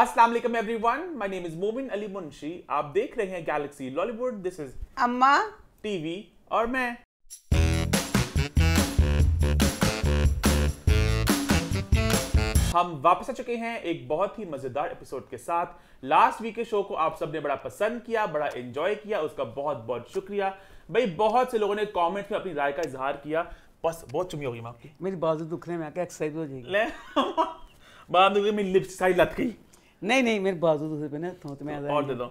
अस्सलाम everyone my name is मोमिन अली मुंशी आप देख रहे हैं Galaxy Lollywood this is Amma TV और मैं हम वापस आ चुके हैं एक बहुत ही मजेदार एपिसोड के साथ लास्ट वीक के शो को आप सबने बड़ा पसंद किया बड़ा एंजॉय किया उसका बहुत बहुत शुक्रिया भाई बहुत से लोगों ने कमेंट में अपनी राय का इजहार किया बस बहुत चुमी होगी मैं आपकी मेरी बाजू दुख रही है मैं एक्सरसाइज हो जाएगी बाजू में लिप्स साइड लग गई नहीं नहीं मेरे बाजू दूसरे पे ना तो मैं तो और दे दो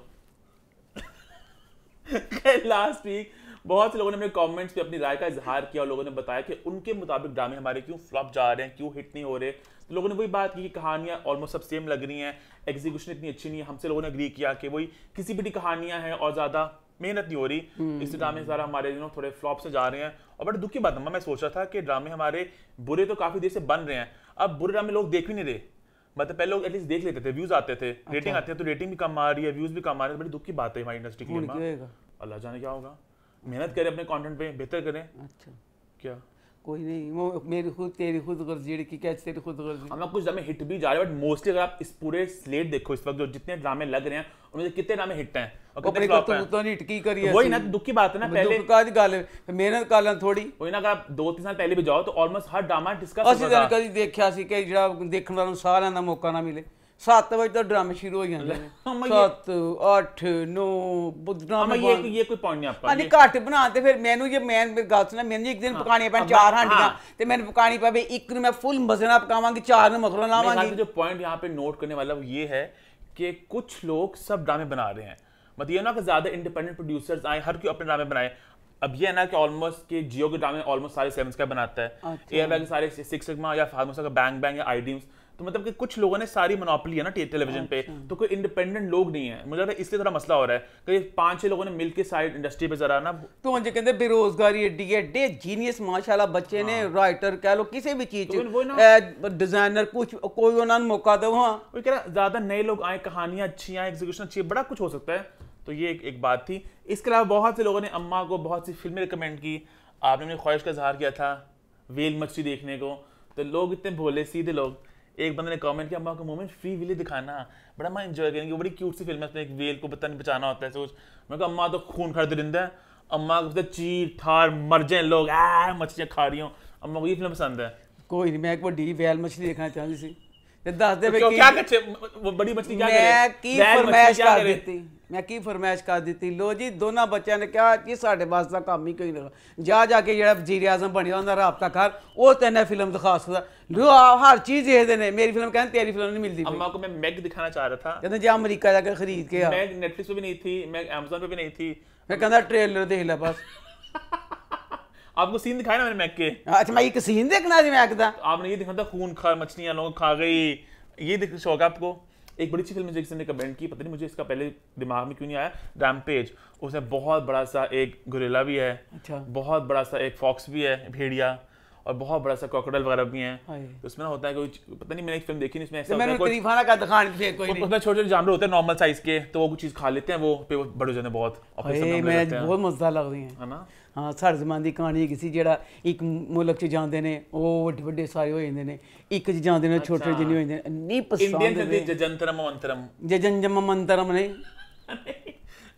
लास्ट वीक बहुत से लोगों ने अपने कमेंट्स पे अपनी राय का इजहार किया और लोगों ने बताया कि उनके मुताबिक ड्रामे हमारे क्यों फ्लॉप जा रहे हैं क्यों हिट नहीं हो रहे तो लोगों ने वही बात की कि कहानियां ऑलमोस्ट सब सेम लग रही हैं एग्जीक्यूशन इतनी अच्छी नहीं है हमसे लोगों ने अग्री किया कि वही किसी भी कहानियां हैं और ज़्यादा मेहनत नहीं हो रही हम्म। इस ड्रामे सारा हमारे यू थोड़े फ्लॉप से जा रहे हैं और बड़े दुखी बात मैं सोच रहा था कि ड्रामे हमारे बुरे तो काफ़ी देर से बन रहे हैं अब बुरे ड्रामे लोग देख भी नहीं रहे मतलब पहले लोग एटलीस्ट देख लेते थे व्यूज आते थे अच्छा। रेटिंग आते थे तो रेटिंग भी कम आ रही है व्यूज भी कम आ रहे हैं बड़ी दुख की बात है हमारी इंडस्ट्री के लिए अल्लाह जाने क्या होगा मेहनत करें अपने कंटेंट पे बेहतर करें अच्छा क्या कोई नहीं वो मेरी खुद तेरी खुद गर्जी की कैच तेरी खुद गर्जी हम हाँ, कुछ ड्रामे हिट भी जा रहे हैं बट मोस्टली अगर आप इस पूरे स्लेट देखो इस वक्त जो जितने ड्रामे लग रहे हैं उनमें से कितने ड्रामे हिट हैं और कितने फ्लॉप तो हैं तो नहीं करी है वही ना दुख की बात है ना पहले का गाल मेहनत कालन थोड़ी वही ना अगर आप दो तीन साल पहले भी जाओ तो ऑलमोस्ट हर ड्रामा डिस्कस असि कभी देखा सी कि जेड़ा देखण वालों सारा मौका ना मिले सात बजे तो ड्रामे शुरू हो जाते हैं सत्त अठ नौ ड्रामे ये ये कोई पौने आप हां घट बनाते फिर मैनू जे मैं गल सुना मैनू एक दिन पकानी पैन चार हांडियां ते मैंने पकानी पवे एक नु मैं फुल मजे नाल पकावांगी चार नु मखरो लावांगी जो पॉइंट यहां पे नोट करने वाला वो ये है कि कुछ लोग सब ड्रामे बना रहे हैं मतलब ये ना कि ज्यादा इंडिपेंडेंट प्रोड्यूसर्स आए हर कोई अपने ड्रामे बनाए अब ये है ना कि ऑलमोस्ट के जियो के ड्रामे ऑलमोस्ट सारे सेवन का बनाता है एयर बैग सारे सिक्स या फार्मोसा का बैंग बैंग या आईडीम्स तो मतलब कि कुछ लोगों ने सारी मनोपली है ना टेलीविजन पे अच्छा। तो कोई इंडिपेंडेंट लोग नहीं है मुझे लगता है इसलिए थोड़ा मसला हो रहा है करीब पांच छह लोगों ने मिलकर सारी इंडस्ट्री पे जरा ना तो मुझे कहते बेरोजगारी एड्डी एड्डे जीनियस माशाला बच्चे ने राइटर हाँ। कह लो किसी भी चीज डिजाइनर तो कुछ कोई उन्होंने मौका दो हाँ ज्यादा नए लोग आए कहानियां अच्छी आए एग्जीक्यूशन अच्छी बड़ा कुछ हो सकता है तो ये एक, एक बात थी इसके अलावा बहुत से लोगों ने अम्मा को बहुत सी फिल्में रिकमेंड की आपने ख्वाहिश का इजहार किया था वेल मछली देखने को तो लोग इतने भोले सीधे लोग एक बंदे ने कमेंट किया अम्मा को मोमेंट फ्री विली दिखाना बड़ा अम्मा इंजॉय करेंगे बड़ी क्यूट सी फिल्म है उसमें एक वेल को पता नहीं बचाना होता है सोच मैं कहा अम्मा तो खून खरीद रिंदा है अम्मा को पता चीर थार मर जाए लोग आ मछलियाँ खा रही हूँ अम्मा को ये फिल्म पसंद है कोई नहीं मैं एक बार डी वेल मछली देखना चाहती सी दस दे क्या कच्चे वो बड़ी मछली क्या मैं की फरमाइश कर देती ਮੈਂ ਕੀ ਫਰਮਾਇਸ਼ ਕਰ ਦਿੱਤੀ ਲੋ ਜੀ ਦੋਨਾਂ ਬੱਚਿਆਂ ਨੇ ਕਿਹਾ ਕਿ ਸਾਡੇ ਬਾਸ ਦਾ ਕੰਮ ਹੀ ਕੋਈ ਨਾ ਜਾ ਜਾ ਕੇ ਜਿਹੜਾ ਵਜ਼ੀਰ ਆਜ਼ਮ ਬਣਿਆ ਉਹਦਾ ਰਾਬਤਾ ਕਰ ਉਹ ਤੈਨੂੰ ਫਿਲਮ ਦਿਖਾ ਸਕਦਾ ਲੋ ਹਰ ਚੀਜ਼ ਦੇਖਦੇ ਨੇ ਮੇਰੀ ਫਿਲਮ तेरी फिल्म नहीं मिलती अम्मा को मैं मैग दिखाना चाह रहा था कहते जा अमेरिका जाकर खरीद के मैं नेटफ्लिक्स पे भी नहीं थी मैं अमेजोन पे भी नहीं थी मैं कहता ट्रेलर देख ला बस आपको सीन दिखाया ना मैंने मैग के अच्छा मैं एक सीन देखना जी मैग का आपने ये दिखाया था खून खा मछलियां लोग खा गई ये शौक है आपको एक बड़ी अच्छी फिल्म जो किसी ने कमेंट की पता नहीं मुझे इसका पहले दिमाग में क्यों नहीं आया रैमपेज उसमें बहुत बड़ा सा एक गुरेला भी है अच्छा बहुत बड़ा सा एक फॉक्स भी है भेड़िया और बहुत बड़ा सा कॉकरल वगैरह भी है तो उसमें ना होता है कोई पता नहीं मैंने एक फिल्म देखी नहीं इसमें ऐसा तो नहीं उसमें छोटे छोटे जानवर होते हैं नॉर्मल साइज के तो वो कुछ चीज खा लेते हैं वो बड़े जाने बहुत मैं बहुत मजा लग रही है ना ਹਾਂ ਸਰ ਜ਼ਮਾਨ ਦੀ ਕਹਾਣੀ ਕਿਸੀ ਜਿਹੜਾ ਇੱਕ ਮੁਲਕ ਚ ਜਾਂਦੇ ਨੇ ਉਹ ਵੱਡੇ ਵੱਡੇ ਸਾਰੇ ਹੋ ਜਾਂਦੇ ਨੇ ਇੱਕ ਚ ਜਾਂਦੇ ਨੇ ਛੋਟੇ ਜਿਹੇ ਹੋ ਜਾਂਦੇ ਨੇ ਨੀ ਪਸੰਦ ਇੰਡੀਅਨ ਦੇ ਜਜੰਤਰਮ ਮੰਤਰਮ ਜਜੰਜਮ ਮੰਤਰਮ ਨਹੀਂ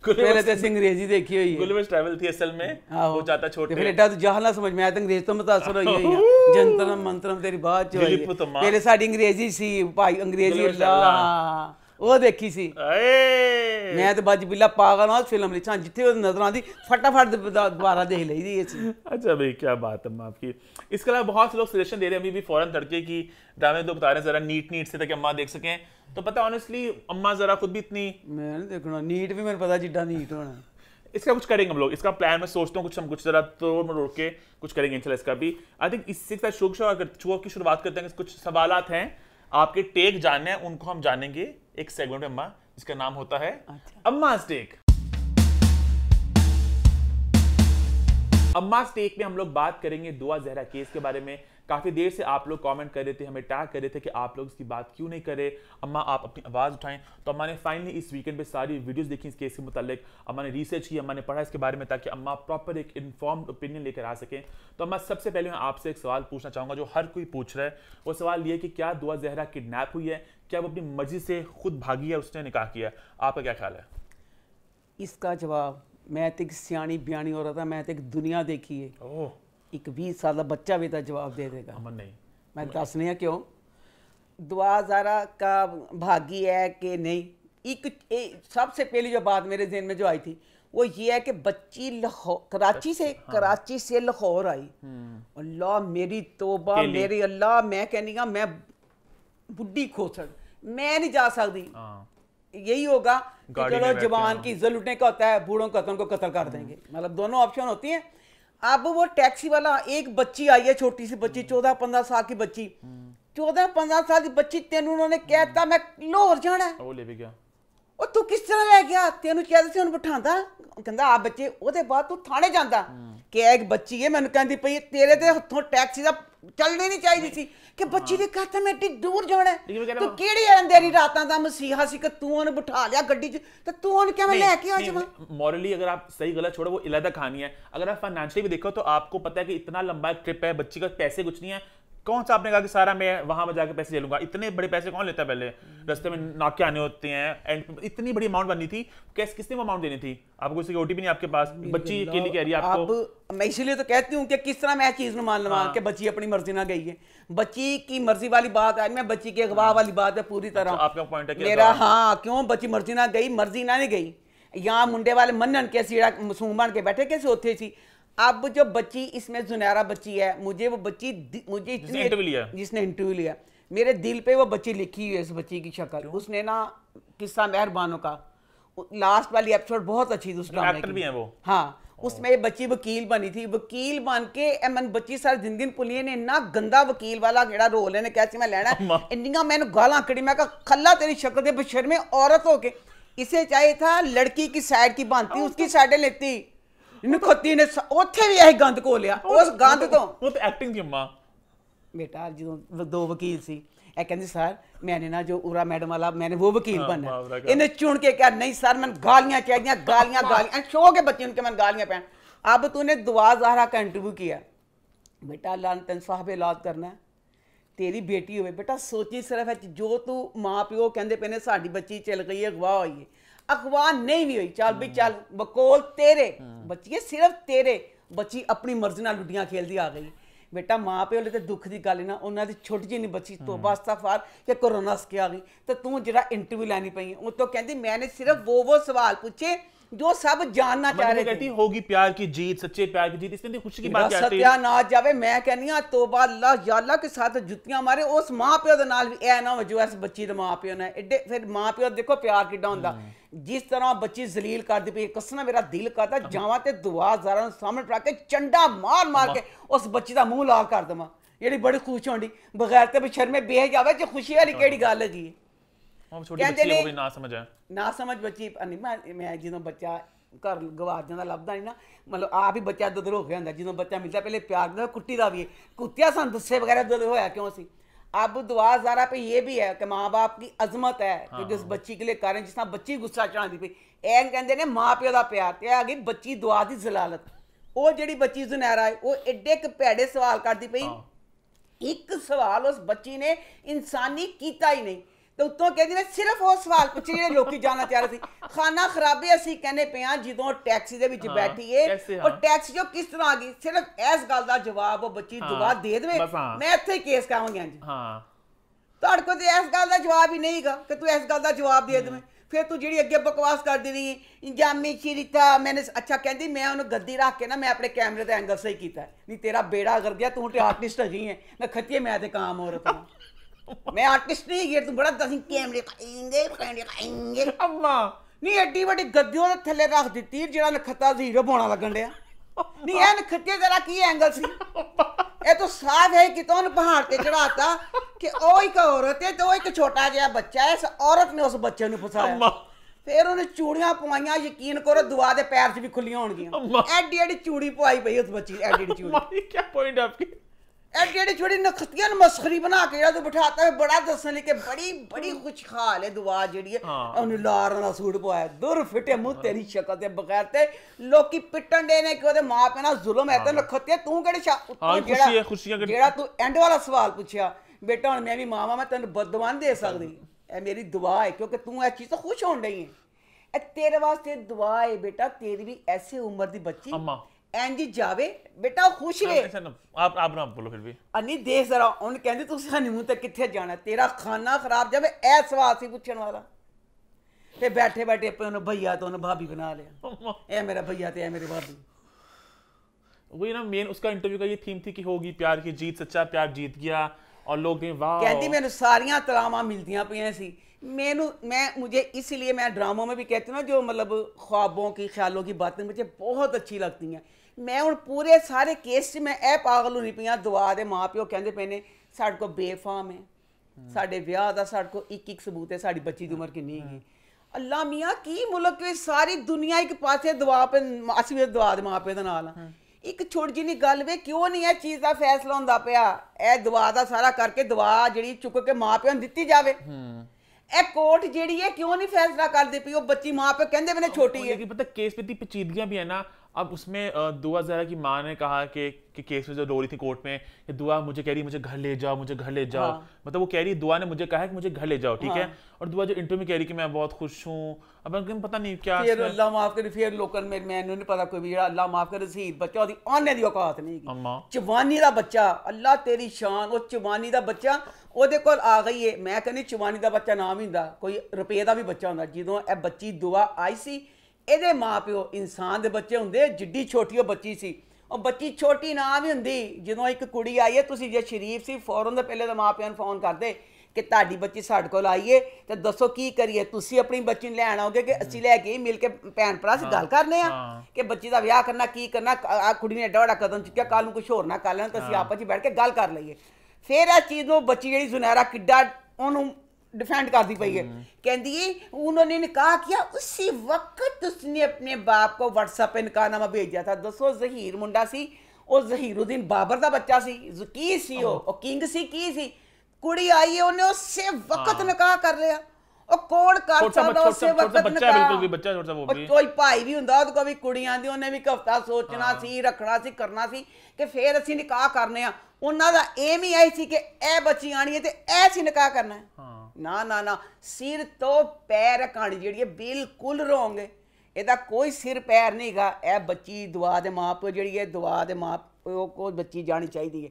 ਪਹਿਲੇ ਤੇ ਅੰਗਰੇਜ਼ੀ ਦੇਖੀ ਹੋਈ ਹੈ ਗੁਲਵਿਸ ਟ੍ਰੈਵਲ ਥੀ ਅਸਲ ਮੇ ਉਹ ਜਾਤਾ ਛੋਟੇ ਫਿਰ ਐਡਾ ਜਹਲਾ ਸਮਝ ਮੈਂ ਤਾਂ ਅੰਗਰੇਜ਼ ਤੋਂ ਮਤਾਸਰ ਹੋਈ ਹੈ ਜੰਤਰਮ ਮੰਤਰਮ ਤੇਰੀ ਬਾਤ ਚ ਹੋਈ ਹੈ ਪਹਿਲੇ ਸਾਡੀ ਅੰਗਰੇਜ਼ੀ ਸੀ ਭਾਈ ਅੰਗਰੇਜ਼ੀ ਅੱਲਾ देखी सी मैं तो ਮੈਂ बिल्ला पागल हाँ फिल्म ਹਾਂ ਫਿਲਮ ਲਈ ਚਾਂ ਜਿੱਥੇ ਉਹ फटाफट दोबारा देख ਲਈ ਦੀ ऐसी अच्छा भाई क्या बात है मां आपकी इसके अलावा बहुत से लोग सजेशन दे रहे हैं अभी भी फौरन तड़के की ड्रामे तो बता रहे हैं जरा नीट नीट से ताकि अम्मा देख सकें तो पता ऑनेस्टली अम्मा जरा खुद भी इतनी मैं देखना नीट भी मैंने पता जिडा नीट होना इसका कुछ करेंगे हम लोग इसका प्लान मैं सोचता हूँ कुछ हम कुछ जरा तोड़ मरोड़ के कुछ करेंगे इनशाला इसका भी आई थिंक इससे शुभ शुभ की शुरुआत करते हैं कुछ सवाल हैं आपके टेक जानने हैं उनको हम जानेंगे एक सेगमेंट अम्मा जिसका नाम होता है अच्छा। अम्मा स्टेक अम्मा स्टेक में हम लोग बात करेंगे दुआ जहरा केस के बारे में काफ़ी देर से आप लोग कमेंट कर रहे थे हमें टैग कर रहे थे कि आप लोग इसकी बात क्यों नहीं करे अम्मा आप अपनी आवाज़ उठाएं तो अम्मा ने फाइनली इस वीकेंड पे सारी वीडियोस देखी इस केस के मुतालिक अम्मा ने रिसर्च की अम्मा ने पढ़ा इसके बारे में ताकि अम्मा प्रॉपर एक इन्फॉर्म ओपिनियन लेकर आ सकें तो अम्मा सबसे पहले मैं आपसे एक सवाल पूछना चाहूंगा जो हर कोई पूछ रहा है वो सवाल ये कि क्या दुआ जहरा किडनेप हुई है क्या वो अपनी मर्जी से खुद भागी है उसने निकाह किया आपका क्या ख्याल है इसका जवाब मैं तो एक सियानी बयानी हो मैं तो एक दुनिया देखी है एक बीस साल का बच्चा भी था जवाब दे देगा अमन नहीं मैं दस नहीं है क्यों दुआ ज़ारा का भागी है कि नहीं एक, एक सबसे पहली जो बात मेरे जहन में जो आई थी वो ये है कि बच्ची लाहौर कराची से हाँ। कराची से लाहौर आई हम्म। अल्लाह मेरी तोबा मेरी अल्लाह मैं कहनी हाँ, मैं बुढ़ी खोसड़ मैं नहीं जा सकती हाँ। यही होगा चलो जवान की इज्जत लुटने का होता है बूढ़ों कतन को कत्ल कर देंगे हम्म। मतलब दोनों ऑप्शन होती हैं अब वो टैक्सी वाला एक बच्ची आई है छोटी सी बच्ची हम्म। चौदह पंद्रह साल की बच्ची हम्म। चौदह पंद्रह साल की बच्ची तेन उन्होंने कहता मैं लाहौर जाना है वो ले भी गया ਉਹ ਤੂੰ ਕਿਸ ਤਰ੍ਹਾਂ ਲੈ ਗਿਆ ਤੈਨੂੰ ਕਿਹਾ ਸੀ ਉਹਨੂੰ ਬਿਠਾਉਂਦਾ ਕਹਿੰਦਾ ਆ ਬੱਚੇ ਉਹਦੇ ਬਾਅਦ ਤੂੰ ਥਾਣੇ ਜਾਂਦਾ ਕਿ ਇਹ ਇੱਕ ਬੱਚੀ ਹੈ ਮੈਨੂੰ ਕਹਿੰਦੀ ਪਈ ਤੇਰੇ ਤੇ ਹੱਥੋਂ ਟੈਕਸੀ ਦਾ ਚੱਲਣੀ ਨਹੀਂ ਚਾਹੀਦੀ ਸੀ ਕਿ ਬੱਚੀ ਦੇ ਘਰ ਮੈਂ ਏਡੀ ਦੂਰ ਜਾਣਾ ਤੂੰ ਕਿਹੜੀ ਅੰਧੇਰੀ ਰਾਤਾਂ ਦਾ ਮਸੀਹਾ ਸੀ ਕਿ ਤੂੰ ਉਹਨੂੰ ਬਿਠਾ ਲਿਆ ਗੱਡੀ 'ਚ ਤੇ ਤੂੰ ਉਹਨੂੰ ਕਿਵੇਂ ਲੈ ਕੇ ਆ ਜਾਵਾਂ ਮੋਰਲੀ ਅਗਰ ਆਪ ਸਹੀ ਗਲਤ ਛੋੜੋ ਉਹ ਇਲਾਦਾ कहानी ਹੈ ਅਗਰ ਆਪ ਫਾਈਨੈਂਸ਼ੀਅਲੀ ਵੀ ਦੇਖੋ ਤਾਂ ਆਪਕੋ ਪਤਾ ਹੈ ਕਿ ਇਤਨਾ ਲੰਬਾ ਟ੍ਰਿਪ ਹੈ ਬੱਚੀ ਕੋਲ ਪੈਸੇ ਕੁਝ ਨਹੀਂ ਹੈ कौन सा आपने कहा कि सारा मैं वहां में जाकर पैसे ले लूंगा इतने बड़े पैसे कौन लेता है पहले हम्म। रस्ते में नाके आने होते हैं एंड इतनी बड़ी अमाउंट बननी थी कैसे किसने वो अमाउंट देनी थी आपको किसी की ओटीपी नहीं आपके पास बच्ची अकेली कह रही है आपको मैं इसीलिए तो कहती हूँ कि किस तरह मैं चीज़ में मान लवा हाँ। कि बच्ची अपनी मर्जी ना गई है बच्ची की मर्जी वाली बात है मैं बच्ची की अगवा वाली बात है पूरी तरह अच्छा, आपका पॉइंट है मेरा हाँ क्यों बच्ची मर्जी ना गई मर्जी ना नहीं गई यहाँ मुंडे वाले मन्नन के सीढ़ा मसूम बन के बैठे कैसे होते थी अब जो बच्ची इसमें जुनैरा बच्ची है मुझे वो बच्ची मुझे जिसने इंटरव्यू लिया मेरे दिल पे वो बच्ची लिखी हुई है इस बच्ची की शक्ल उसने ना किस्सा मेहरबानों का लास्ट वाली एपिसोड बहुत अच्छी थी उस ड्रामे मतलब की भी है वो हाँ उसमें ये बच्ची वकील बनी थी वकील बन के एमन बच्ची सर जिंदगी पुलिये ने इन्ना गंदा वकील वाला जेड़ा रोल है कैसे मैं लेना इन्नियां मैंने गाल आंकड़ी मैं खला तेरी शक्ल दे बशर्मे औरत होके इसे चाहिए था लड़की की साइड की बांधती उसकी साइडें तो- लेती ਨਖੋਤੀ ਨੇ ਉੱਥੇ ਵੀ ਇਹ ਗੰਦ ਕੋ ਲਿਆ ਉਸ ਗੰਦ ਤੋਂ ਉਹ ਤੇ ਐਕਟਿੰਗ ਦੀ ਅੰਮਾ ਬੇਟਾ ਜਦੋਂ ਦੋ ਵਕੀਲ ਸੀ ਇਹ ਕਹਿੰਦੇ ਸਰ ਮੈਨੇ ਨਾ ਜੋ ਉਰਾ ਮੈਡਮ ਵਾਲਾ ਮੈਨੇ ਉਹ ਵਕੀਲ ਹਾਂ, ਬਣਨਾ ਇਹਨੇ ਚੁਣ ਕੇ ਕਿਹਾ ਨਹੀਂ ਸਰ ਮੈਂ ਗਾਲੀਆਂ ਚਾਹੀਦੀਆਂ ਗਾਲੀਆਂ ਗਾਲੀਆਂ ਸ਼ੋ ਕੇ ਬੱਚੇ ਨੂੰ ਕਿ ਮੈਂ ਗਾਲੀਆਂ ਪੈਣ ਅਬ ਤੂਨੇ ਦੁਆ ਜ਼ਹਰਾ का इंटरव्यू ਬੇਟਾ बेटा अल्लाह ने तेन ਕਰਨਾ ਤੇਰੀ ਬੇਟੀ ਹੋਵੇ ਬੇਟਾ ਸੋਚੀ ਸਿਰਫ बेटा ਜੋ ਤੂੰ है कि जो तू ਸਾਡੀ ਬੱਚੀ कहंदे ਗਈ ਹੈ साडी ਹੋਈ ਹੈ ਅਗਵਾ ਨਹੀਂ ਵੀ ਹੋਈ ਚੱਲ ਵੀ ਚੱਲ ਬਕੋਲ ਤੇਰੇ ਬੱਚੀਏ ਸਿਰਫ ਤੇਰੇ ਬੱਚੀ ਆਪਣੀ ਮਰਜ਼ੀ ਨਾਲ ਲੁੱਡੀਆਂ ਖੇਲਦੀ ਆ ਗਈ ਬੇਟਾ ਮਾਂ ਪਿਓ ਲਈ ਤੇ ਦੁੱਖ ਦੀ ਗੱਲ ਨਾ ਉਹਨਾਂ ਦੀ ਛੋਟੀ ਜਿਹੀ ਬੱਚੀ ਤੋਬਾ ਅਸਤਗਫਾਰ ਕਿ ਕੋਰੋਨਾ ਸਕਿਆ ਗਈ ਤੇ ਤੂੰ ਜਿਹੜਾ ਇੰਟਰਵਿਊ ਲੈਣੀ ਪਈ ਉਹ ਤੋਂ ਕਹਿੰਦੀ ਮੈਨੇ ਸਿਰਫ ਉਹ ਉਹ ਸਵਾਲ ਪੁੱਛੇ जो सब जानना चाह रहे कहती होगी प्यार की जीत सच्चे प्यार की जीत इसने इसमें खुशी की बात सत्या ना जावे मैं कहनी आ तोबा अल्लाह या अल्लाह के साथ जूतियां मारे उस मां पे दे नाल भी ऐ ना हो जो इस बच्ची दे मां पे ने एडे फिर मां पे देखो प्यार किड्डा हुंदा ਜਿਸ ਤਰ੍ਹਾਂ ਬੱਚੀ ਜ਼ਲੀਲ ਕਰਦੀ ਪਈ ਕਸਨਾ ਮੇਰਾ ਦਿਲ ਕਰਦਾ ਜਾਵਾਂ ਤੇ ਦੁਆ ਜ਼ਾਰਾਂ ਨੂੰ ਸਾਹਮਣੇ ਰੱਖ ਕੇ ਚੰਡਾ ਮਾਰ ਮਾਰ ਕੇ ਉਸ ਬੱਚੀ ਦਾ ਮੂੰਹ ਲਾਲ ਕਰ ਦਵਾਂ ਜਿਹੜੀ ਬੜੀ ਖੁਸ਼ ਹੋਣੀ ਬਗੈਰ ਤੇ ਬਸ਼ਰਮੇ ਬੇਹ ਜਾਵੇ ਜੇ ਖੁਸ਼ੀ ਵਾਲੀ ਕਿਹੜੀ ਗੱਲ ਹੈਗੀ ਉਹ ਛੋਟੀ ਬੱਚੀ ਉਹ ਵੀ ਨਾ ਸਮਝ ਆ ਨਾ ਸਮਝ ਬੱਚੀ ਅਨਿਮਾ ਮੈਂ ਜਦੋਂ ਬੱਚਾ ਘਰ ਗਵਾਚ ਜਾਂਦਾ ਲੱਭਦਾ ਨਹੀਂ ਨਾ ਮਤਲਬ ਆਪ ਹੀ ਬੱਚਾ ਦੁੱਧ ਹੋ ਗਿਆ ਹੁੰਦਾ ਜਦੋਂ ਬੱਚਾ ਮਿਲਦਾ ਪਹਿਲੇ ਪਿਆਰ ਦਾ ਕੁੱਟੀ ਦਾ ਵੀ ਕੁੱਤਿਆ ਸਾਨੂੰ ਦੱਸੇ ਵਗੈਰਾ ਦੁੱਧ ਹੋਇਆ ਕਿਉਂ ਸੀ ਅਬ ਦੁਆ ਜ਼ਾਰਾ पे ਇਹ ਵੀ ਹੈ ਕਿ ਮਾਪੇ ਦੀ ਅਜ਼ਮਤ ਹੈ ਕਿ ਜਿਸ ਬੱਚੀ ਕੇ ਲਈ ਕਰਨ कारण जिस तरह बच्ची गुस्सा चढ़ाती पई ਕਹਿੰਦੇ ਨੇ ਮਾਪਿਓ ਦਾ ਪਿਆਰ ਤੇ ਆ ਗਈ ਬੱਚੀ ਦੁਆ ਦੀ ਜ਼ਲਾਲਤ ਉਹ ਜਿਹੜੀ ਬੱਚੀ ਜ਼ੁਨੈਰਾ ਹੈ ਉਹ ਐਡੇ ਕ ਭੈੜੇ ਸਵਾਲ ਕਰਦੀ ਪਈ ਇੱਕ ਸਵਾਲ ਉਸ ਬੱਚੀ ਨੇ ਇਨਸਾਨੀ ਕੀਤਾ ਹੀ ਨਹੀਂ ਤੇ ਉੱਤੋਂ ਕਹਿੰਦੀ ਨੇ ਸਿਰਫ ਉਹ ਸਵਾਲ ਪੁੱਛੇ ਜਿਹੜੇ ਲੋਕੀ ਜਾਣਨਾ ਚਾਹ ਰਹੇ ਸੀ ਖਾਨਾ ਖਰਾਬੇ ਅਸੀਂ ਕਹਿੰਦੇ ਪਿਆ ਜਦੋਂ ਟੈਕਸੀ ਦੇ ਵਿੱਚ ਬੈਠੀਏ ਉਹ ਟੈਕਸ ਜੋ ਕਿਸ ਤਰ੍ਹਾਂ ਆ ਗਈ ਸਿਰਫ ਇਸ ਗੱਲ ਦਾ ਜਵਾਬ ਉਹ ਬੱਚੀ ਦੁਆ ਦੇ ਦੇਵੇ ਮੈਂ ਇੱਥੇ ਕੇਸ ਕਰਾਵਾਂਗੀ ਹਾਂਜੀ ਹਾਂ ਤੁਹਾਡੇ ਕੋਲ ਤੇ ਇਸ ਗੱਲ ਦਾ ਜਵਾਬ ਹੀ ਨਹੀਂਗਾ ਕਿ ਤੂੰ ਇਸ ਗੱਲ ਦਾ ਜਵਾਬ ਦੇ ਦੇਵੇਂ ਫਿਰ ਤੂੰ ਜਿਹੜੀ ਅੱਗੇ ਬਕਵਾਸ ਕਰਦੀ ਰਹੀ ਇੰਜਾਮੀ ਚਿਰਿਤਾ ਮੈਨੇ ਅੱਛਾ ਕਹਿੰਦੀ ਮੈਂ ਉਹਨੂੰ ਗੱਦੀ ਰੱਖ ਕੇ ਨਾ ਮੈਂ ਆਪਣੇ ਕੈਮਰੇ ਦਾ ਐਂਗਲ ਸਹੀ ਕੀਤਾ ਨਹੀਂ ਤੇਰਾ ਬੇੜਾ ਕਰ ਗਿਆ ਤੂੰ ਤੇ ਆਰਟਿਸਟ ਹੈਗੀ ਹੈ ਨਾ ਖੱਤੀਏ ਮੈਂ ਤੇ ਕਾਮ ਔਰਤ ਹਾਂ ਮੈਂ ਆਰਟਿਸਟ ਨਹੀਂ ਗਿਆ ਤੂੰ ਬੜਾ दसिंग ਕੈਮਰੇ खाएंगे कैमरे खाएंगे अम्मा ਨਹੀਂ ਐਡੀ ਵੱਡੀ ਗੱਦਿਓ ਦੇ ਥੱਲੇ ਰੱਖ ਦਿੱਤੀ ਜਿਹੜਾ ਨਖੱਤਾ ਜ਼ੀਰੋ ਬੋਣਾ ਲੱਗਣ ਡਿਆ ਨਹੀਂ ਐਨ ਨਖੱਤੇ ਜਰਾ ਕੀ ਐਂਗਲ ਸੀ ਇਹ ਤਾਂ ਸਾਫ ਹੈ ਕਿ ਤੁਹਾਨੂੰ ਪਹਾੜ ਤੇ ਚੜਾਤਾ ਕਿ ਉਹ ਇੱਕ ਔਰਤ ਹੈ ਤੇ ਉਹ ਇੱਕ ਛੋਟਾ ਜਿਹਾ ਬੱਚਾ ਹੈ ਇਸ ਔਰਤ ਨੇ ਉਸ ਬੱਚੇ ਨੂੰ ਫਸਾਇਆ ਫੇਰ ਉਹਨੇ ਚੂੜੀਆਂ ਪਵਾਈਆਂ ਯਕੀਨ ਕਰੋ ਦੁਆ ਦੇ ਪੈਰ 'ਚ ਵੀ ਖੁੱਲੀਆਂ ਹੋਣਗੀਆਂ ਐਡੀ ਐਡੀ ਚੂੜੀ ਪਵਾਈ ਪਈ ਉਸ ਬੱਚੀ ਐਡੀ ਐਡੀ ਚੂੜੀ ਕੀ ਪੁਆਇੰਟ ਆਪਕੀ ਇਹ ਜਿਹੜੀ ਛੋੜੀ ਨਖਤੀਆਂ ਨੂੰ ਮਸਖਰੀ ਬਣਾ ਕੇ ਜਿਹੜਾ ਤੂੰ ਬਿਠਾਤਾ ਹੈ ਬੜਾ ਦੱਸਣ ਲਈ ਕਿ ਬੜੀ ਬੜੀ ਖੁਸ਼ਖਾਲ ਹੈ ਦੁਆ ਜਿਹੜੀ ਹੈ ਉਹਨੂੰ ਲਾਰ ਦਾ ਸੂਟ ਪਵਾਇਆ ਦੁਰ ਫਿਟੇ ਮੂੰਹ ਤੇਰੀ ਸ਼ਕਲ ਦੇ ਬਗੈਰ ਤੇ ਲੋਕੀ ਪਿੱਟਣ ਦੇ ਨੇ ਕਿ ਉਹਦੇ ਮਾਂ ਪਿਓ ਨਾਲ ਜ਼ੁਲਮ ਹੈ ਤੇ ਨਖਤੀਆਂ ਤੂੰ ਕਿਹੜੇ ਜਿਹੜਾ ਜਿਹੜਾ ਤੂੰ ਐਂਡ ਵਾਲਾ ਸਵਾਲ ਪੁੱਛਿਆ ਬੇਟਾ ਹੁਣ ਮੈਂ ਵੀ ਮਾਵਾ ਮੈਂ ਤੈਨੂੰ ਬਦਦਵਾਨ ਦੇ ਸਕਦੀ ਇਹ ਮੇਰੀ ਦੁਆ ਹੈ ਕਿਉਂਕਿ ਤੂੰ ਇਹ ਚੀਜ਼ ਤੋਂ ਖੁਸ਼ ਹੋਣ ਲਈ ਹੈ ਇਹ ਤੇਰੇ ਵਾਸਤੇ ਦੁਆ ਹੈ ਬੇਟਾ ਤੇਰੀ ਵੀ ਐਸੀ ਉਮਰ ਦੀ ਬੱਚੀ ਅਮਾ ਇੰਜ ਜਾਵੇ ਬੇਟਾ ਖੁਸ਼ ਰਹੇ ਆਪ ਆਪ ਨਾ ਬੋਲੋ ਫਿਰ ਵੀ ਅਨੀ ਦੇਖ ਜ਼ਰਾ ਉਹਨ ਕਹਿੰਦੇ ਤੁਸੀਂ ਹਨੀਮੂਨ ਤੇ ਕਿੱਥੇ ਜਾਣਾ ਤੇਰਾ ਖਾਣਾ ਖਰਾਬ ਜਾਵੇ ਐ ਸਵਾਲ ਸੀ ਪੁੱਛਣ ਵਾਲਾ ਤੇ ਬੈਠੇ ਬੈਠੇ ਆਪੇ ਉਹਨੂੰ ਭਈਆ ਤੋਂ ਉਹਨੂੰ ਭਾਬੀ ਬਣਾ ਲਿਆ ਇਹ ਮੇਰਾ ਭਈਆ ਤੇ ਇਹ ਮੇਰੇ ਭਾਬੀ वही ना मेन उसका इंटरव्यू का ये थीम थी कि होगी प्यार की जीत सच्चा प्यार जीत गया और लोग कहें वाह कहती मैंने सारियां तलामा मिलती पे सी मैनू मैं मुझे इसलिए मैं ड्रामों में भी कहती हूँ ना जो मतलब ख्वाबों की ख्यालों की बातें मुझे बहुत अच्छी लगती हैं ਮੈਂ ਹੁਣ ਪੂਰੇ ਸਾਰੇ ਕੇਸ 'ਚ ਮੈਂ ਇਹ ਪਾਗਲ ਹੋਣੀ ਪਈਆਂ ਦੁਆ ਦੇ ਮਾਪਿਓ ਕਹਿੰਦੇ ਪਏ ਨੇ ਸਾਡੇ ਕੋ ਬੇਫਾਮ ਹੈ ਸਾਡੇ ਵਿਆਹ ਦਾ ਸਾਡੇ ਕੋ ਇੱਕ ਇੱਕ ਸਬੂਤ ਹੈ ਸਾਡੀ ਬੱਚੀ ਦੀ ਉਮਰ ਕਿੰਨੀ ਹੈ ਅੱਲਾ ਮੀਆਂ ਕੀ ਮੁਲਕ ਵਿੱਚ ਸਾਰੀ ਦੁਨੀਆ ਇੱਕ ਪਾਸੇ ਦੁਆ ਪੇ ਅਸੀਂ ਵੀ ਦੁਆ ਦੇ ਮਾਪਿਓ ਦੇ ਨਾਲ ਆ ਇੱਕ ਛੋਟੀ ਜਿਹੀ ਗੱਲ ਵੇ ਕਿਉਂ ਨਹੀਂ ਇਹ ਚੀਜ਼ ਦਾ ਫੈਸਲਾ ਹੁੰਦਾ ਪਿਆ ਇਹ ਦੁਆ ਦਾ ਸਾਰਾ ਕਰਕੇ ਦੁਆ ਜਿਹੜੀ ਚੁੱਕ ਕੇ ਮਾਪਿਆਂ ਨੂੰ ਦਿੱਤੀ ਜਾਵੇ ਇਹ ਕੋਰਟ ਜਿਹੜੀ ਹੈ ਕਿਉਂ ਨਹੀਂ ਫੈਸਲਾ ਕਰਦੇ ਪਈ ਉਹ ਬੱਚੀ ਮਾਪੇ ਕਹਿੰਦੇ ਕਹਿੰਦੇ ਨੇ ਛੋਟੀ ਹੈ ਕਿ ਪਤਾ ਕੇਸ ਵਿੱਚ ਦੀ ਪਚੀਦਗੀਆਂ ਵੀ ਹੈ ਨਾ अब उसमें दुआ ज़रा की माँ ने कहा कि, के, के केस में जो रो रही थी कोर्ट में कि दुआ मुझे कह रही मुझे घर ले जाओ मुझे घर ले जाओ हाँ। मतलब वो कह रही दुआ ने मुझे कहा है कि मुझे घर ले जाओ ठीक हाँ। है और दुआ जो इंटरव्यू में कह रही कि मैं बहुत खुश हूँ अब लेकिन पता नहीं क्या फिर अल्लाह माफ करे फिर लोकल में मैं इन्होंने पता कोई भी अल्लाह माफ करे शहीद बच्चा ਉਹਦੀ आने ਦੀ औकात नहीं अम्मा चवानी का बच्चा अल्लाह तेरी शान और चवानी का बच्चा वो ਕੋਲ ਆ ਗਈ ਏ ਮੈਂ ਕਹਿੰਦੀ ਚਵਾਨੀ ਦਾ ਬੱਚਾ ਨਾਮ ਹੀ ਹੁੰਦਾ ਕੋਈ ਰੁਪਏ ਦਾ ਵੀ ਬੱਚਾ ਹੁੰਦਾ ਜਦੋਂ ਇਹ ਬੱਚੀ ਦੁਆ ਆਈ ਸੀ ਇਹਦੇ ਮਾਪਿਓ ਇਨਸਾਨ ਦੇ ਬੱਚੇ ਹੁੰਦੇ ਜਿੱਡੀ ਛੋਟੀ ਉਹ ਬੱਚੀ ਸੀ ਉਹ ਬੱਚੀ ਛੋਟੀ ਨਾ ਵੀ ਹੁੰਦੀ ਜਦੋਂ ਇੱਕ ਕੁੜੀ ਆਈ ਹੈ ਤੁਸੀਂ ਜੇ ਸ਼ਰੀਫ ਸੀ ਫੌਰਨ ਦੇ ਪਹਿਲੇ ਤਾਂ ਮਾਪਿਆਂ ਨੂੰ ਫੋਨ ਕਰਦੇ ਕਿ ਤੁਹਾਡੀ ਬੱਚੀ ਸਾਡੇ ਕੋਲ ਆਈਏ ਤੇ ਦੱਸੋ ਕੀ ਕਰੀਏ ਤੁਸੀਂ ਆਪਣੀ ਬੱਚੀ ਨੂੰ ਲੈਣ ਆਓਗੇ ਕਿ ਅਸੀਂ ਲੈ ਕੇ ਮਿਲ ਕੇ ਭੈਣ ਭਰਾ ਸੀ ਗੱਲ ਕਰਨੇ ਆ ਕਿ ਬੱਚੀ ਦਾ ਵਿਆਹ ਕਰਨਾ ਕੀ ਕਰਨਾ ਆ ਕੁੜੀ ਨੇ ਡਾੜਾ ਕਦਮ ਚੁੱਕਿਆ ਕੱਲ ਨੂੰ ਕੁਝ ਹੋਰ ਨਾ ਕਰ ਲੈਣ ਤਾਂ ਅਸੀਂ ਆਪਸ ਵਿੱਚ ਬੈਠ ਕੇ ਗੱਲ ਕਰ ਲਈਏ ਫੇਰ ਇਹ ਚੀਜ਼ ਨੂੰ ਬੱਚੀ ਜਿਹੜੀ ਸੁਨਹਿਰਾ ਕਿੱਡਾ ਉਹਨੂੰ ਡਿਫੈਂਡ ਕਰਦੀ ਪਈ ਹੈ ਕਹਿੰਦੀ ਹੈ ਉਹਨਾਂ ਨੇ ਨਿਕਾਹ ਕੀਤਾ ਉਸੇ ਵਕਤ ਉਸਨੇ ਆਪਣੇ ਬਾਪ ਕੋ WhatsApp ਤੇ ਨਿਕਾਹਨਾਮਾ ਭੇਜਿਆ ਥਾ ਦੱਸੋ ਜ਼ਹੀਰ ਮੁੰਡਾ ਸੀ ਉਹ ਜ਼ਹੀਰਉਦੀਨ ਬਾਬਰ ਦਾ ਬੱਚਾ ਸੀ ਜ਼ਕੀ ਸੀ ਉਹ ਕਿੰਗ ਸੀ ਕੀ ਸੀ ਕੁੜੀ ਆਈ ਉਹਨੇ ਉਸੇ ਵਕਤ ਨਿਕਾਹ ਕਰ ਲਿਆ ਉਹ ਕੋੜ ਕਰ ਸਕਦਾ ਉਸੇ ਵਕਤ ਬੱਚਾ ਬਿਲਕੁਲ ਵੀ ਬੱਚਾ ਛੋਟਾ ਉਹ ਵੀ ਕੋਈ ਭਾਈ ਵੀ ਹੁੰਦਾ ਉਹ ਕੋ ਵੀ ਕੁੜੀਆਂ ਦੀ ਉਹਨੇ ਵੀ ਹਫਤਾ ਸੋਚਣਾ ਸੀ ਰੱਖਣਾ ਸੀ ਕਰਨਾ ਸੀ ਕਿ ਫੇਰ ਅਸੀਂ ਨਿਕਾਹ ਕਰਨੇ ਆ ਉਹਨਾਂ ਦਾ ਏਮ ਹੀ ਆਈ ਸੀ ਕਿ ਇਹ ਬੱਚੀ ਆਣੀ ਹੈ ਤੇ ਇਹ ਸੀ ਨਿਕਾਹ ਕਰਨਾ ਹੈ ਨਾ ਨਾ ਨਾ ਸਿਰ ਤੋਂ ਪੈਰ ਕਹਾਣੀ ਜਿਹੜੀ ਹੈ ਬਿਲਕੁਲ ਰੋਂਗ ਹੈ ਇਹਦਾ ਕੋਈ ਸਿਰ ਪੈਰ ਨਹੀਂਗਾ ਇਹ ਬੱਚੀ ਦੁਆ ਦੇ ਮਾਪੇ ਜਿਹੜੀ ਹੈ ਦੁਆ ਦੇ ਮਾਪੇ ਕੋ ਬੱਚੀ ਜਾਣੀ ਚਾਹੀਦੀ ਹੈ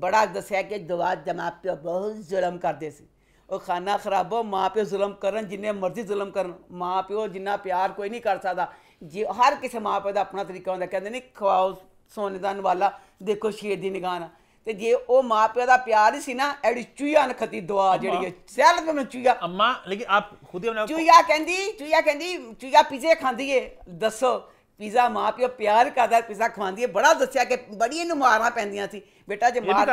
ਬੜਾ ਦੱਸਿਆ ਕਿ ਦੁਆ ਦੇ ਮਾਪੇ ਬਹੁਤ ਜ਼ੁਲਮ ਕਰਦੇ ਸੀ ਉਹ ਖਾਨਾ ਖਰਾਬੋ ਮਾਂ ਪਿਓ ਜ਼ੁਲਮ ਕਰਨ ਜਿੰਨੇ ਮਰਜ਼ੀ ਜ਼ੁਲਮ ਕਰਨ ਮਾਂ ਪਿਓ ਜਿੰਨਾ ਪਿਆਰ ਕੋਈ ਨਹੀਂ ਕਰ ਸਕਦਾ ਜੇ ਹਰ ਕਿਸੇ ਮਾਂ ਪਿਓ ਦਾ ਆਪਣਾ ਤਰੀਕਾ ਹੁੰਦਾ ਕਹਿੰਦੇ ਨਹੀਂ ਖਵਾਓ ਸੋਨੇ ਦਾ ਨਵਾਲਾ ਦੇਖੋ ਸ਼ੇਰ ਦੀ ਨਿਗਾਹ ਨਾਲ ਤੇ ਜੇ ਉਹ ਮਾਂ ਪਿਓ ਦਾ ਪਿਆਰ ਹੀ ਸੀ ਨਾ ਐਡੀ ਚੂਹੀਆ ਨਖਤੀ ਦੁਆ ਜਿਹੜੀ ਹੈ ਸਹਿਲ ਤੇ ਮੈਂ ਚੂਹੀਆ ਅੰਮਾ ਲੇਕਿਨ ਆਪ ਖੁਦ ਹੀ ਉਹਨਾਂ ਚੂਹੀਆ ਕਹਿੰਦੀ ਚੂਹੀਆ ਕਹਿੰਦੀ ਚੂਹੀਆ ਪੀਜ਼ੇ ਖਾਂਦੀ ਏ ਦੱਸੋ ਪੀਜ਼ਾ ਮਾਂ ਪਿਓ ਪਿਆਰ ਕਰਦਾ ਪੀਜ਼ਾ ਖਵਾਉਂਦੀ ਏ ਬੜਾ ਦੱਸਿਆ ਕਿ ਬੜੀ ਇਹਨੂੰ ਮਾਰਨਾ ਪੈਂਦੀਆਂ ਸੀ ਬੇਟਾ ਜੇ ਮਾਰ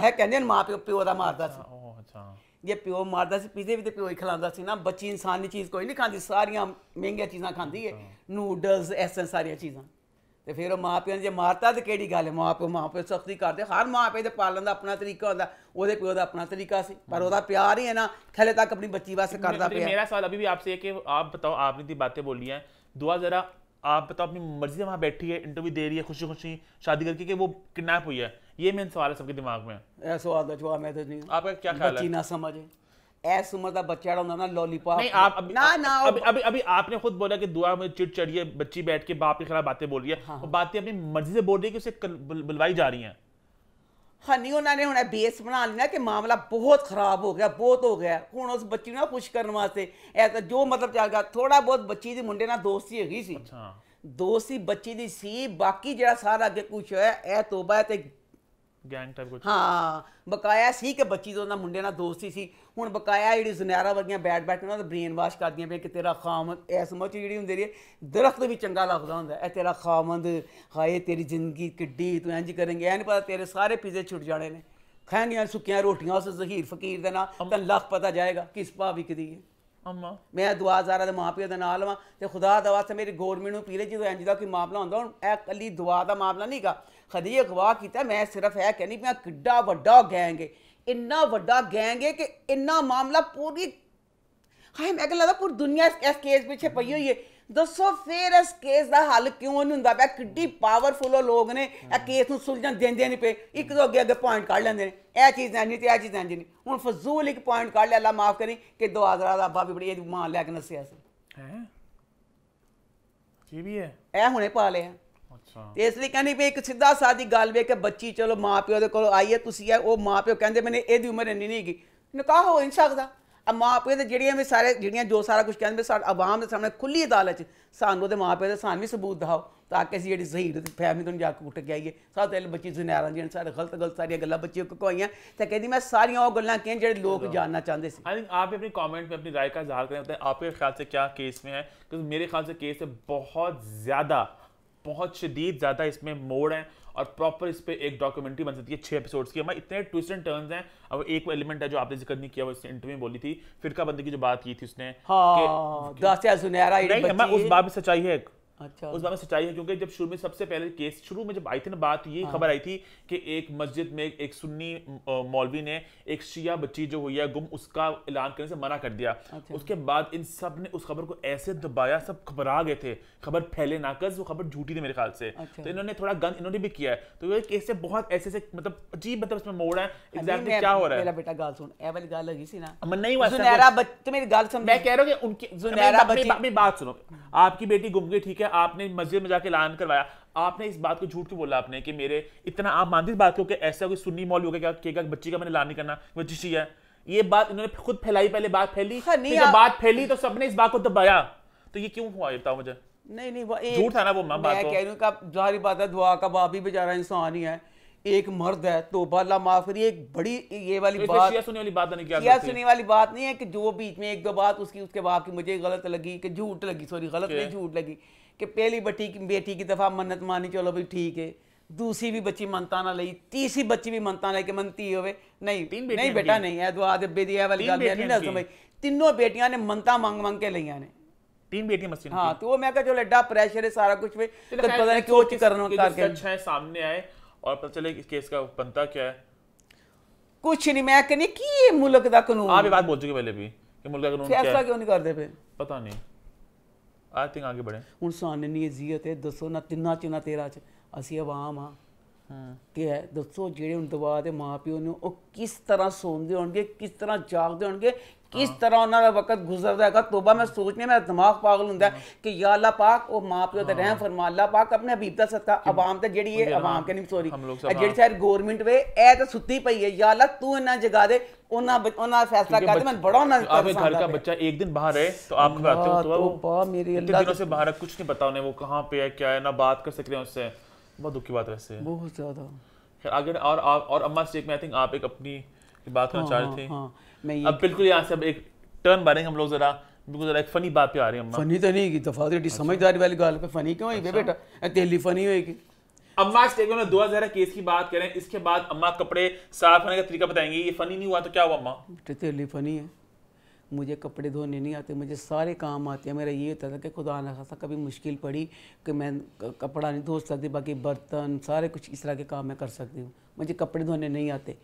ਹੈ ਕਹਿੰਦੇ ਮਾਂ ਪਿਓ ਪਿਓ ਦਾ ਮਾਰਦਾ ਸੀ ਉਹ ਅੱਛਾ ਜੇ ਪਿਓ ਮਾਰਦਾ ਸੀ ਪੀਜ਼ੇ ਵੀ ਤੇ ਪਿਓ ਹੀ ਖਿਲਾਉਂਦਾ ਸੀ ਨਾ ਬੱਚੀ ਇਨਸਾਨੀ ਚੀਜ਼ ਕੋਈ ਨਹੀਂ ਖਾਂਦੀ ਸਾਰੀਆਂ ਮਹਿੰਗੀਆਂ ਚੀਜ਼ਾਂ ਖਾਂਦੀ ਹੈ ਨੂਡਲਸ ਐਸਨ ਸਾਰੀਆਂ ਚੀਜ਼ਾਂ ਤੇ ਫਿਰ ਉਹ ਮਾਪਿਆਂ ਨੇ ਜੇ ਮਾਰਤਾ ਤੇ ਕਿਹੜੀ ਗੱਲ ਹੈ ਮਾਪਿਓ ਮਾਪਿਓ ਸਖਤੀ ਕਰਦੇ ਹਰ ਮਾਪੇ ਦੇ ਪਾਲਣ ਦਾ ਆਪਣਾ ਤਰੀਕਾ ਹੁੰਦਾ ਉਹਦੇ ਪਿਓ ਦਾ ਆਪਣਾ ਤਰੀਕਾ ਸੀ ਪਰ ਉਹਦਾ ਪਿਆਰ ਹੀ ਹੈ ਨਾ ਖਲੇ ਤੱਕ ਆਪਣੀ ਬੱਚੀ ਵਾਸਤੇ ਕਰਦਾ ਪਿਆ मेरा सवाल अभी भी आपसे है कि आप बताओ आपने इतनी बातें बोली हैं ਦੁਆ ਜਰਾ ਆਪ ਬਤਾਓ ਆਪਣੀ ਮਰਜ਼ੀ से वहाँ बैठी है इंटरव्यू दे रही है ਖੁਸ਼ੀ खुशी शादी करके कि वो किडनैप हुई है ये मेन सवाल है सबके दिमाग में बहुत खराब हो गया बहुत हो गया हूँ उस बच्ची खुश करने वास्ते जो मतलब चल गया थोड़ा बहुत बच्ची की मुंडे दोस्ती हैगी सी अच्छा। दोस्ती बच्ची की सी बाकी जरा सारा अगर कुछ होया तोबा ਗੈਂਗ ਟਾਈਪ ਕੁਝ ਹਾਂ ਬਕਾਇਆ ਸੀ ਕਿ ਬੱਚੀ ਤੋਂ ਉਹਨਾਂ ਮੁੰਡੇ ਨਾਲ ਦੋਸਤੀ ਸੀ ਹੁਣ ਬਕਾਇਆ ਜਿਹੜੀ ਜ਼ਨੈਰਾ ਵਰਗੀਆਂ ਬੈਡ ਬੈਟ ਉਹਨਾਂ ਦਾ ਬ੍ਰੇਨ ਵਾਸ਼ ਕਰਦੀਆਂ ਪਈ ਕਿ ਤੇਰਾ ਖਾਮਦ ਇਸ ਮੱਚ ਜਿਹੜੀ ਹੁੰਦੀ ਰਹੀ ਦਰਖਤ ਵੀ ਚੰਗਾ ਲੱਗਦਾ ਹੁੰਦਾ ਐ ਤੇਰਾ ਖਾਮਦ ਹਾਏ ਤੇਰੀ ਜ਼ਿੰਦਗੀ ਕਿੱਡੀ ਤੂੰ ਇੰਜ ਕਰੇਂਗੇ ਐ ਨਹੀਂ ਪਤਾ ਤੇਰੇ ਸਾਰੇ ਪੀਜ਼ੇ ਛੁੱਟ ਜਾਣੇ ਨੇ ਆ ਸੁੱਕੀਆਂ ਰੋਟੀਆਂ ਉਸ ਜ਼ਹੀਰ ਫਕੀਰ ਦੇ ਨਾਲ ਤਾਂ ਲੱਖ ਪਤਾ ਜਾਏਗਾ ਕਿਸ ਭਾ ਵਿਕਦੀ ਹੈ ਅਮਾ ਮੈਂ ਦੁਆ ਜ਼ਾਰਾ ਦੇ ਮਾਪਿਆਂ ਦੇ ਨਾਲ ਵਾਂ ਤੇ ਖੁਦਾ ਦਾ ਵਾਸਤੇ ਮੇਰੀ ਗੌਰਮੈਂਟ ਨੂੰ ਪੀਰੇ ਜਦੋਂ ਇੰਜ ਦਾ ਕੋਈ ਮਾਮਲਾ ਹੁੰਦਾ ਹੁਣ ਇਹ ਕੱਲੀ ਦੁਆ ਦਾ ਮਾਮਲਾ ਨਹੀਂਗਾ ਖਦੀ ਅਗਵਾ ਕੀਤਾ ਮੈਂ ਸਿਰਫ ਇਹ ਕਹਿੰਦੀ ਪਿਆ ਕਿੱਡਾ ਵੱਡਾ ਗੈਂਗ ਹੈ ਇੰਨਾ ਵੱਡਾ ਗੈਂਗ ਹੈ ਕਿ ਇੰਨਾ ਮਾਮਲਾ ਪੂਰੀ ਹਾਏ ਮੈਂ ਕਹਿੰਦਾ ਪੂਰੀ ਦੁਨੀਆ ਇਸ ਕੇਸ ਪਿੱਛੇ ਪਈ ਹੋਈ ਹੈ ਦੱਸੋ ਫੇਰ ਇਸ ਕੇਸ ਦਾ ਹੱਲ ਕਿਉਂ ਨਹੀਂ ਹੁੰਦਾ ਪਿਆ ਕਿੱਡੀ ਪਾਵਰਫੁਲ ਲੋਕ ਨੇ ਇਹ ਕੇਸ ਨੂੰ ਸੁਲਝਣ ਦਿੰਦੇ ਨਹੀਂ ਪਏ ਇੱਕ ਦੋ ਅੱਗੇ ਅੱਗੇ ਪੁਆਇੰਟ ਕੱਢ ਲੈਂਦੇ ਨੇ ਇਹ ਚੀਜ਼ ਨਹੀਂ ਤੇ ਇਹ ਚੀਜ਼ ਨਹੀਂ ਹੁਣ ਫਜ਼ੂਲ ਇੱਕ ਪੁਆਇੰਟ ਕੱਢ ਲਿਆ ਅੱਲਾ ਮਾਫ ਕਰੀ ਕਿ ਆਜ਼ਰਾ ਦਾ ਬਾਬੀ ਬੜੀ ਇਹਦੀ ਮਾਂ ਲੈ ਕੇ ਨਸਿਆ ਸੀ ਹੈ ਜੀ ਵੀ ਹੈ ਇਹ ਹੁਣੇ ਪਾ ਲਿਆ ਅੱਛਾ ਤੇ ਇਸ ਲਈ ਕਹਿੰਦੀ ਵੀ ਇੱਕ ਸਿੱਧਾ ਸਾਦੀ ਗੱਲ ਵੇਖ ਕੇ ਬੱਚੀ ਚਲੋ ਮਾਪਿਓ ਦੇ ਕੋਲ ਆਈ ਹੈ ਤੁਸੀਂ ਆ ਉਹ ਮਾਪਿਓ ਕਹਿੰਦੇ ਮੈਨੇ ਇਹਦੀ ਉਮਰ ਇੰਨੀ ਨਹੀਂ ਹੈਗੀ ਨਿਕਾਹ ਹੋ ਨਹੀਂ ਸਕਦਾ ਆ ਮਾਪਿਓ ਦੇ ਜਿਹੜੀਆਂ ਵੀ ਸਾਰੇ ਜਿਹੜੀਆਂ ਜੋ ਸਾਰਾ ਕੁਝ ਕਹਿੰਦੇ ਸਾਡੇ ਆਵਾਮ ਦੇ ਸਾਹਮਣੇ ਖੁੱਲੀ ਅਦਾਲਤ 'ਚ ਸਾਨੂੰ ਤੇ ਮਾਪਿਓ ਦੇ ਸਾਨੂੰ ਵੀ ਸਬੂਤ ਦਿਖਾਓ ਤਾਂ ਕਿ ਅਸੀਂ ਜਿਹੜੀ ਜ਼ਹੀਰ ਫੈਮਿਲੀ ਤੋਂ ਜਾ ਕੇ ਉੱਠ ਕੇ ਆਈਏ ਸਾਡਾ ਤੇ ਬੱਚੀ ਜ਼ੁਨੈਰਾਂ ਜਿਹੜੀਆਂ ਸਾਰੇ ਗਲਤ ਗਲਤ ਸਾਰੀਆਂ ਗੱਲਾਂ ਬੱਚਿਆਂ ਕੋ ਕੋਈਆਂ ਤੇ ਕਹਿੰਦੀ ਮੈਂ ਸਾਰੀਆਂ ਉਹ ਗੱਲਾਂ ਕਿਹਨ ਜਿਹੜੇ ਲੋਕ ਜਾਨਣਾ ਚਾਹੁੰਦੇ ਸੀ आई थिंक आप भी अपनी कमेंट में अपनी राय का इजहार करें बताएं आपके ख्याल से क्या केस में है क्योंकि मेरे ख्याल से केस है बहुत ज़्यादा बहुत शदीद ज़्यादा इसमें मोड़ हैं और प्रॉपर इस पर एक डॉक्यूमेंट्री बन सकती है छः एपिसोड्स की हमारे इतने ट्विस्ट एंड टर्न्स हैं अब एक एलिमेंट है जो आपने जिक्र नहीं किया वो इसने इंटरव्यू में बोली थी फिरका बंदी की जो बात की थी उसने हाँ, कि, कि, उस बात में सच्चाई है अच्छा उस बात में सच्चाई है क्योंकि जब शुरू में सबसे पहले केस शुरू में जब आई थी ना बात ये हाँ। खबर आई थी कि एक मस्जिद में एक सुन्नी मौलवी ने एक शिया बच्ची जो हुई है गुम उसका ऐलान करने से मना कर दिया अच्छा। उसके बाद इन सब ने उस खबर को ऐसे दबाया सब घबरा गए थे खबर फैले ना कर वो खबर झूठी थी मेरे ख्याल से अच्छा। तो इन्होंने थोड़ा गंद इन्होंने भी किया है तो ये केस से बहुत ऐसे ऐसे मतलब अजीब मतलब इसमें मोड़ है एग्जैक्टली क्या हो रहा है बेटा गाल सुन ए वाली गाल लगी सी ना मैं नहीं हुआ सुनहरा बच्चे मेरी गाल सुन मैं कह रहा हूं कि उनकी सुनहरा बच्ची बात सुनो आपकी बेटी गुम गई ठीक है आपने मस्जिद में जाके लान करवाया आपने इस बात को झूठ क्यों बोला आपने कि मेरे इतना आप मानते इस बात क्योंकि ऐसा कोई सुन्नी मॉल हो गया क्या बच्ची का मैंने लान नहीं करना बच्ची है ये बात इन्होंने खुद फैलाई पहले बात फैली हाँ, जब बात फैली तो सबने इस बात को दबाया तो ये क्यों हुआ ये बताओ मुझे नहीं नहीं वो झूठ था ना वो मैं कह रही हूँ जारी बात है दुआ का बाप भी बेचारा इंसान ही है एक मर्द है तो अल्लाह माफ करिए एक बड़ी ये वाली तो बात शिया सुनने वाली बात नहीं क्या सुनने वाली बात नहीं है कि जो बीच में एक दो बात उसकी उसके बाप की मुझे गलत लगी कि झूठ लगी सॉरी गलत नहीं झूठ लगी कि पहली बटी बेटी की दफ़ा मन्नत मानी चलो भाई ठीक है दूसरी भी बच्ची मनता ना लई तीसरी बच्ची भी मनता लेके मनती होवे नहीं नहीं बेटा नहीं है बेदी वाली गल नहीं दस भाई तीनों बेटियां ने मनता मांग मांग के लईया ने तीन बेटियां मस्जिद हाँ तो वो मैं चलो प्रेशर है सारा कुछ तो तो अच्छा नहीं मैं ਆਈ ਥਿੰਕ ਅੱਗੇ ਬੜੇ ਹੁਣ ਸਾਨੂੰ ਇੰਨੀ ਅਜ਼ੀਅਤ ਹੈ ਦੱਸੋ ਨਾ ਤਿੰਨਾ ਚਿੰਨਾ ਤੇਰਾ ਚ ਅਸੀਂ ਆਵਾਮ ਆ ਤੇ ਦੱਸੋ ਜਿਹੜੇ ਹੁਣ ਦਵਾ ਦੇ ਮਾਪਿਓ ਨੇ ਉਹ ਕਿਸ ਤਰ੍ਹਾਂ ਸੌਂਦੇ ਹੋਣਗੇ ਕਿਸ ਤਰ੍ਹਾਂ ਜਾਗਦੇ ਹੋਣਗੇ किस तरह उन्होंने वक्त ਵਕਤ ਗੁਜ਼ਰਦਾ ਹੈਗਾ ਤੋਬਾ ਮੈਂ ਸੋਚਨੇ ਮੇਰਾ ਦਿਮਾਗ ਪਾਗਲ ਹੁੰਦਾ ਕਿ ਯਾ ਅੱਲਾ ਪਾਕ ਉਹ ਮਾਪਿਓ ਤੇ ਰਹਿਮ ਫਰਮਾ ਅੱਲਾ ਪਾਕ ਆਪਣੇ ਹਬੀਬ ਦਾ का एक है तो, तो अल्लाह दिनों से बाहर कुछ है बात कर सकते उससे बहुत दुखी बात वैसे बहुत ज़्यादा और अम्मा आई थिंक आप एक अपनी बात करना हाँ, चाह रहे हाँ, थे हाँ। मैं अब बिल्कुल यहाँ से अब एक टर्न मारेंगे हम लोग जरा एक फनी बात पे आ रही है फनी तो नहीं की तफात अच्छा। समझदारी वाली गाल पे फनी क्यों अच्छा। बेटा तेली फनी होगी अम्मा स्टेगो ने 2000 केस की बात करें इसके बाद अम्मा कपड़े साफ होने का तरीका बताएंगे ये फनी नहीं हुआ तो क्या हुआ अम्मा तेली फनी है मुझे कपड़े धोने नहीं आते मुझे सारे काम आते हैं मेरा ये होता था कि खुदा न खासा कभी मुश्किल पड़ी कि मैं कपड़ा नहीं धो सकती बाकी बर्तन सारे कुछ इस तरह के काम मैं कर सकती हूँ मुझे कपड़े धोने नहीं आते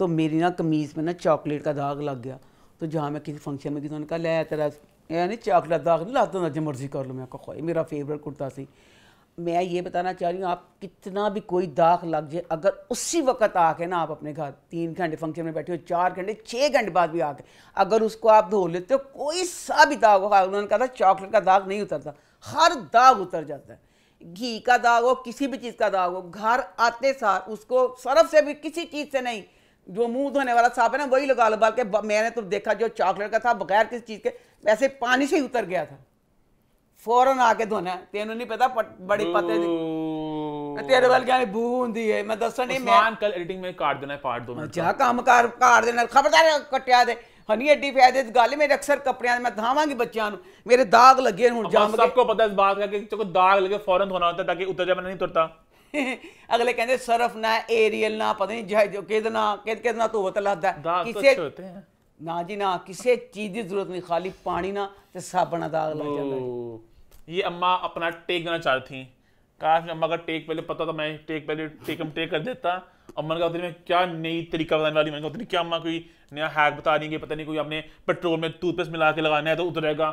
तो मेरी ना कमीज़ में ना चॉकलेट का दाग लग गया तो जहाँ मैं किसी फंक्शन में किसी तो उन्होंने कहा लिया तेरा यानी चॉकलेट दाग नहीं लाता ना जो मर्जी कर लो मैं आपका मेरा फेवरेट कुर्ता सी मैं ये बताना चाह रही हूँ आप कितना भी कोई दाग लग जाए अगर उसी वक्त आके ना आप अपने घर तीन घंटे फंक्शन में बैठे हो चार घंटे छः घंटे बाद भी आके अगर उसको आप धो लेते हो कोई सा भी दाग होगा उन्होंने कहा था चॉकलेट का दाग नहीं उतरता हर दाग उतर जाता है घी का दाग हो किसी भी चीज़ का दाग हो घर आते सार उसको सरफ से भी किसी चीज़ से नहीं जो मुंह धोने वाला साफ है ना वही लगा लगा के मैंने तो देखा जो चॉकलेट का था बगैर किसी चीज़ के वैसे पानी से ही उतर गया था फौरन आके धोना तेन नहीं पता पत, बड़ी पते ਤੇਰੇ ਵੱਲ ਗਿਆ ਬੂ ਹੁੰਦੀ ਹੈ ਮੈਂ ਦੱਸਣ ਨਹੀਂ ਮੈਂ ਉਸਮਾਨ ਕੱਲ ਐਡੀਟਿੰਗ ਮੈਂ ਕਾਟ ਦੇਣਾ ਪਾਰਟ 2 ਮਿੰਟ ਜਾ ਕੰਮ ਕਾਰ ਕਾਟ ਦੇ ਨਾਲ ਖਬਰਦਾਰ ਕਟਿਆ ਦੇ ਹਨੀ ਐਡੀ ਫਾਇਦੇ ਦੀ ਗੱਲ ਮੇਰੇ ਅਕਸਰ ਕੱਪੜਿਆਂ ਮੈਂ ਧਾਵਾਂਗੀ ਬੱਚਿਆਂ ਨੂੰ ਮੇਰੇ ਦਾਗ ਲੱਗੇ ਹੁਣ ਜਾਮ ਸਭ ਕੋ ਪਤਾ ਇਸ ਬਾਤ ਦਾ ਕਿ ਚੋ ਦਾਗ ਲੱਗੇ ਫੌਰਨ ਹੋਣਾ ਹੁੰਦਾ ਤਾਂ ਕਿ ਉੱਤਰ ਜਾ ਮੈਂ ਨਹੀਂ ਤੁਰਤਾ अगले कहते सरफ ना एरियल ना पता नहीं जहाज कितना कितना तो होता लगता है तो होते हैं ना जी ना किसी चीज की जरूरत नहीं खाली पानी ना तो साबन दाग लग ये अम्मा अपना टेक देना चाहती थी काश अम्मा का टेक पहले पता था मैं टेक पहले टेक टेक कर देता अम्मा ने कहा उतनी मैं क्या नई तरीका बताने वाली मैंने कहा उतनी क्या अम्मा कोई नया हैक बता देंगे पता नहीं कोई अपने पेट्रोल में टूथपेस्ट मिला के लगाना है तो उतरेगा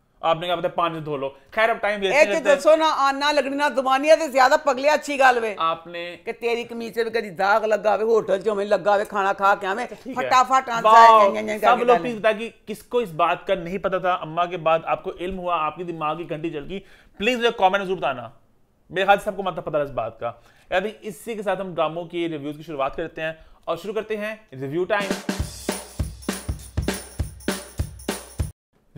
आपने क्या पता पानी धो लो खैर अब टाइम वेस्ट एक दसो ना आना लगनी ना जमानिया से ज्यादा पगले अच्छी गल वे आपने के तेरी कमीज पे कभी दाग लगा वे होटल जो में लगा वे खाना खा के आवे फटाफट सब लोग प्लीज ताकि किसको इस बात का नहीं पता था अम्मा के बाद आपको इल्म हुआ आपकी दिमाग की घंटी चल गई प्लीज मुझे कमेंट जरूर बताना मेरे हाथ सबको मतलब पता इस बात का आई इसी के साथ हम ड्रामों की रिव्यूज की शुरुआत करते हैं और शुरू करते हैं रिव्यू टाइम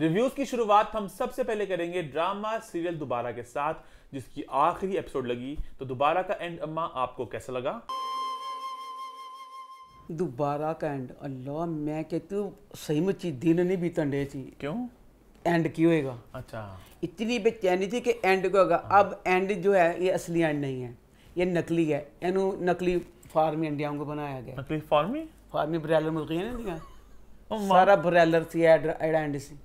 रिव्यूज की शुरुआत हम सबसे पहले करेंगे ड्रामा सीरियल दोबारा के साथ जिसकी आखिरी एपिसोड लगी तो दोबारा का एंड अम्मा आपको कैसा लगा दोबारा का एंड अल्लाह मैं कहती हूँ सही में दिन नहीं बीतन रही थी क्यों एंड की होएगा अच्छा इतनी बेचैनी थी कि एंड को होगा अब एंड जो है ये असली एंड नहीं है ये नकली है यानी नकली फार्मी इंडियाओं को बनाया गया नकली फार्मी फार्मी ब्रैलर मुर्गी है ना सारा ब्रैलर थी एंड सी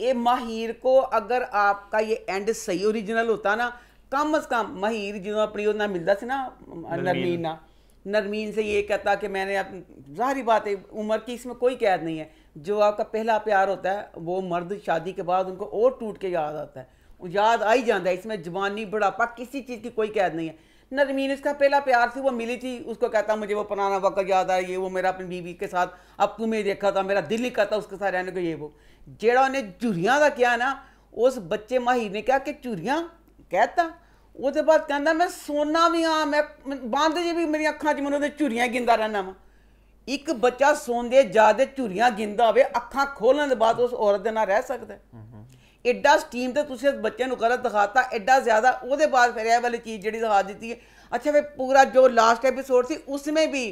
ये माहिर को अगर आपका ये एंड सही ओरिजिनल होता ना कम अज कम माहिर जो अपनी ना मिलता से ना नरमीन ना नरमीन से ये कहता कि मैंने आप सारी बात है उम्र की इसमें कोई कैद नहीं है जो आपका पहला प्यार होता है वो मर्द शादी के बाद उनको और टूट के याद आता है याद आ ही जाता है इसमें जवानी बुढ़ापा किसी चीज़ की कोई कैद नहीं है नरमीन इसका पहला प्यार थी वो मिली थी उसको कहता मुझे वो पुराना वक्त याद आया ये वो मेरा अपनी बीवी के साथ अब तुम्हें देखा था मेरा दिल ही कहता उसके साथ रहने को ये वो ਜਿਹੜਾ ਉਹਨੇ ਝੁਰੀਆਂ ਦਾ ਕਿਹਾ ਨਾ ਉਸ ਬੱਚੇ ਮਾਹੀ ਨੇ ਕਿਹਾ ਕਿ ਝੁਰੀਆਂ ਕਹਿਤਾ ਉਹਦੇ ਬਾਅਦ ਕਹਿੰਦਾ ਮੈਂ ਸੋਨਾ ਵੀ ਆ ਮੈਂ ਬੰਦ ਜੀ ਵੀ ਮੇਰੀਆਂ ਅੱਖਾਂ 'ਚ ਮਨ ਉਹਦੇ ਝੁਰੀਆਂ ਗਿੰਦਾ ਰਹਿਣਾ ਵਾ ਇੱਕ ਬੱਚਾ ਸੌਂਦੇ ਜਾਦੇ ਝੁਰੀਆਂ ਗਿੰਦਾ ਹੋਵੇ ਅੱਖਾਂ ਖੋਲਣ ਦੇ ਬਾਅਦ ਉਸ ਔਰਤ ਦੇ ਨਾਲ ਰਹਿ ਸਕਦਾ ਐਡਾ ਸਟੀਮ ਤੇ ਤੁਸੀਂ ਇਸ ਬੱਚੇ ਨੂੰ ਗਲਤ ਦਿਖਾਤਾ ਐਡਾ ਜ਼ਿਆਦਾ ਉਹਦੇ ਬਾਅਦ ਫਿਰ ਇਹ ਵਾਲੀ ਚੀਜ਼ ਜਿਹੜੀ ਦਿਖਾ ਦਿੱਤੀ ਹੈ ਅੱਛਾ ਫਿਰ ਪੂਰਾ ਜੋ ਲਾਸਟ ਐਪੀਸੋਡ ਸੀ ਉਸਮੇ ਵੀ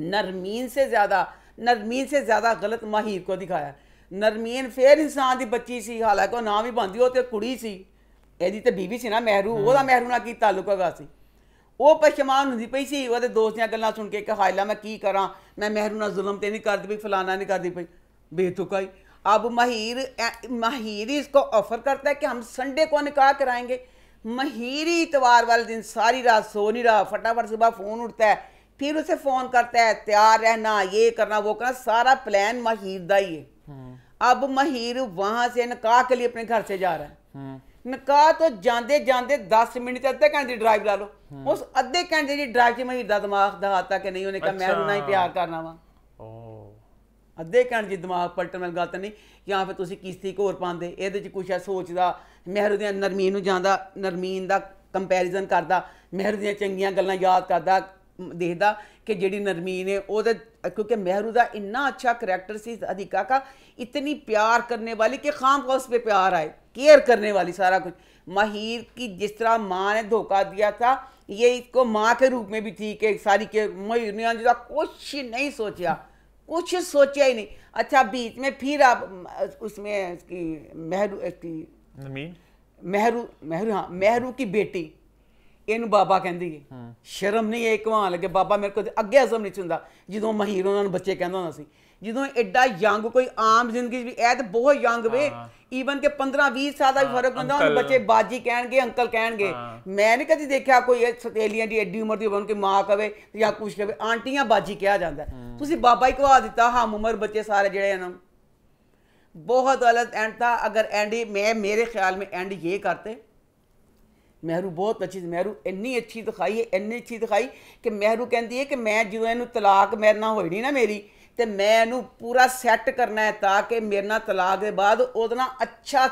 ਨਰਮੀਨ ਸੇ ਜ਼ਿਆਦਾ ਨਰਮੀਨ ਸੇ ਜ਼ਿਆਦਾ ਗਲਤ ਮਾਹੀਰ ਕੋ ਦਿਖਾਇਆ ਨਰਮੀਨ ਫੇਰ ਇਨਸਾਨ ਦੀ ਬੱਚੀ ਸੀ ਹਾਲਾਂਕਿ ਉਹ ਨਾ ਵੀ ਬੰਦੀ ਉਹ ਤੇ ਕੁੜੀ ਸੀ ਇਹਦੀ ਤੇ ਬੀਬੀ ਸੀ ਨਾ ਮਹਿਰੂ ਉਹਦਾ ਮਹਿਰੂ ਨਾਲ ਕੀ ਤਾਲੁਕ ਹੈਗਾ ਸੀ ਉਹ ਪਛਮਾਨ ਹੁੰਦੀ ਪਈ ਸੀ ਉਹਦੇ ਦੋਸਤ ਦੀਆਂ ਗੱਲਾਂ ਸੁਣ ਕੇ ਕਿ ਹਾਇਲਾ ਮੈਂ ਕੀ ਕਰਾਂ ਮੈਂ ਮਹਿਰੂ ਨਾਲ ਜ਼ੁਲਮ ਤੇ ਨਹੀਂ ਕਰਦੀ ਪਈ ਫਲਾਣਾ ਨਹੀਂ ਕਰਦੀ ਪਈ बेतुकाई अब माहिर माहिरी इसको ऑफर करता है कि हम संडे को निकाह कराएंगे माहिरी इतवार वाले दिन सारी रात सो नहीं रहा फटाफट सुबह फ़ोन उठता है ਫਿਰ ਉਸੇ ਫੋਨ ਕਰਤਾ ਹੈ ਤਿਆਰ ਰਹਿਣਾ ਇਹ ਕਰਨਾ ਉਹ ਕਰਨਾ ਸਾਰਾ ਪਲਾਨ ਮਹੀਰ ਦਾ ਹੀ ਹੈ है ਅਬ ਮਹੀਰ ਵਹਾਂ ਸੇ ਨਕਾਹ ਕੇ ਲਈ ਆਪਣੇ ਘਰ ਸੇ ਜਾ ਰਹਾ ਹੈ ਨਕਾਹ ਤੋਂ ਜਾਂਦੇ ਜਾਂਦੇ 10 ਮਿੰਟ ਤੇ ਅੱਧੇ ਘੰਟੇ ਦੀ ਡਰਾਈਵ ਲਾ ਲੋ ਉਸ ਅੱਧੇ ਘੰਟੇ ਦੀ ਡਰਾਈਵ 'ਚ ਮਹੀਰ ਦਾ ਦਿਮਾਗ ਦਹਾਤਾ ਕਿ ਨਹੀਂ ਉਹਨੇ ਕਿਹਾ ਮੈਂ ਉਹਨਾਂ ਹੀ ਪਿਆਰ ਕਰਨਾ ਵਾ ਅੱਧੇ ਘੰਟੇ ਦੀ ਦਿਮਾਗ ਪਲਟਣ ਵਾਲੀ ਗੱਲ ਨਹੀਂ ਜਾਂ ਫਿਰ ਤੁਸੀਂ ਕਿਸ਼ਤੀ ਕੋਰ ਪਾਉਂਦੇ ਇਹਦੇ 'ਚ ਕੁਛ ਐ ਸੋਚਦਾ ਮਹਿਰੂਦੀਨ ਨਰਮੀਨ ਨੂੰ ਜਾਂਦਾ ਨਰਮੀਨ ਦਾ ਕੰਪੈਰੀਜ਼ਨ ਕਰਦਾ ਦੀਆਂ ਚੰਗੀਆਂ ਗੱਲਾਂ ਯਾਦ ਕਰਦਾ देखता कि जी नरमी ने क्योंकि मेहरू का इन्ना अच्छा करेक्टर सी अधिका का इतनी प्यार करने वाली कि खाम का उस पर प्यार आए केयर करने वाली सारा कुछ माहिर की जिस तरह माँ ने धोखा दिया था ये इसको माँ के रूप में भी थी कि सारी के मयूर ने जो कुछ नहीं सोचा कुछ सोचा ही नहीं अच्छा बीच में फिर आप उसमें मेहरू इसकी मेहरू मेहरू हाँ मेहरू की बेटी ਇਹਨੂੰ ਬਾਬਾ ਕਹਿੰਦੀ ਹੈ ਸ਼ਰਮ ਨਹੀਂ ਇਹ ਕਮਾਲ ਲੱਗੇ ਬਾਬਾ ਮੇਰੇ ਕੋਲ ਅੱਗੇ ਅਜ਼ਮ ਨਹੀਂ ਹੁੰਦਾ ਜਦੋਂ ਮਹੀਰ ਉਹਨਾਂ ਨੂੰ ਬੱਚੇ ਕਹਿੰਦਾ ਹੁੰਦਾ ਸੀ ਜਦੋਂ ਐਡਾ ਯੰਗ ਕੋਈ ਆਮ ਜ਼ਿੰਦਗੀ ਵਿੱਚ ਇਹ ਤਾਂ ਬਹੁਤ ਯੰਗ ਵੇ ਈਵਨ ਕਿ 15 20 ਸਾਲ ਦਾ ਵੀ ਫਰਕ ਹੁੰਦਾ ਉਹਨਾਂ ਬੱਚੇ ਬਾਜੀ ਕਹਿਣਗੇ ਅੰਕਲ ਕਹਿਣਗੇ ਮੈਂ ਨਹੀਂ ਕਦੀ ਦੇਖਿਆ ਕੋਈ ਸਤੇਲੀਆਂ ਦੀ ਐਡੀ ਉਮਰ ਦੀ ਬਣ ਕੇ ਮਾਂ ਕਵੇ ਜਾਂ ਕੁਛ ਕਵੇ ਆਂਟੀਆਂ ਬਾਜੀ ਕਿਹਾ ਜਾਂਦਾ ਤੁਸੀਂ ਬਾਬਾ ਹੀ ਕਵਾ ਦਿੱਤਾ ਹਾਂ ਉਮਰ ਬੱਚੇ ਸਾਰੇ ਜਿਹੜੇ ਇਹਨਾਂ ਬਹੁਤ ਗਲਤ ਐਂਡ ਤਾਂ ਅਗਰ ਐਂਡੀ ਮੈਂ ਮੇਰੇ ਖਿਆਲ में एंड ਇਹ ਕਰਤੇ ਮਹਿਰੂ ਬਹੁਤ ਅੱਛੀ ਮਹਿਰੂ ਇੰਨੀ ਅੱਛੀ ਦਿਖਾਈ ਹੈ ਇੰਨੀ ਅੱਛੀ ਦਿਖਾਈ ਕਿ ਮਹਿਰੂ ਕਹਿੰਦੀ ਹੈ ਕਿ ਮੈਂ ਜਦੋਂ ਇਹਨੂੰ ਤਲਾਕ ਮੇਰੇ ਨਾਲ ਹੋਈ ਨਹੀਂ ਨਾ ਮੇਰੀ ਤੇ ਮੈਂ ਇਹਨੂੰ ਪੂਰਾ ਸੈੱਟ ਕਰਨਾ ਹੈ ਤਾਂ ਕਿ ਮੇਰੇ ਨਾਲ ਤਲਾਕ ਦੇ ਬਾਅਦ ਉਹਦੇ ਨਾਲ ਅੱਛਾ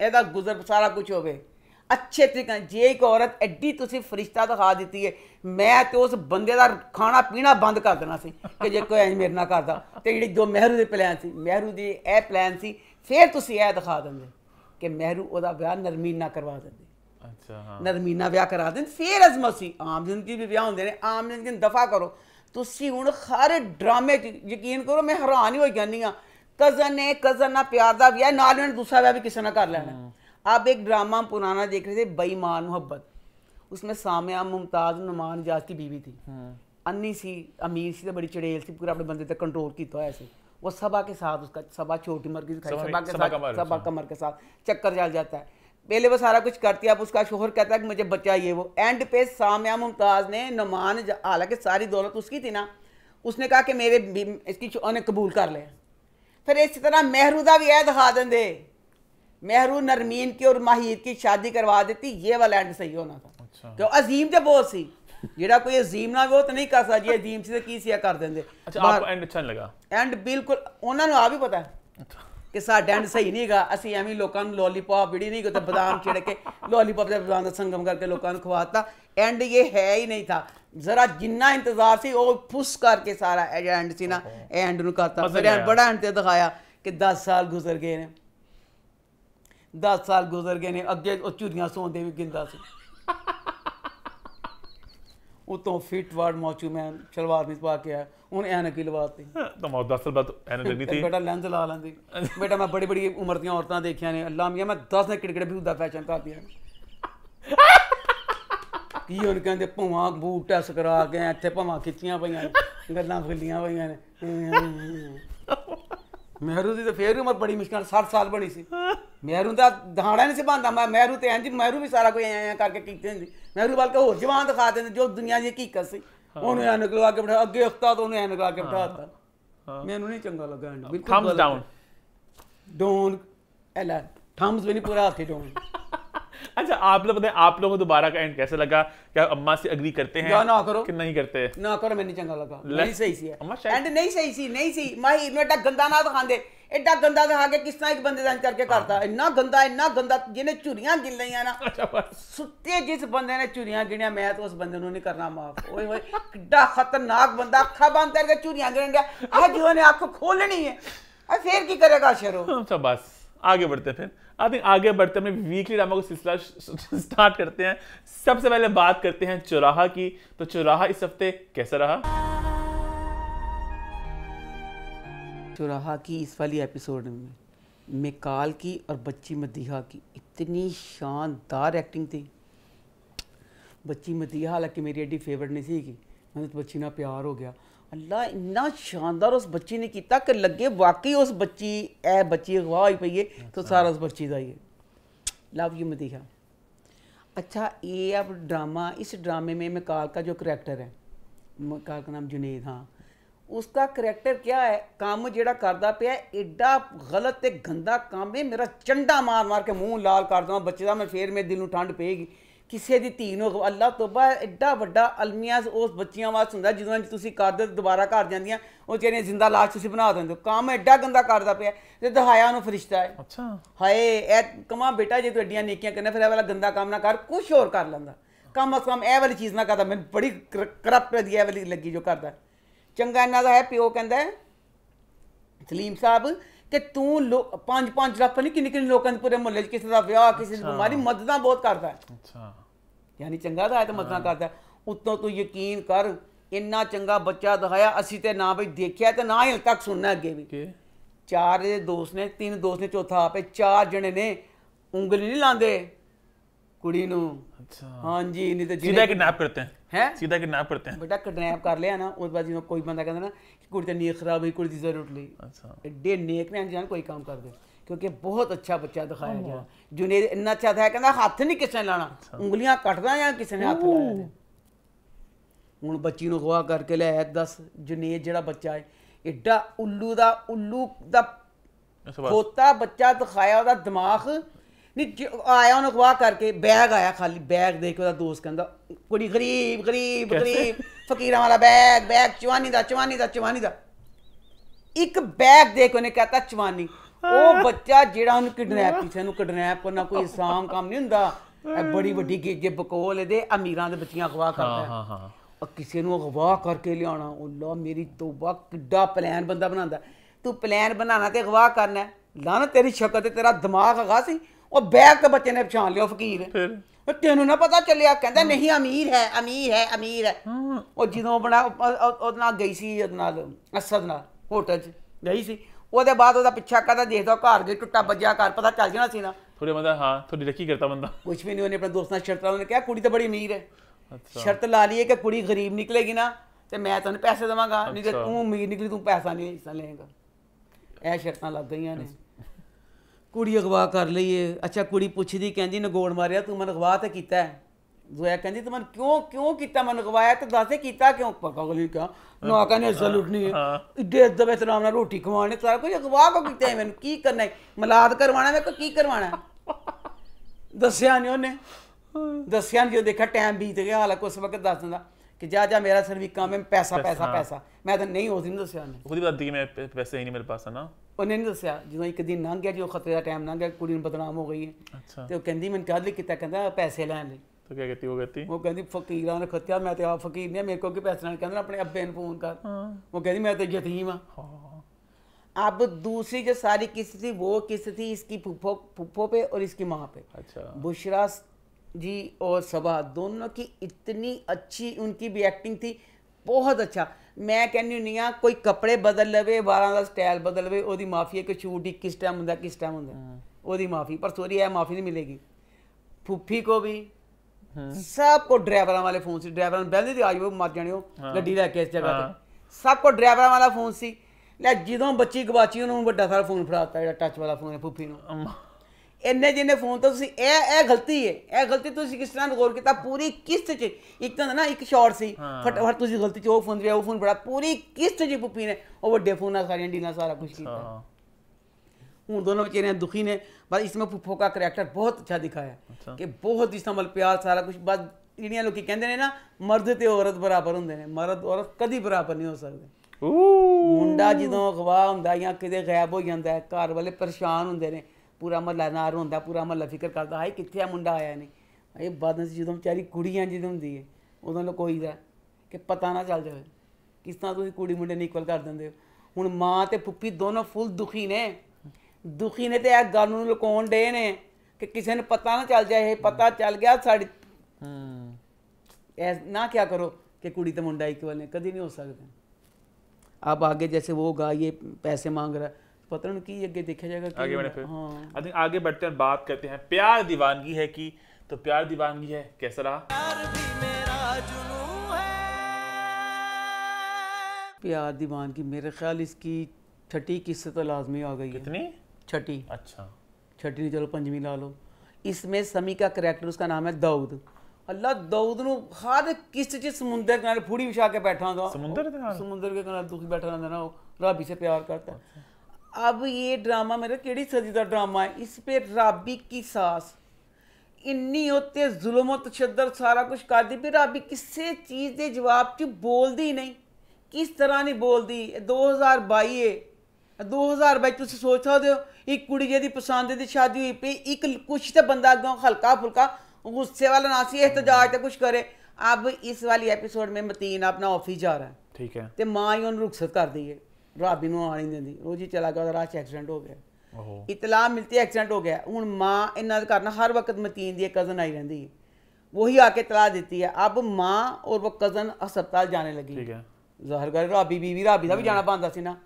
ਇਹਦਾ ਗੁਜ਼ਰ ਸਾਰਾ ਕੁਝ ਹੋਵੇ ਅੱਛੇ ਤਰੀਕੇ ਜੇ ਇੱਕ ਔਰਤ ਐਡੀ ਤੁਸੀਂ ਫਰਿਸ਼ਤਾ ਦਿਖਾ ਦਿੱਤੀ ਹੈ ਮੈਂ ਤੇ ਉਸ ਬੰਦੇ ਦਾ ਖਾਣਾ ਪੀਣਾ ਬੰਦ ਕਰ ਦੇਣਾ ਸੀ ਕਿ ਜੇ ਕੋਈ ਐਂ ਮੇਰੇ ਨਾਲ ਕਰਦਾ ਤੇ ਜਿਹੜੀ ਦੋ ਮਹਿਰੂ ਦੇ ਪਲਾਨ ਸੀ ਮਹਿਰੂ ਦੀ ਇਹ ਪਲਾਨ ਸੀ ਫਿਰ ਤੁਸੀਂ ਇਹ ਦਿਖਾ ਦਿੰਦੇ ਕਿ ਮਹਿਰੂ ਉਹਦਾ ਵਿਆਹ ਨਰਮੀਨ ਨਾਲ ਕਰਵਾ ਦਿੰਦੇ अच्छा हाँ। नरमीना ब्याह करा दिन फिर अजमसी आम जिंदगी भी ब्याह होंगे आम जिंदगी दफा करो ਤੁਸੀਂ ਹੁਣ ਹਰ ਡਰਾਮੇ 'ਚ ਯਕੀਨ ਕਰੋ ਮੈਂ ਹੈਰਾਨ ਹੀ ਹੋ ਜਾਂਦੀ ਆ ਕਜ਼ਨ ਨੇ ਕਜ਼ਨ ਨਾਲ ਪਿਆਰ ਦਾ ਵਿਆਹ ਨਾਲ ਉਹਨੇ ਦੂਸਰਾ ਵਿਆਹ ਵੀ ਕਿਸੇ ਨਾਲ ਕਰ ਲੈਣਾ आप एक ड्रामा पुराना देख रहे थे बेईमान मोहब्बत उसमें साम्या मुमताज नुमान जाज की बीवी थी हम्म। अन्नी सी अमीर सी बड़ी चड़ेल सी पूरा अपने बंदे तक कंट्रोल किया हुआ ऐसे वो सभा के साथ उसका सभा छोटी मर की सभा के साथ सभा कमर के साथ चक्कर चल जाता है पहले वो सारा कुछ करती है अब उसका शोहर कहता है कि मुझे बच्चा ये वो एंड पे सामिया मुमताज़ ने नमान हालांकि सारी दौलत उसकी थी ना उसने कहा कि मेरे इसकी उन्हें कबूल कर लिया फिर इसी तरह महरूदा भी ऐद खादन दे महरू नरमीन की और माहिर की शादी करवा देती ये वाला एंड सही होना था अच्छा। क्यों तो अजीम तो बहुत सी ਜਿਹੜਾ कोई अजीम ना वो तो नहीं कर ਕਰ ਸਕਦਾ ਜੀ ਅਜ਼ੀਮ ਸੀ ਤਾਂ ਕੀ ਸਿਆ ਕਰ ਦਿੰਦੇ ਅੱਛਾ ਆਪ एंड बिल्कुल उन्होंने आ भी पता है कि साढ़ा सही नहीं है असं एवं लोगों को लॉलीपॉप जी नहीं तो बदम छिड़ के लॉलीपॉप के बदम का संगम करके लोगों को खवाता एंड ये है ही नहीं था जरा जिन्ना इंतजार से वह फुस करके सारा एंड से ना एंड करता फिर बड़ा एंड दिखाया कि दस साल गुजर गए ने दस साल गुजर गए ने अगे झूरिया सौदे भी गिंदा ਉਤੋਂ ਫਿਟ ਵਾਰਡ ਮੌਚੂ ਮੈਂ ਸ਼ਲਵਾਰ ਨਹੀਂ ਪਾ ਕੇ ਆਇਆ ਹੁਣ ਐਨਕ ਹੀ ਲਵਾਤੀ ਤਾਂ ਮੌਤ 10 ਸਾਲ ਬਾਅਦ ਐਨਕ ਲੱਗਣੀ ਸੀ ਬੇਟਾ ਲੈਂਸ ਲਾ ਲੈਂਦੀ ਬੇਟਾ ਮੈਂ ਬੜੀ ਬੜੀ ਉਮਰ ਦੀਆਂ ਔਰਤਾਂ ਦੇਖੀਆਂ ਨੇ ਅੱਲਾ ਮੀਆਂ ਮੈਂ 10 ਨੇ ਕਿੜਕੜੇ ਵੀ ਉਹਦਾ ਫੈਸ਼ਨ ਕਰਦੀਆਂ ਕੀ ਹੁਣ ਕਹਿੰਦੇ ਭਵਾਂ ਬੂਟ ਟੈਸ ਕਰਾ ਕੇ ਇੱਥੇ ਭਵਾਂ ਖਿੱਚੀਆਂ ਪਈਆਂ ਗੱਲਾਂ ਫੁੱਲੀਆਂ ਪਈਆਂ ਨੇ ਮਹਿਰੂ ਦੀ ਤਾਂ ਫੇਰ ਉਮਰ ਬੜੀ ਮੁਸ਼ਕਲ 60 ਸਾਲ ਬਣੀ ਸੀ ਮਹਿਰੂ ਦਾ ਦਹਾੜਾ ਨਹੀਂ ਸੀ ਬੰਦਾ ਮੈਂ ਮਹਿਰੂ ਤੇ ਇੰਜ ਮਹਿਰੂ ਵੀ ਸਾਰਾ ਕੋਈ ਐਂ ਕਰਕੇ ਕੀਤੇ ਹੁੰਦੀ ਮਹਿਰੂ ਬਲਕਿ ਹੋਰ ਜਵਾਨ ਦਿਖਾ ਦਿੰਦੇ ਜੋ ਦੁਨੀਆ ਦੀ ਹਕੀਕਤ ਸੀ ਉਹਨੂੰ ਐਂ ਨਿਕਲਵਾ ਕੇ ਬਿਠਾ ਅੱਗੇ ਉਸਤਾਦ ਉਹਨੂੰ ਐਂ ਨਿਕਲਵਾ ਕੇ ਬਿਠਾ ਦਿੱਤਾ ਮੈਨੂੰ ਨਹੀਂ ਚੰਗਾ ਲੱਗਾ ਐਂਡ ਬਿਲਕੁਲ ਥੰਬਸ ਡਾਊਨ ਡੋਨ ਐਲਾ ਥੰਬਸ ਵੀ ਨਹੀਂ ਪੂਰਾ ਹੱਥੇ ਡੋਨ अच्छा आप लोग बताए आप लोगों को दोबारा का एंड कैसे लगा क्या अम्मा से अग्री करते हैं ना करो कि नहीं करते ना करो मैंने चंगा लगा नहीं सही सी है अम्मा शायद एंड नहीं सही सी नहीं सी माही इतना गंदा ना दे एडा गंदा दिखा के किस तरह एक बंदे दा करके करता हाँ। इतना गंदा इतना गंदा जिन्हें चुरियां गिन लिया ना अच्छा, सुत्ते जिस बंदे ने चुरियां गिनिया मैं तो उस बंदे नु नहीं करना माफ ओए ओए किड्डा खतरनाक बंदा अखा बंद करके चुरियां गिन गया आज जो ने अख खोलनी है और फिर की करेगा शेरो अच्छा, बस आगे बढ़ते फिर अब आगे बढ़ते हैं वीकली ड्रामा को सिलसिला स्टार्ट करते हैं सबसे पहले बात करते हैं चौराहा की तो चौराहा इस हफ्ते कैसा रहा चौराहा की इस वाली एपिसोड में मेकाल की और बच्ची मदीहा की इतनी शानदार एक्टिंग थी बच्ची मदीहा हालांकि मेरी एडी फेवरेट नहीं थी मैंने तो बच्ची ना प्यार हो गया ਅੱਲਾ ਇੰਨਾ ਸ਼ਾਨਦਾਰ ਉਸ ਬੱਚੀ ਨੇ ਕੀਤਾ ਕਿ ਲੱਗੇ ਵਾਕਈ ਉਸ बच्ची ਐ ਬੱਚੀ ਅਗਵਾ ਹੋਈ ਪਈ ਏ ਤਾਂ ਸਾਰਾ ਉਸ ਬੱਚੀ ਦਾ ਹੀ लव यू मदीहा अच्छा ये अब ड्रामा इस ड्रामे में मैं मकाल का जो करैक्टर है मकाल का नाम जुनेद हाँ उसका करैक्टर क्या है कम जोड़ा करता पाया एडा गलत तो गंदा काम है मेरा चंडा मार मार के मूँह लाल कर देना बच्चे का मैं फिर मेरे दिल में ठंड पेगी ਕਿਸੇ ਦੀ ਧੀ ਨੂੰ ਅੱਲਾ ਤੋਬਾ ਐਡਾ ਵੱਡਾ ਅਲਮੀਆ ਉਸ ਬੱਚੀਆਂ ਵਾਸਤੇ ਹੁੰਦਾ ਜਦੋਂ ਤੁਸੀਂ ਕਰਦੇ ਦੁਬਾਰਾ ਘਰ ਜਾਂਦੀਆਂ ਉਹ ਜਿਹੜੀਆਂ ਜ਼ਿੰਦਾ ਲਾਸ਼ ਤੁਸੀਂ ਬਣਾ ਦਿੰਦੇ ਕੰਮ ਐਡਾ ਗੰਦਾ ਕਰਦਾ ਪਿਆ ਤੇ ਦਿਖਾਇਆ ਨੂੰ ਫਰਿਸ਼ਤਾ ਹੈ ਅੱਛਾ ਹਾਏ ਇਹ ਕਮਾ ਬੇਟਾ ਜੇ ਤੂੰ ਐਡੀਆਂ ਨੇਕੀਆਂ ਕਰਨਾ ਫਿਰ ਇਹ ਵਾਲਾ ਗੰਦਾ ਕੰਮ ਨਾ ਕਰ ਕੁਝ ਹੋਰ ਕਰ ਲੰਦਾ ਕੰਮ ਅਸ ਕੰਮ ਇਹ ਵਾਲੀ ਚੀਜ਼ ਨਾ ਕਰਦਾ ਮੈਨੂੰ ਬੜੀ ਕਰਪਟ ਦੀ ਇਹ ਵਾਲੀ ਲੱਗੀ ਜੋ ਕਰਦਾ ਚੰਗਾ ਇਹਨਾਂ ਦਾ ਹੈ ਪਿਓ ਕਹਿੰਦਾ ਸਲੀਮ ਸਾਹਿਬ ਕਿ ਤੂੰ 5-5 ਲੱਖ ਨਹੀਂ ਕਿੰਨੇ ਕਿੰਨੇ ਲੋਕਾਂ ਦੇ ਪੂਰੇ ਮੁਹੱਲੇ 'ਚ ਕਿਸੇ ਦਾ ਵਿਆਹ ਕਿਸੇ ਦੀ ਬਿਮਾਰੀ ਮਦਦਾਂ ਬਹੁਤ ਕਰਦਾ ਹੈ ਅੱਛਾ ਯਾਨੀ ਚੰਗਾ ਦਾ ਹੈ ਤਾਂ ਮਦਦਾਂ ਕਰਦਾ ਉਤੋਂ ਤੂੰ ਯਕੀਨ ਕਰ ਇੰਨਾ ਚੰਗਾ ਬੱਚਾ ਦਿਖਾਇਆ ਅਸੀਂ ਤੇ ਨਾ ਵੀ ਦੇਖਿਆ ਤੇ ਨਾ ਹਿਲ ਤੱਕ ਸੁਣਨਾ ਅੱਗੇ ਵੀ ਚਾਰ ਦੇ ਦੋਸਤ ਨੇ ਤਿੰਨ ਦੋਸਤ ਨੇ ਚੌਥਾ ਆਪੇ ਚਾਰ ਜਣੇ ਨੇ ਉਂਗਲੀ ਨਹੀਂ ਲਾਉਂਦੇ ਕੁੜੀ ਨੂੰ ਅੱਛਾ ਹਾਂਜੀ ਨਹੀਂ ਤੇ ਸਿੱਧਾ ਕਿਡਨੈਪ ਕਰਤੇ ਹੈ ਹੈ ਸਿੱਧਾ ਕਿਡਨੈਪ ਕਰਤੇ ਹੈ ਬੇਟਾ ਕਿਡਨੈਪ ਕਰ ਲਿਆ ਨਾ ਉਸ ਬਾਅਦ ਜਦੋਂ ਕੋਈ ਬੰਦਾ ਕਹਿੰਦਾ ਨਾ ਕਿ ਕੁੜੀ ਤੇ ਨੀਕ ਖਰਾਬ ਹੋਈ ਕੁੜੀ ਦੀ ਜ਼ਰੂਰਤ ਲਈ ਅੱਛਾ ਐਡੇ ਨੇਕ ਨੇ ਅੰਜਾਨ ਕੋਈ ਕੰਮ ਕਰ ਦੇ ਕਿਉਂਕਿ ਬਹੁਤ ਅੱਛਾ ਬੱਚਾ ਦਿਖਾਇਆ ਗਿਆ ਜੁਨੇਦ ਇੰਨਾ ਅੱਛਾ ਥਾ ਕਹਿੰਦਾ ਹੱਥ ਨਹੀਂ ਕਿਸੇ ਨੇ ਲਾਣਾ ਉਂਗਲੀਆਂ ਕੱਟਦਾ ਜਾਂ ਕਿਸੇ ਨੇ ਹੱਥ ਲਾਇਆ ਹੁਣ ਬੱਚੀ ਨੂੰ ਖਵਾ ਕਰਕੇ ਆਇਆ ਦੱਸ ਜੁਨੇਦ ਜਿਹੜਾ ਬੱਚਾ ਹੈ ਐਡਾ ਉੱਲੂ ਦਾ ਉੱਲੂ ਦਾ ਹੋਤਾ ਖੋਤਾ ਬੱਚਾ ਦਿਖਾਇਆ ਉਹਦਾ ਦਿਮਾਗ ਨਹੀਂ ਆਇਆ ਉਹਨੂੰ ਗਵਾ ਕਰਕੇ ਬੈਗ ਆਇਆ ਖਾਲੀ ਬੈਗ ਦੇਖ ਕੇ ਉਹਦਾ ਦੋਸਤ ਕਹਿੰਦਾ ਕੁੜੀ ਗਰੀਬ ਗਰੀਬ ਗਰੀਬ ਫਕੀਰਾਂ ਵਾਲਾ ਬੈਗ ਬੈਗ ਚਵਾਨੀ ਦਾ ਚਵਾਨੀ ਦਾ ਚਵਾਨੀ ਦਾ ਇੱਕ ਬੈਗ ਦੇਖ ਉਹਨੇ ਕਹਤਾ ਚਵਾਨੀ ਉਹ ਬੱਚਾ ਜਿਹੜਾ ਉਹਨੂੰ ਕਿਡਨੈਪ ਕੀਤਾ ਨੂੰ ਕਿਡਨੈਪ ਕਰਨਾ ਕੋਈ ਆਸਾਨ ਕੰਮ ਨਹੀਂ ਹੁੰਦਾ ਇਹ ਬੜੀ ਵੱਡੀ ਗੇਜੇ ਬਕੋਲ ਇਹਦੇ ਅਮੀਰਾਂ ਦੇ ਬੱਚੀਆਂ ਅਗਵਾ ਕਰਦਾ ਹਾਂ ਹਾਂ ਹਾਂ ਉਹ ਕਿਸੇ ਨੂੰ ਅਗਵਾ ਕਰਕੇ ਲਿਆਉਣਾ ਅੱਲਾ ਮੇਰੀ ਤੋਬਾ ਕਿੱਡਾ ਪਲਾਨ ਬੰਦਾ ਬਣਾਉਂਦਾ ਤੂੰ ਪਲਾਨ ਬਣਾਣਾ ਤੇ ਅਗਵਾ ਕਰਨਾ ਲਾਣਾ ਤੇਰੀ ਸ਼ਕਤ ਤੇ ਤੇਰਾ ਦਿਮਾਗ ਹੈਗਾ ਸੀ ਉਹ ਬੈਗ ਤੇ ਬੱਚੇ ਨੇ ਪਛਾਣ ਲਿਓ ਫਕੀਰ ਫਿਰ ਤੈਨੂੰ ਨਾ ਪਤਾ ਚੱਲਿਆ ਕਹਿੰਦਾ ਨਹੀਂ ਅਮੀਰ ਹੈ ਅਮੀਰ ਹੈ ਅਮੀਰ ਹੈ ਉਹ ਜਦੋਂ ਬਣਾ ਉਹਦੇ ਨਾਲ ਗਈ ਸੀ ਉਹਦੇ ਨਾਲ ਅਸਦ ਨਾਲ ਹੋਟਲ 'ਚ ਗਈ ਸੀ ਉਹਦੇ ਬਾਅਦ ਉਹਦਾ ਪਿੱਛਾ ਕਰਦਾ ਦੇਖਦਾ ਘਰ ਦੇ ਟੁੱਟਾ ਵੱਜਿਆ ਘਰ ਪਤਾ ਚੱਲ ਜਾਣਾ ਸੀ ਨਾ ਥੋੜੇ ਬੰਦਾ ਹਾਂ ਥੋੜੀ ਰੱਖੀ ਕਰਤਾ ਬੰਦਾ ਕੁਝ ਵੀ ਨਹੀਂ ਉਹਨੇ ਆਪਣੇ ਦੋਸਤ ਨਾਲ ਸ਼ਰਤਾਂ ਉਹਨੇ ਕਿਹਾ ਕੁੜੀ ਤਾਂ ਬੜੀ ਅਮੀਰ ਹੈ ਅੱਛਾ ਸ਼ਰਤ ਲਾ ਲਈ ਕਿ ਕੁੜੀ ਗਰੀਬ ਨਿਕਲੇਗੀ ਨਾ ਤੇ ਮੈਂ ਤੁਹਾਨੂੰ ਪੈਸੇ ਦੇਵਾਂਗਾ ਨਹੀਂ ਤੇ ਤੂੰ ਅਮੀਰ ਨਿਕਲੀ ਤੂੰ ਪੈਸਾ ਨਹੀਂ ਹਿੱਸਾ ਲਏਗਾ ਇਹ ਸ਼ਰਤਾਂ ਲੱਗ ਗਈਆਂ ਨੇ ਕੁੜੀ ਅਗਵਾ ਕਰ ਲਈਏ ਅੱਛਾ ਕੁੜੀ ਪੁੱਛਦੀ ਕਹਿੰਦੀ ਨਗੋੜ ਮਾਰਿਆ ਤੂੰ ਮਨ ਅਗਵਾ ਤਾਂ ਕੀਤਾ ਹੈ ਜ਼ੋਇਆ ਕਹਿੰਦੀ ਤੂੰ ਮਨ ਕਿਉਂ ਕਿਉਂ ਕੀਤਾ ਮਨ ਅਗਵਾਇਆ ਤੇ ਦੱਸੇ ਕੀਤਾ ਕਿਉਂ ਪਕਾ ਗਲੀ ਕਾ ਨਾ ਕਹਿੰਦੇ ਸਲੂਟ ਨਹੀਂ ਹੈ ਇੱਡੇ ਦਬੇ ਤਨਾਮ ਨਾਲ ਰੋਟੀ ਖਵਾਣੇ ਸਾਰਾ ਕੋਈ ਅਗਵਾ ਕੋ ਕੀਤਾ ਹੈ ਮੈਨੂੰ ਕੀ ਕਰਨਾ ਹੈ ਮਲਾਦ ਕਰਵਾਣਾ ਮੈਂ ਕੋ ਕੀ ਕਰਵਾਣਾ ਦੱਸਿਆ ਨਹੀਂ ਉਹਨੇ ਦੱਸਿਆ ਨਹੀਂ ਉਹ ਦੇਖਾ ਟਾਈਮ ਬੀਤ ਗਿਆ ਹਾਲ ਕੁਸ ਵਕਤ ਦੱਸ ਦਿੰਦਾ ਕਿ ਜਾ ਜਾ ਮੇਰਾ ਸਿਰ ਵੀ ਕੰਮ ਹੈ ਪੈਸਾ ਪੈਸਾ ਪੈਸਾ ਮੈਂ ਤਾਂ ਨਹੀਂ ਉਸ ਨਹੀਂ ਦੱਸਿਆ ਉਹਨੇ ਉਹਦੀ ਬਾਤ ਕਿ ਮੈਂ ਪੈਸੇ ਹੀ ਨਹੀਂ ਮੇਰੇ ਪਾਸ ਨਾ ਉਹਨੇ ਨਹੀਂ ਦੱਸਿਆ ਜਦੋਂ ਇੱਕ ਦਿਨ ਲੰਘ ਗਿਆ ਜਦੋਂ ਖਤਰੇ ਦਾ ਟਾਈਮ ਲੰਘ ਗਿਆ ਕੁੜੀ ਨੂੰ ਬਦਨਾਮ ਹੋ ਗਈ ਹੈ ਤੇ ਉਹ ਕਹਿੰਦੀ ਮੈਨੂੰ ਕਾਹਦੇ ਲਈ ਕੀਤਾ ਕਹਿੰਦਾ ਪੈਸੇ ਲੈਣ ਲਈ ਤਾਂ ਕੀ ਕਹਤੀ ਉਹ ਕਹਤੀ ਉਹ ਕਹਿੰਦੀ ਫਕੀਰਾਂ ਨੇ ਖਤਿਆ ਮੈਂ ਤੇ ਆ ਫਕੀਰ ਨੇ ਮੇਰੇ ਕੋਲ ਕੀ ਪੈਸੇ ਲੈਣ ਕਹਿੰਦਾ ਆਪਣੇ ਅੱਬੇ ਨੂੰ ਫੋਨ ਕਰ ਉਹ ਕਹਿੰਦੀ ਮੈਂ ਤੇ ਯਤੀਮ ਆ अब दूसरी जो सारी किस्त थी वो किस्त थी इसकी फुफो फुफो पे और इसकी माँ पे अच्छा बुशरा जी और सबा दोनों की इतनी अच्छी उनकी भी एक्टिंग थी बहुत अच्छा ਮੈਂ ਕਹਿੰਨੀ ਹੁੰਨੀ ਆ ਕੋਈ ਕੱਪੜੇ ਬਦਲ ਲਵੇ ਵਾਰਾਂ ਦਾ ਸਟਾਈਲ ਬਦਲ ਲਵੇ ਉਹਦੀ ਮਾਫੀ ਹੈ ਕਿ ਸ਼ੂਟ ਹੀ ਕਿਸ ਟਾਈਮ ਹੁੰਦਾ ਕਿਸ ਟਾਈਮ ਹੁੰਦਾ ਉਹਦੀ ਮਾਫੀ ਪਰ ਸੋਰੀ ਇਹ ਮਾਫੀ ਨਹੀਂ ਮਿਲੇਗੀ ਫੁੱਫੀ ਕੋ ਵੀ ਸਭ ਕੋ ਡਰਾਈਵਰਾਂ ਵਾਲੇ ਫੋਨ ਸੀ ਡਰਾਈਵਰਾਂ ਬੈਲਦੇ ਬੈਲਦੀ ਆਜੋ ਮਰ ਜਾਣਿਓ ਗੱਡੀ ਲੈ ਕੇ ਇਸ ਜਗ੍ਹਾ ਤੇ ਸਭ ਕੋ ਡਰਾਈਵਰਾਂ ਵਾਲਾ ਫੋਨ ਸੀ ਲੈ ਜਦੋਂ ਬੱਚੀ ਗਵਾਚੀ ਉਹਨੂੰ ਵੱਡਾ ਸਾਰਾ ਫੋਨ ਫੜਾਤਾ ਜਿਹੜਾ ਟੱਚ ਵਾਲਾ ਫੋਨ ਹੈ ਫੁੱਫੀ ਨੂੰ ਅੰਮਾ ਇੰਨੇ ਜਿੰਨੇ ਫੋਨ ਤਾਂ ਤੁਸੀਂ ਇਹ ਇਹ ਗਲਤੀ ਹੈ ਇਹ ਗਲਤੀ ਤੁਸੀਂ ਕਿਸ ਤਰ੍ਹਾਂ ਗੌਰ ਕੀਤਾ ਪੂਰੀ ਕਿਸ਼ਤ 'ਚ ਇੱਕ ਤਾਂ ਨਾ ਇੱਕ ਸ਼ਾਰਟ ਸੀ ਫਟਾਫਟ ਤੁਸੀਂ ਗਲਤੀ 'ਚ ਉਹ ਫੋਨ ਲਿਆ ਉਹ ਫੋਨ ਬੜਾ ਪੂਰੀ ਕਿਸ਼ਤ 'ਚ ਪੁੱਪੀ ਨੇ ਉਹ ਵੱਡੇ ਫੋਨਾਂ ਸਾਰੀਆਂ ਡੀਨਾ ਸਾਰਾ ਕੁਝ ਕੀਤਾ ਹੁਣ ਦੋਨੋਂ ਬਚੇਰਿਆਂ ਦੁਖੀ ਨੇ ਬਸ ਇਸ ਵਿੱਚ ਪੁੱਪੋ ਦਾ ਕੈਰੈਕਟਰ ਬਹੁਤ ਅੱਛਾ ਦਿਖਾਇਆ ਕਿ ਬਹੁਤ ਹੀ ਸਮਲ ਪਿਆਰ ਸਾਰਾ ਕੁਝ ਬਸ ਜਿਹੜੀਆਂ ਲੋਕੀ ਕਹਿੰਦੇ ਨੇ ਨਾ ਮਰਦ ਤੇ ਔਰਤ ਬਰਾਬਰ ਹੁੰਦੇ ਨੇ ਮਰਦ ਔਰਤ ਕਦੀ ਬਰਾਬਰ ਨਹੀਂ ਹੋ ਸਕਦੇ ਮੁੰਡਾ ਜਦੋਂ ਅਗਵਾ ਹੁੰਦਾ ਜਾਂ ਕਿਤੇ ਗਾਇਬ ਹੋ ਜਾਂਦਾ ਘਰ ਵਾਲੇ ਪਰੇਸ਼ਾਨ ਹੁੰਦੇ ਨੇ ਪੂਰਾ ਮਹੱਲਾ ਨਾਲ ਰੋਂਦਾ ਪੂਰਾ ਮਹੱਲਾ ਫਿਕਰ ਕਰਦਾ ਹਾਏ ਕਿੱਥੇ ਆ ਮੁੰਡਾ ਆਇਆ ਨਹੀਂ ਇਹ ਬਾਦਨ ਜਦੋਂ ਵਿਚਾਰੀ ਕੁੜੀਆਂ ਜਦੋਂ ਹੁੰਦੀ ਹੈ ਉਦੋਂ ਲਕੋਈਦਾ ਕਿ ਪਤਾ ਨਾ ਚੱਲ ਜਾਵੇ ਕਿਸ ਤਰ੍ਹਾਂ ਤੁਸੀਂ ਕੁੜੀ ਮੁੰਡੇ ਨੂੰ ਇਕੁਅਲ ਕਰ ਦਿੰਦੇ ਹੋ ਹੁਣ ਮਾਂ ਤੇ ਫੁੱਪੀ ਦੋਨੋਂ ਫੁੱਲ ਦੁਖੀ ਨੇ ਦੁਖੀ ਨੇ ਤੇ ਇਹ ਗੱਲ ਨੂੰ ਲੁਕਾਉਣ ਦੇ ਨੇ ਕਿ ਕਿਸੇ ਨੂੰ ਪਤਾ ਨਾ ਚੱਲ ਜਾਏ ਇਹ ਪਤਾ ਚੱਲ ਗਿਆ ਸਾਡੀ ਹੂੰ ਐਸ ਨਾ ਕਿਆ ਕਰੋ कि कुड़ी तो मुंडा इक्वल है कभी नहीं हो सकते अब आगे जैसे वो होगा ये पैसे मांग रहा है पतरण की यज्ञ देखा जाएगा कि आगे बढ़े हाँ आई थिंक आगे बढ़ते हैं बात करते हैं प्यार दीवानगी है की तो प्यार दीवानगी है कैसा रहा प्यार भी मेरा प्यार दीवान की मेरे ख्याल इसकी छठी की तो लाजमी आ गई कितनी छठी अच्छा छठी चलो पंजवी ला लो इसमें समी का करैक्टर उसका नाम है दाऊद अल्लाह दाऊद ਨੂੰ ਹਰ ਕਿਸ ਚ ਸਮੁੰਦਰ ਕਿਨਾਰੇ ਫੂੜੀ ਵਿਛਾ ਕੇ ਬੈਠਾ ਹੁੰਦਾ ਸਮੁੰਦਰ ਦੇ ਨਾਲ ਸਮੁੰਦਰ ਦੇ ਕਿਨਾਰੇ ਦੁਖੀ ਬੈਠਾ ਰਹਿੰਦਾ ਨਾ ਉਹ ਰਾਬੀ ਸੇ ਪਿਆਰ ਕਰਦਾ ਅਬ ਇਹ ਡਰਾਮਾ ਮੇਰਾ ਕਿਹੜੀ ਸਦੀ ਦਾ ਡਰਾਮਾ ਹੈ ਇਸ पे ਰਾਬੀ ਕੀ ਸਾਸ ਇੰਨੀ ਉੱਤੇ ਜ਼ੁਲਮ ਤੇ ਤਸ਼ੱਦਦ ਸਾਰਾ ਕੁਝ ਕਰਦੀ ਵੀ ਰਾਬੀ ਕਿਸੇ ਚੀਜ਼ ਦੇ ਜਵਾਬ 'ਚ ਬੋਲਦੀ ਨਹੀਂ ਕਿਸ ਤਰ੍ਹਾਂ ਨਹੀਂ ਬੋਲਦੀ 2022 2000 2022 ਤੁਸੀਂ ਸੋਚ ਸਕਦੇ ਹੋ ਇੱਕ ਕੁੜੀ ਜਿਹਦੀ ਪਸੰਦ ਦੀ ਸ਼ਾਦੀ ਹੋਈ ਪਈ ਇੱਕ ਕੁਛ ਤੇ ਬੰਦਾ ਗਾਂ ਹਲਕਾ ਫੁਲਕਾ ਗੁੱਸੇ ਵਾਲਾ ਨਾ ਸੀ ਇਤਜਾਜ ਤੇ ਕੁਛ ਕਰੇ ਅਬ ਇਸ ਵਾਲੀ ਐਪੀਸੋਡ ਮੇ ਮਤੀਨ ਆਪਣਾ ਆਫਿਸ ਜਾ ਰਹਾ ਹੈ ਠੀਕ ਹੈ ਤੇ ਮਾਂ ਹੀ ਉਹਨੂੰ ਰੁਖਸਤ ਕਰਦੀ ਹੈ ਰਾਬੀ ਨੂੰ ਆਣੀ ਦਿੰਦੀ ਉਹ ਜੀ ਚਲਾ ਗਿਆ ਉਹਦਾ ਰਾਹ 'ਚ ਐਕਸੀਡੈਂਟ ਹੋ ਗਿਆ ਇਤਲਾ ਮਿਲਤੀ ਐਕਸੀਡੈਂਟ ਹੋ ਗਿਆ ਹੁਣ ਮਾਂ ਇਹਨਾਂ ਦੇ ਕਰਨਾ ਹਰ ਵਕਤ ਮਤੀਨ ਦੀ ਕਜ਼ਨ ਆਈ ਰਹਿੰਦੀ ਹੈ ਆ ਕੇ ਤਲਾ ਦਿੱਤੀ ਹੈ ਅਬ ਮਾਂ ਔਰ ਉਹ ਕਜ਼ਨ ਹਸਪਤਾਲ ਜਾਣੇ ਲੱਗੀ ਠੀਕ ਹੈ ਜ਼ਾਹਰ ਕਰ ਰਾਬੀ ਬੀਵੀ ਰਾਬੀ ਦਾ ਵੀ ਜਾਣਾ ਪਾਉਂਦਾ ਸੀ ਨਾ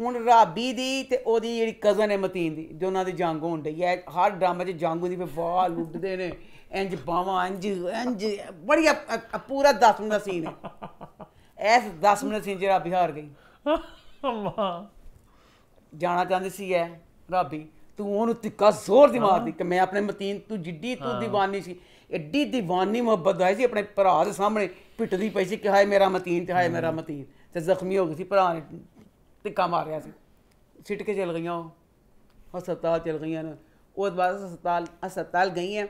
ਹੁਣ ਰਾਬੀ ਦੀ ਤੇ ਉਹਦੀ ਜਿਹੜੀ ਕਜ਼ਨ ਹੈ ਮਤੀਨ ਦੀ ਜੋ ਉਹਨਾਂ ਦੀ ਜੰਗ ਹੋਣ ਡਈ ਹੈ ਹਰ ਡਰਾਮੇ 'ਚ ਜੰਗ ਹੁੰਦੀ ਫੇ ਵਾਹ ਲੁੱਟਦੇ ਨੇ ਇੰਜ ਬਾਵਾ ਇੰਜ ਇੰਜ ਬੜੀ ਪੂਰਾ 10 ਮਿੰਟ ਦਾ ਸੀਨ ਹੈ ਐਸ 10 ਮਿੰਟ ਸੀਨ ਜਿਹੜਾ ਬਿਹਾਰ ਗਈ ਅੰਮਾ ਜਾਣਾ ਚਾਹੁੰਦੀ ਸੀ ਐ ਰਾਬੀ ਤੂੰ ਉਹਨੂੰ ਤਿੱਕਾ ਜ਼ੋਰ ਦੀ ਮਾਰਦੀ ਕਿ ਮੈਂ ਆਪਣੇ ਮਤੀਨ ਤੂੰ ਜਿੱਡੀ ਤੂੰ دیਵਾਨੀ ਸੀ ਐਡੀ دیਵਾਨੀ ਮੁਹੱਬਤ ਦਾ ਸੀ ਆਪਣੇ ਭਰਾ ਦੇ ਸਾਹਮਣੇ ਪਿੱਟਦੀ ਪਈ ਸੀ ਕਿ ਹਾਏ ਮੇਰਾ ਮਤੀਨ ਤੇ ਹਾਏ ਮੇਰਾ ਮਤੀਨ ਤੇ ਜ਼ਖਮੀ ਹੋ ਗਈ ਸੀ ਭਰਾ ਨੇ ਤਿੱਕਾ ਮਾਰਿਆ ਸੀ ਸਿੱਟ ਕੇ ਚਲ ਗਈਆਂ ਉਹ ਹਸਪਤਾਲ ਚਲ ਗਈਆਂ ਨੇ ਉਸ ਬਾਅਦ ਹਸਪਤਾਲ ਹਸਪਤਾਲ ਗਈਆਂ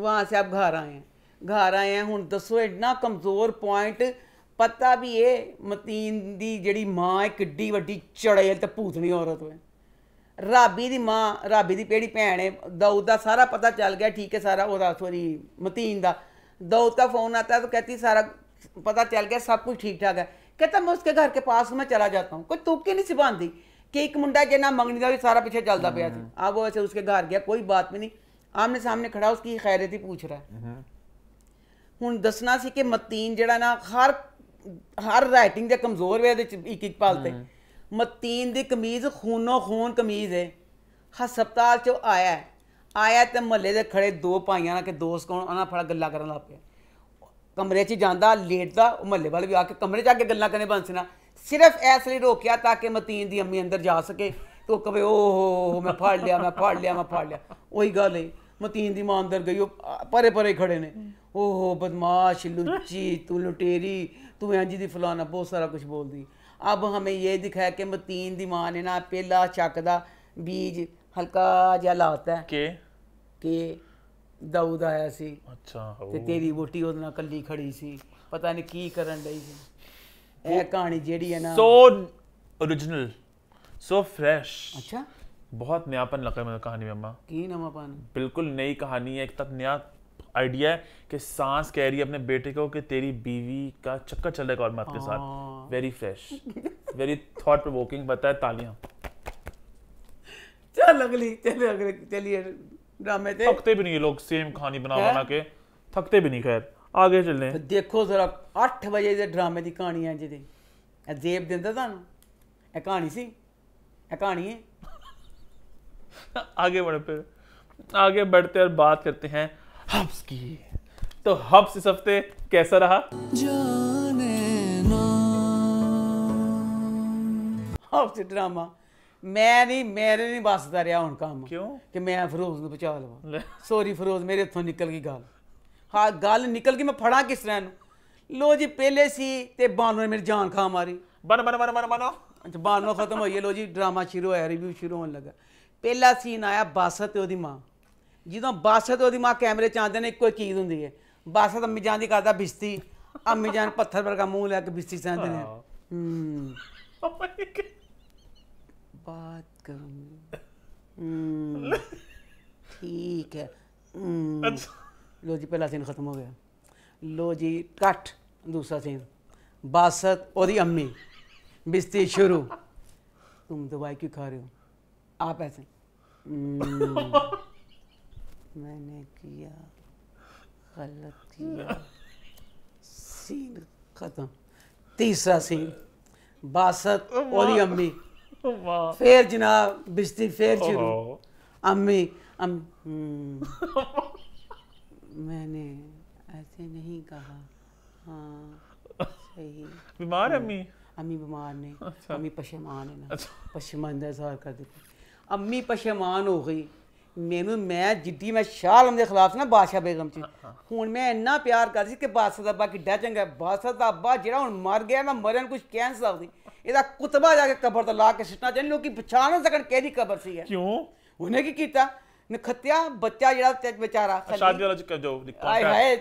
ਵਹਾਂ ਸੇ ਆਪ ਘਰ ਆਏ ਘਰ ਆਏ ਹੁਣ ਦੱਸੋ ਇੰਨਾ ਕਮਜ਼ੋਰ ਪੁਆਇੰਟ ਪਤਾ ਵੀ ਇਹ ਮਤੀਨ ਦੀ ਜਿਹੜੀ ਮਾਂ ਇੱਕ ਢੀ ਵੱਡੀ ਚੜੇਲ ਤੇ ਭੂਤਣੀ ਔਰਤ ਹੋਏ ਰਾਬੀ ਦੀ ਮਾਂ ਰਾਬੀ ਦੀ ਪੇੜੀ ਭੈਣ ਹੈ ਦਾਊਦ ਦਾ ਸਾਰਾ ਪਤਾ ਚੱਲ ਗਿਆ ਠੀਕ ਹੈ ਸਾਰਾ ਉਹਦਾ ਸੋਰੀ ਮਤੀਨ ਦਾ ਦਾਊਦ ਤਾਂ ਫੋਨ ਆਤਾ ਤਾਂ ਕਹਤੀ ਸਾਰਾ ਪਤਾ ਚੱਲ ਗਿਆ ਸਭ ਕੁਝ ਠੀਕ ਠਾਕ ਹੈ ਕਹਤਾ ਮੈਂ ਉਸਕੇ ਘਰ ਕੇ ਪਾਸ ਮੈਂ ਚਲਾ ਜਾਤਾ ਹਾਂ ਕੋਈ ਤੁੱਕੇ ਨਹੀਂ ਸਿਭਾਂਦੀ ਕਿ ਇੱਕ ਮੁੰਡਾ ਜੇ ਨਾ ਮੰਗਣੀ ਦਾ ਵੀ ਸਾਰਾ ਪਿੱਛੇ ਚੱਲਦਾ ਪਿਆ ਸੀ ਆ ਉਹ ਅਸੇ ਉਸਕੇ ਘਰ ਗਿਆ ਕੋਈ ਬਾਤ ਵੀ ਨਹੀਂ ਆਮਨੇ ਸਾਹਮਣੇ ਖੜਾ ਉਸਕੀ ਖੈਰਤ ਪੁੱਛ ਰਹਾ ਹੁਣ ਦੱਸਣਾ ਸੀ ਕਿ ਮਤੀਨ ਜਿਹੜਾ ਨਾ ਹਰ ਹਰ ਰਾਈਟਿੰਗ ਦੇ ਕਮਜ਼ੋਰ ਵੇ ਦੇ ਇੱਕ ਇੱਕ ਪਲ ਤੇ ਮਤੀਨ ਦੀ ਕਮੀਜ਼ ਖੂਨੋ ਖੂਨ ਕਮੀਜ਼ ਹੈ ਹਸਪਤਾਲ ਚ ਆਇਆ ਆਇਆ ਤੇ ਮੱਲੇ ਦੇ ਖੜੇ ਦੋ ਭਾਈਆਂ ਨਾਲ ਕਿ ਦੋਸਤ ਕੋਣ ਉਹਨਾਂ ਫੜਾ ਗੱਲਾਂ ਕਰਨ ਲੱਗ ਪਿਆ ਕਮਰੇ 'ਚ ਜਾਂਦਾ ਲੇਟਦਾ ਉਹ ਮੱਲੇ ਵਾਲੇ ਵੀ ਆ ਕੇ ਕਮਰੇ 'ਚ ਆ ਕੇ ਗੱਲਾਂ ਕਰਨੇ ਬੰਦ ਸਿਰਫ ਐਸ ਲਈ ਰੋਕਿਆ ਤਾਂ ਕਿ ਮਤੀਨ ਦੀ ਅੰਮੀ ਅੰਦਰ ਜਾ ਸਕੇ ਤੋ ਕਵੇ ਓਹੋ ਮੈਂ ਫੜ ਲਿਆ ਮੈਂ ਫੜ ਲਿਆ ਮੈਂ ਫੜ ਲਿਆ ਉਹੀ ਗੱਲ ਹੈ ਮਤੀਨ ਦੀ ਮਾਂ ਅੰਦਰ ਗਈ ਉਹ ਪਰੇ ਪਰੇ ਖੜੇ ਨੇ ਓਹੋ ਬਦਮਾਸ਼ ਲੁੱਚੀ ਤੂੰ ਲੁਟੇਰੀ ਤੂੰ ਇੰਜ ਦੀ ਫਲਾਣਾ ਬਹੁਤ ਸਾਰਾ ਕੁਝ ਬੋਲਦੀ अब हमें ये दिखाया कि मतीन दीवान है ना पहला चक बीज हल्का जहा लाता है के के दाऊद आया सी अच्छा ते तेरी बोटी ओदे नाल खड़ी सी पता नहीं की करन डई सी ए कहानी जेड़ी है ना सो ओरिजिनल सो फ्रेश अच्छा बहुत नयापन लगा मेरे कहानी में अम्मा की नवापन बिल्कुल नई कहानी है एक तक नया आइडिया है कि सांस कह रही है अपने बेटे को कि तेरी बीवी का चक्कर चलेगा और मैं आपके साथ very fresh very thought provoking पता तालियां चल अगली चल अगली चलिए ड्रामे थे थकते भी नहीं लोग सेम कहानी बना बना के थकते भी नहीं खैर आगे चलने देखो जरा 8 ਵਜੇ ਦੇ ਡਰਾਮੇ ਦੀ ਕਹਾਣੀ ਹੈ ਜਿਹਦੀ ਇਹ ਜੇਬ ਦਿੰਦਾ ਤੁਹਾਨੂੰ ਇਹ ਕਹਾਣੀ है आगे बढ़े फिर आगे बढ़ते और बात करते हैं हब्स की तो हब्स इस हफ्ते कैसा रहा हब्स ड्रामा मैं नहीं मेरे नहीं बसता रहा हूं काम क्यों कि मैं फरोज ਨੂੰ ਬਚਾ ਲਵਾਂ ਸੌਰੀ ਫਰੋਜ਼ ਮੇਰੇ ਹੱਥੋਂ ਨਿਕਲ ਗਈ ਗੱਲ ਹਾਂ ਗੱਲ ਨਿਕਲ ਗਈ ਮੈਂ ਫੜਾ ਕਿਸ ਤਰ੍ਹਾਂ ਨੂੰ ਲੋ ਜੀ ਪਹਿਲੇ ਸੀ ਤੇ ਬਾਨੋ ਨੇ ਮੇਰੀ ਜਾਨ ਖਾ ਮਾਰੀ ਬਨ ਬਨ ਬਨ ਬਨ ਬਨੋ ਅੱਛਾ ਬਾਨੋ ਖਤਮ ਹੋਈ ਲੋ ਜੀ ਡਰਾਮਾ ਸ਼ੁਰੂ ਹੋਇਆ ਰਿਵਿਊ ਸ਼ੁਰੂ ਹੋਣ ਲੱਗਾ ਪਹਿਲਾ ਸੀਨ ਆਇਆ ਬਾਸਤ ਤੇ ਉਹਦੀ ਮਾਂ ਜਦੋਂ ਬੱਸ ਤੇ ਉਹਦੀ ਮਾਂ ਕੈਮਰੇ ਚ ਆਉਂਦੇ ਨੇ ਇੱਕੋ ਇੱਕ ਚੀਜ਼ ਹੁੰਦੀ ਹੈ ਬੱਸ ਤਾਂ ਅੰਮੀ ਜਾਨ ਦੀ ਕਰਦਾ ਬਿਸਤੀ ਅੰਮੀ ਜਾਨ ਪੱਥਰ ਵਰਗਾ ਮੂੰਹ ਲੈ ਕੇ ਬਿਸਤੀ ਸਾਂਦੇ ਨੇ ਹੂੰ oh ਬਾਤ ਕਰੂੰ ਹੂੰ ਠੀਕ ਹੈ ਲੋ ਜੀ ਪਹਿਲਾ ਸੀਨ ਖਤਮ ਹੋ ਗਿਆ ਲੋ ਜੀ ਕੱਟ ਦੂਸਰਾ ਸੀਨ ਬਾਸਤ ਉਹਦੀ ਅੰਮੀ ਬਿਸਤੀ ਸ਼ੁਰੂ तुम दवाई ਖਾ ਰਹੇ ਹੋ ਆਪ ਐਸੇ ऐसे मैंने किया गलत किया सीन खत्म तीसरा सीन बासत और अम्मी फिर जनाब बिजती फिर शुरू अम्मी अम हम्म। मैंने ऐसे नहीं कहा हाँ सही बीमार अम्मी अम्मी बीमार नहीं अच्छा। अम्मी पशेमान है ना अच्छा। पशेमानदा इजहार कर देती अम्मी पशेमान हो गई ਮੈਨੂੰ ਮੈਂ ਜਿੱਦੀ ਮੈਂ ਸ਼ਾਹ ਆਲਮ ਦੇ ਖਿਲਾਫ ਨਾ ਬਾਦਸ਼ਾਹ ਬੇਗਮ ਚ ਹੁਣ ਮੈਂ ਇੰਨਾ ਪਿਆਰ ਕਰਦੀ ਸੀ ਕਿ ਬਾਦਸ਼ਾਹ ਦਾ ਬਾਕੀ ਡਾ ਚੰਗਾ ਬਾਦਸ਼ਾਹ ਦਾ ਬਾ ਜਿਹੜਾ ਹੁਣ ਮਰ ਗਿਆ ਮੈਂ ਮਰਨ ਕੁਝ ਕਹਿ ਨਹੀਂ ਸਕਦੀ ਇਹਦਾ ਕੁਤਬਾ ਜਾ ਕੇ ਕਬਰ ਤੋਂ ਲਾ ਕੇ ਸਿੱਟਣਾ ਚਾਹੀਦਾ ਲੋਕੀ ਪਛਾਣ ਨਾ ਸਕਣ ਕਿਹਦੀ ਕਬਰ ਸੀ ਹੈ ਕਿਉਂ ਉਹਨੇ ਕੀ ਕੀਤਾ ਨਖਤਿਆ ਬੱਚਾ ਜਿਹੜਾ ਤੇ ਵਿਚਾਰਾ ਸ਼ਾਦੀ ਵਾਲਾ ਜੋ ਜੋ ਆਏ ਹਾਏ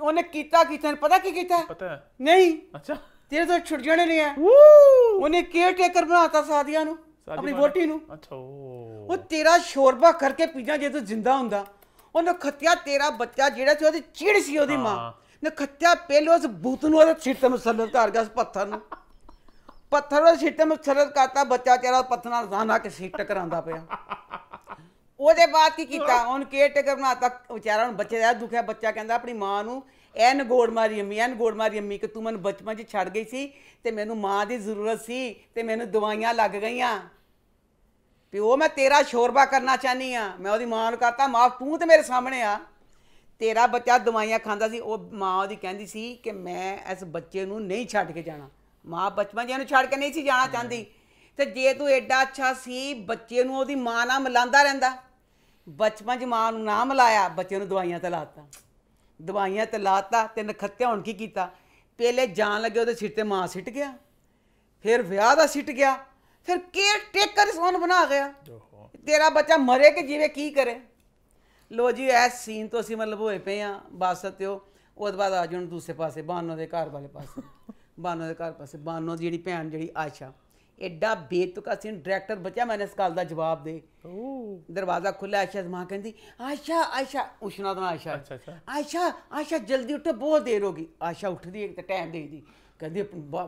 ਉਹਨੇ ਕੀਤਾ ਕੀ ਤੈਨੂੰ ਪਤਾ ਕੀ ਕੀਤਾ ਪਤਾ ਨਹੀਂ ਅੱਛਾ ਤੇਰੇ ਤੋਂ ਛੁੱਟ ਜਾਣੇ ਨੇ ਉਹਨੇ ਕੇਅਰ ਟੇਕਰ ਬਣਾਤਾ ਸਾਦੀਆਂ ਨੂੰ ਆਪਣੀ ਵੋਟੀ ਨੂੰ ਅੱਛਾ ਉਹ ਤੇਰਾ ਸ਼ੋਰਬਾ ਕਰਕੇ ਪੀਣਾ ਜੇ ਤੂੰ ਜ਼ਿੰਦਾ ਹੁੰਦਾ ਉਹਨੇ ਖੱਤਿਆ ਤੇਰਾ ਬੱਚਾ ਜਿਹੜਾ ਸੀ ਉਹਦੀ ਚਿੜ ਸੀ ਉਹਦੀ ਮਾਂ ਨੇ ਖੱਤਿਆ ਪਹਿਲੋ ਉਸ ਬੂਤ ਨੂੰ ਉਹਦੇ ਤੇ ਮਸਲਤ ਕਰ ਗਿਆ ਉਸ ਪੱਥਰ ਨੂੰ ਪੱਥਰ ਉਹਦੇ ਤੇ ਮਸਲਤ ਕਰਤਾ ਬੱਚਾ ਤੇਰਾ ਪੱਥਰ ਨਾਲ ਜ਼ਾਨਾ ਕੇ ਸੀਟ ਟਕਰਾਉਂਦਾ ਪਿਆ ਉਹਦੇ ਬਾਅਦ ਕੀ ਕੀਤਾ ਉਹਨ ਕੇ ਟੇਕਰ ਬਣਾਤਾ ਵਿਚਾਰਾ ਬੱਚੇ ਦਾ ਦੁਖਿਆ ਬੱਚਾ ਕਹਿੰਦਾ ਆਪਣੀ ਮਾਂ ਨੂੰ ਐਨ ਗੋੜ ਮਾਰੀ ਅੰਮੀ ਐਨ ਗੋੜ ਮਾਰੀ ਅੰਮੀ ਕਿ ਤੂੰ ਮੈਨੂੰ ਬਚਪਨ 'ਚ ਛੱਡ ਗਈ ਸੀ ਤੇ ਮੈਨੂੰ ਮਾਂ ਦੀ ਜ਼ਰੂਰਤ ਸੀ ਤੇ ਮੈਨੂੰ ਦਵਾਈਆਂ ਲੱਗ ਗਈਆਂ ਪਿਓ ਮੈਂ ਤੇਰਾ ਸ਼ੋਰਬਾ ਕਰਨਾ ਚਾਹਨੀ ਆ ਮੈਂ ਉਹਦੀ ਮਾਂ ਨੂੰ ਕਹਤਾ ਮਾਫ ਤੂੰ ਤੇ ਮੇਰੇ ਸਾਹਮਣੇ ਆ ਤੇਰਾ ਬੱਚਾ ਦਵਾਈਆਂ ਖਾਂਦਾ ਸੀ ਉਹ ਮਾਂ ਉਹਦੀ ਕਹਿੰਦੀ ਸੀ ਕਿ ਮੈਂ ਇਸ ਬੱਚੇ ਨੂੰ ਨਹੀਂ ਛੱਡ ਕੇ ਜਾਣਾ ਮਾਂ ਬਚਪਨ ਨੂੰ ਛੱਡ ਕੇ ਨਹੀਂ ਸੀ ਜਾਣਾ ਚਾਹੁੰਦੀ ਤੇ ਜੇ ਤੂੰ ਐਡਾ ਅੱਛਾ ਸੀ ਬੱਚੇ ਨੂੰ ਉਹਦੀ ਮਾਂ ਨਾਲ ਮਿਲਾਉਂਦਾ ਰਹਿੰਦਾ ਬਚਪਨ 'ਚ ਮਾਂ ਨੂੰ ਨਾ ਮਿਲਾਇਆ ਬੱਚੇ ਨੂੰ ਦਵਾਈਆਂ ਤੇ ਲਾਤਾ ਦਵਾਈਆਂ ਤੇ ਲਾਤਾ ਤੇ ਨਖੱਤਿਆ ਹੁਣ ਕੀ ਕੀਤਾ ਪਹਿਲੇ ਜਾਣ ਲੱਗੇ ਉਹਦੇ ਸਿਰ ਤੇ ਮਾਂ ਸਿੱਟ ਗਿਆ ਫਿਰ ਵਿਆਹ ਦਾ ਸਿੱਟ ਗਿਆ ਫਿਰ ਕੇਅਰ ਟੇਕਰ ਸੋਨ ਬਣਾ ਗਿਆ ਤੇਰਾ ਬੱਚਾ ਮਰੇ ਕਿ ਜਿਵੇਂ ਕੀ ਕਰੇ ਲੋ ਜੀ ਐਸ ਸੀਨ ਤੋਂ ਅਸੀਂ ਮਤਲਬ ਹੋਏ ਪਏ ਆ ਬਸ ਤੇ ਉਹ ਉਹਦੇ ਬਾਅਦ ਆ ਜਣ ਦੂਸਰੇ ਪਾਸੇ ਬਾਨੋ ਦੇ ਘਰ ਵਾਲੇ ਪਾਸੇ ਬਾਨੋ ਦੇ ਘਰ ਪਾਸੇ ਬਾਨੋ ਦੀ ਜਿਹੜੀ ਭੈਣ ਜਿਹੜੀ ਆਸ਼ਾ ਐਡਾ ਬੇਤੁਕਾ ਸੀ ਡਾਇਰੈਕਟਰ ਬਚਿਆ ਮੈਨੂੰ ਇਸ ਗੱਲ ਦਾ ਜਵਾਬ ਦੇ ਦਰਵਾਜ਼ਾ ਖੁੱਲਾ ਆਸ਼ਾ ਮਾਂ ਕਹਿੰਦੀ आयशा आयशा उछना था आयशा अच्छा, अच्छा। आयशा आयशा जल्दी उठो बहुत देर होगी आयशा ਆਸ਼ਾ ਉੱਠਦੀ ਇੱਕ ਤਾਂ ਟਾਈਮ ਦੇਈਦੀ कहती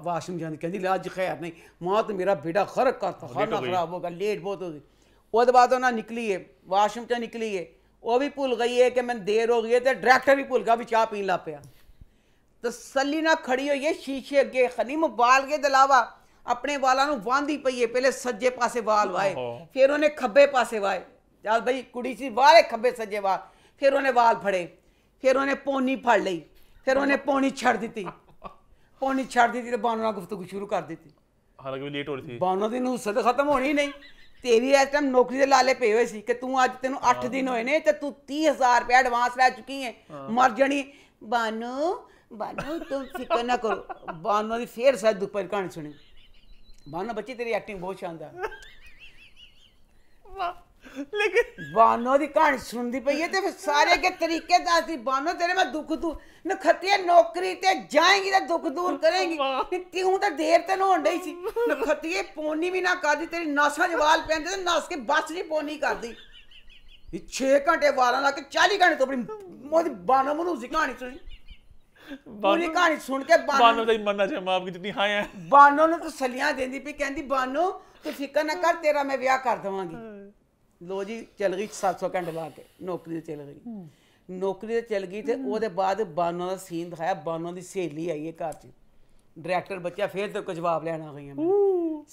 वाशरूम जाती कहती अज खैर नहीं माँ तो मेरा बेटा खरक कर खाना खराब होगा लेट बहुत होगी उस बाद निकली है वाशरूम चा निकली है वह भी भूल गई है कि मैं देर हो गई है तो डायरेक्टर भी भूल गया भी चाह पीन लग पाया तसली तो ना खड़ी हो है शीशे अगे खनी मोबाइल के अलावा ਆਪਣੇ ਵਾਲਾਂ ਨੂੰ ਵਾਂਦੀ ਪਈਏ ਪਹਿਲੇ ਸੱਜੇ ਪਾਸੇ ਵਾਲ ਵਾਏ ਫਿਰ ਉਹਨੇ ਖੱਬੇ ਪਾਸੇ ਵਾਏ ਚੱਲ ਬਈ ਕੁੜੀ ਸੀ ਵਾਲੇ ਖੱਬੇ ਸੱਜੇ ਵਾਲ ਫਿਰ ਉਹਨੇ ਵਾਲ ਫੜੇ ਫਿਰ ਉਹਨੇ ਪੋਨੀ ਫੜ ਲਈ ਫਿਰ ਉਹਨੇ ਪੋਨੀ ਛੱਡ ਦਿੱਤੀ ਪੋਨੀ ਛੱਡ ਦਿੱਤੀ ਤੇ ਬਾਨੋ ਨਾਲ ਗੁਫ਼ਤਗੂ ਸ਼ੁਰੂ ਕਰ ਦਿੱਤੀ ਹਾਲਾਂਕਿ ਵੀ ਲੇਟ ਹੋ ਰਹੀ ਸੀ ਬਾਨੋ ਦੀ ਨੂੰ ਸਦ ਖਤਮ ਹੋਣੀ ਨਹੀਂ ਤੇਰੀ ਇਸ ਟਾਈਮ ਨੌਕਰੀ ਦੇ ਲਾਲੇ ਪਏ ਹੋਏ ਸੀ ਕਿ ਤੂੰ ਅੱਜ ਤੈਨੂੰ 8 ਦਿਨ ਹੋਏ ਨੇ ਤੇ ਤੂੰ 30000 ਰੁਪਏ ਐਡਵਾਂਸ ਲੈ ਚੁੱਕੀ ਹੈ ਮਰ ਜਣੀ ਬਾਨੋ ਬਾਨੋ ਤੂੰ ਫਿਕਰ ਨਾ ਕਰੋ ਬਾਨੋ ਦੀ ਫੇਰ ਸਾਡ ਦੁਪਹਿਰ ਕਹਾਣੀ ਸੁਣੀ ਬਾਨਾ ਬੱਚੀ ਤੇਰੀ ਐਕਟਿੰਗ ਬਹੁਤ ਸ਼ਾਨਦਾਰ ਵਾਹ ਲੇਕਿਨ ਬਾਨੋ ਦੀ ਕਹਾਣੀ ਸੁਣਦੀ ਪਈ ਹੈ ਤੇ ਫਿਰ ਸਾਰੇ ਕੇ ਤਰੀਕੇ ਦੱਸਦੀ ਬਾਨੋ ਤੇਰੇ ਮੈਂ ਦੁੱਖ ਦੂਰ ਨਖਤੀਏ ਨੌਕਰੀ ਤੇ ਜਾਏਗੀ ਤੇ ਦੁੱਖ ਦੂਰ ਕਰੇਗੀ ਕਿਉਂ ਤਾਂ ਦੇਰ ਤੇ ਹੋਣ ਡਈ ਸੀ ਨਖਤੀਏ ਪੋਨੀ ਵੀ ਨਾ ਕਰਦੀ ਤੇਰੀ ਨਾਸਾਂ ਜਵਾਲ ਪੈਂਦੇ ਤੇ ਨਸ ਕੇ ਬਸ ਨਹੀਂ ਪੋਨੀ ਕਰਦੀ ਇਹ 6 ਘੰਟੇ ਵਾਰਾਂ ਲਾ ਕੇ 40 ਘੰਟੇ ਤੋਂ ਆਪਣੀ ਮੋਦੀ ਬਾਨੋ ਮਨੂੰ ਕਹਾਣੀ ਸੁਣੀ ਪੂਰੀ ਕਹਾਣੀ ਸੁਣ ਕੇ ਬਾਨੋ ਦਾ ਹੀ ਮੰਨਣਾ ਚਾਹ ਮਾਫ ਕੀਤੀ ਹਾਂ ਆ ਬਾਨੋ ਨੂੰ ਤਸੱਲੀਆਂ ਦੇਂਦੀ ਪਈ ਕਹਿੰਦੀ ਬਾਨੋ ਤੂੰ ਫਿਕਰ ਨਾ ਕਰ ਤੇਰਾ ਮੈਂ ਵਿਆਹ ਕਰ ਦਵਾਂਗੀ ਲੋ ਜੀ ਚਲ ਗਈ 700 ਘੰਟੇ ਲਾ ਕੇ ਨੌਕਰੀ ਤੇ ਚਲ ਗਈ ਨੌਕਰੀ ਤੇ ਚਲ ਗਈ ਤੇ ਉਹਦੇ ਬਾਅਦ ਬਾਨੋ ਦਾ ਸੀਨ ਦਿਖਾਇਆ ਬਾਨੋ ਦੀ ਸਹੇਲੀ ਆਈ ਹੈ ਘਰ 'ਚ ਡਾਇਰੈਕਟਰ ਬੱਚਾ ਫੇਰ ਤੇ ਕੁਝ ਜਵਾਬ ਲੈਣ ਆ ਗਈ ਹੈ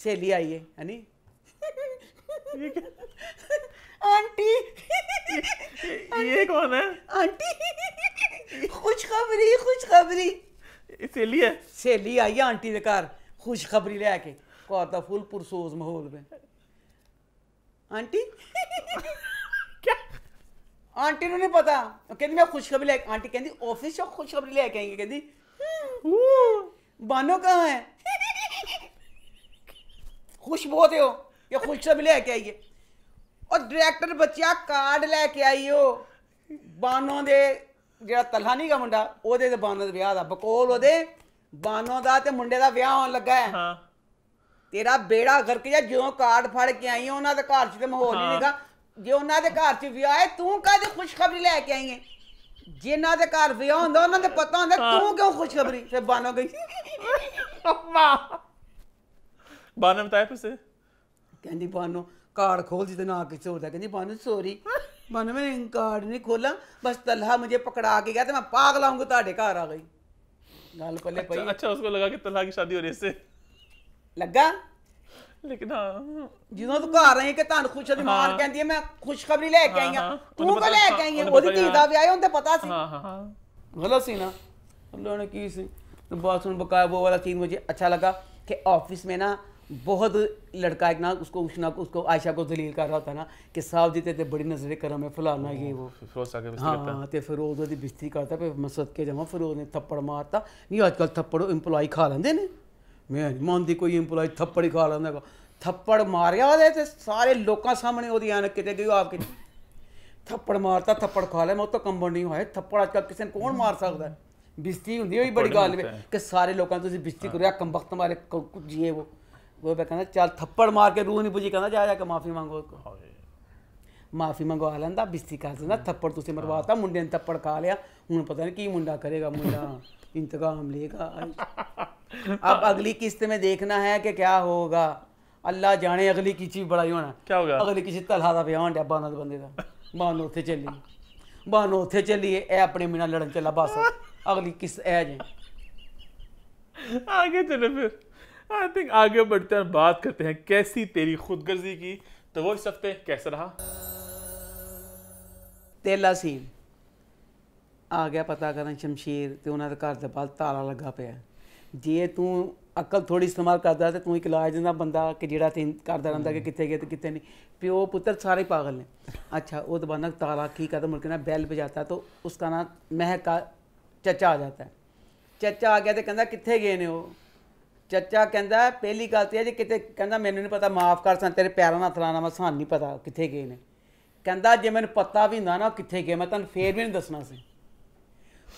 ਸਹੇਲੀ ਆਈ ਹੈ ਹਨੀ आंटी ये कौन है आंटी खुशखबरी खुशखबरी सहेली है सहेली आई है आंटी के घर खबरी लेके घर का फुल पुरसोस माहौल में आंटी आंटी नु नहीं पता कहती मैं खुशखबरी ले आंटी कहती ऑफिस से खुशखबरी लेके आई कहती बानो कहाँ है खुश बहुत हो या खुशखबरी लेके आई है ਉਹ ਡਾਇਰੈਕਟਰ ਬੱਚਿਆ ਕਾਰਡ ਲੈ ਕੇ ਆਈਓ ਬਾਨੋ ਦੇ ਜਿਹੜਾ ਤਲਹਾ ਨਹੀਂਗਾ ਮੁੰਡਾ ਉਹਦੇ ਤੇ ਬਾਨੋ ਦਾ ਵਿਆਹ ਦਾ ਬਕੋਲ ਉਹਦੇ ਬਾਨੋ ਦਾ ਤੇ ਮੁੰਡੇ ਦਾ ਵਿਆਹ ਹੋਣ ਲੱਗਾ ਹੈ ਹਾਂ ਤੇਰਾ ਬੇੜਾ ਗਰਕ ਕੇ ਜਿਉਂ ਕਾਰਡ ਫੜ ਕੇ ਆਈ ਉਹਨਾਂ ਦੇ ਘਰ 'ਚ ਤੇ ਮਾਹੌਲ ਹੀ ਨਹੀਂਗਾ ਜੇ ਉਹਨਾਂ ਦੇ ਘਰ 'ਚ ਵਿਆਹ ਹੈ ਤੂੰ ਕਾਹਦੀ ਖੁਸ਼ਖਬਰੀ ਲੈ ਕੇ ਆਈ ਹੈ ਜਿਨ੍ਹਾਂ ਦੇ ਘਰ ਵਿਆਹ ਹੁੰਦਾ ਉਹਨਾਂ ਦੇ ਪਤਾ ਹੁੰਦਾ ਤੂੰ ਕਿਉਂ ਖੁਸ਼ਖਬਰੀ ਤੇ ਬਾਨੋ ਗਈ ਮਾਂ ਬਾਨੋ ਬਤਾਇਆ ਤੁਸੀਂ ਕਹਿੰਦੀ ਬਾਨੋ कार्ड खोल जिसे ना किसी होता कहीं बानू सॉरी भानु मैंने कार्ड नहीं खोला बस तलहा मुझे पकड़ा के गया तो मैं पागल आऊंगा ताडे घर आ गई गाल पले अच्छा, अच्छा उसको लगा कि तलहा की शादी हो रही इससे लगा लेकिन हाँ जिन्हों आई कि तान खुश दी मां हाँ। मैं खुशखबरी लेके हाँ, आई हाँ। तू को लेके आई है पता सी गलत सी ना की सी तो बकाया वो वाला सीन मुझे अच्छा लगा कि ऑफिस में ना बहुत लड़का एक ना उसको उस को उसको आयशा को दलील कर रहा था ना कि साहब जी तेरे बड़ी नजरें कर मैं फलाना ये वो हाँ तो फिर वो बिस्ती करता फिर मैं सदके जमा फिर उसने थप्पड़ मारता नहीं अजकल थप्पड़ इंप्लॉय खा लेंगे ने मैं नहीं मानती कोई इंप्लॉय थप्पड़ ही खा लेंदा थप्पड़ मारिया सारे लोगों सामने वो ऐनक किते गई आप कि थप्पड़ मारता थप्पड़ खा लिया मैं तो कंबन नहीं हो थप्पड़ अजकल ने कौन मार सकता है बिस्ती होंगी बड़ी गल कि सारे लोगों तुसी बिस्ती हाँ। करो कम वक्त मारे जिए वो वो कहना चल थप्पड़ मार के रूह नहीं बुझी कहना जा जाकर माफ़ी मांगो माफ़ी मंगवा लेंदा बिस्ती कर दिंदा हाँ। थप्पड़ तुसें मरवाता हाँ। मुंडे ने थप्पड़ खा लिया हूँ पता नहीं की मुंडा करेगा मुंडा इंतकाम लेगा अब अगली किस्त में देखना है कि क्या होगा अल्लाह जाने अगली किसी बड़ा ही होना क्या होगा अगली किसी तलहा का ब्याह डे बाना बंदे का बानो उत्थे चली बानो उत्थे चली ए अपने मेरे लड़न चला बस अगली किस्त ऐ जे आगे चले फिर आई थिंक आगे बढ़ते हैं बात करते हैं कैसी तेरी खुदगर्जी की तो वो इस हफ्ते कैसा रहा ਤੇਲਾ ਸੀਨ ਆ ਗਿਆ ਪਤਾ ਕਰਨ ਸ਼ਮਸ਼ੀਰ ਤੇ ਉਹਨਾਂ ਦੇ ਘਰ ਦੇ ਬਾਹਰ ਤਾਲਾ ਲੱਗਾ ਪਿਆ ਜੇ ਤੂੰ ਅਕਲ ਥੋੜੀ ਇਸਤੇਮਾਲ ਕਰਦਾ ਤੇ ਤੂੰ ਇੱਕ ਲਾਜ ਦਾ ਬੰਦਾ ਕਿ ਜਿਹੜਾ ਤੇ ਕਰਦਾ ਰਹਿੰਦਾ ਕਿ ਕਿੱਥੇ ਗਿਆ ਤੇ ਕਿੱਥੇ ਨਹੀਂ ਪਿਓ ਪੁੱਤਰ ਸਾਰੇ ਪਾਗਲ ਨੇ ਅੱਛਾ ਉਹ ਦਬਾਨਾ ਤਾਲਾ ਕੀ ਕਰਦਾ ਮੁੜ ਕੇ ਨਾ ਬੈਲ ਵਜਾਤਾ ਤਾਂ ਉਸਕਾ ਨਾ ਮਹਿਕਾ ਚਚਾ ਆ ਜਾਂਦਾ ਚਚਾ ਆ ਗਿਆ ਤੇ ਕਹਿੰਦਾ ਕਿੱਥੇ ਗਏ ਨੇ ਉਹ ਚੱਚਾ ਕਹਿੰਦਾ ਪਹਿਲੀ ਗੱਲ ਤੇ ਜੇ ਕਿਤੇ ਕਹਿੰਦਾ ਮੈਨੂੰ ਨਹੀਂ ਪਤਾ ਮਾਫ ਕਰ ਸਾਂ ਤੇਰੇ ਪੈਰਾਂ ਨਾਲ ਥਲਾਣਾ ਮੈਂ ਸਾਨੂੰ ਨਹੀਂ ਪਤਾ ਕਿੱਥੇ ਗਏ ਨੇ ਕਹਿੰਦਾ ਜੇ ਮੈਨੂੰ ਪਤਾ ਵੀ ਹੁੰਦਾ ਨਾ ਕਿੱਥੇ ਗਏ ਮੈਂ ਤੁਹਾਨੂੰ ਫੇਰ ਵੀ ਨਹੀਂ ਦੱਸਣਾ ਸੀ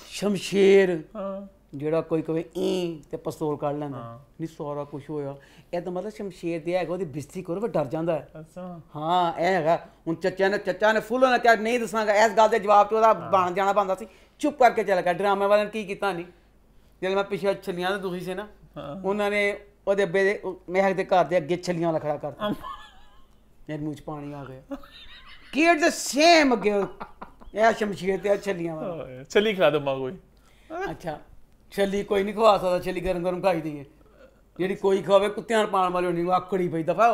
ਸ਼ਮਸ਼ੀਰ ਹਾਂ ਜਿਹੜਾ ਕੋਈ ਕਵੇ ਈ ਤੇ ਪਿਸਤੌਲ ਕੱਢ ਲੈਂਦਾ ਨਹੀਂ ਸੋਰਾ ਕੁਝ ਹੋਇਆ ਇਹ ਤਾਂ ਮਤਲਬ ਸ਼ਮਸ਼ੀਰ ਦੇ ਹੈਗਾ ਉਹਦੀ ਬਿਸਤੀ ਕਰੋ ਵੀ ਡਰ ਜਾਂਦਾ ਹੈ ਅੱਛਾ ਹਾਂ ਇਹ ਹੈਗਾ ਹੁਣ ਚੱਚਾ ਨੇ ਚੱਚਾ ਨੇ ਫੁੱਲ ਨਾ ਕਿਹਾ ਨਹੀਂ ਦੱਸਾਂਗਾ ਇਸ ਗੱਲ ਦੇ ਜਵਾਬ ਤੇ ਉਹਦਾ ਬਣ ਜਾਣਾ ਬੰਦਾ ਸੀ ਚੁੱਪ ਕਰਕੇ ਚੱਲ ਗਿਆ ਡਰਾਮੇ ਵਾਲਿਆਂ ਨੇ ਕੀ ਕੀਤਾ ਨਹੀਂ ਜਦ ਮੈਂ ਪਿਛੇ ਛਲੀਆਂ ਦੇ ਦੁਖੀ ਸੀ ਨਾ ਉਹਨਾਂ ਨੇ ਉਹਦੇ ਅੱਬੇ ਦੇ ਮਹਿਕ ਦੇ ਘਰ ਦੇ ਅੱਗੇ ਛੱਲੀਆਂ ਵਾਲਾ ਖੜਾ ਕਰਤਾ ਮੇਰੇ ਮੂੰਹ 'ਚ ਪਾਣੀ ਆ ਗਿਆ ਕੀ ਇਟ ਦ ਸੇਮ ਅੱਗੇ ਇਹ ਸ਼ਮਸ਼ੀਰ ਤੇ ਛੱਲੀਆਂ ਵਾਲਾ ਛੱਲੀ ਖਿਲਾ ਦੋ ਮਾਂ ਕੋਈ ਅੱਛਾ ਛੱਲੀ ਕੋਈ ਨਹੀਂ ਖਵਾ ਸਕਦਾ ਛੱਲੀ ਗਰਮ ਗਰਮ ਖਾਈ ਦੀ ਹੈ ਜਿਹੜੀ ਕੋਈ ਖਵਾਵੇ ਕੁੱਤਿਆਂ ਨੂੰ ਪਾਣ ਵਾਲੀ ਹੋਣੀ ਆਕੜੀ ਪਈ ਦਫਾ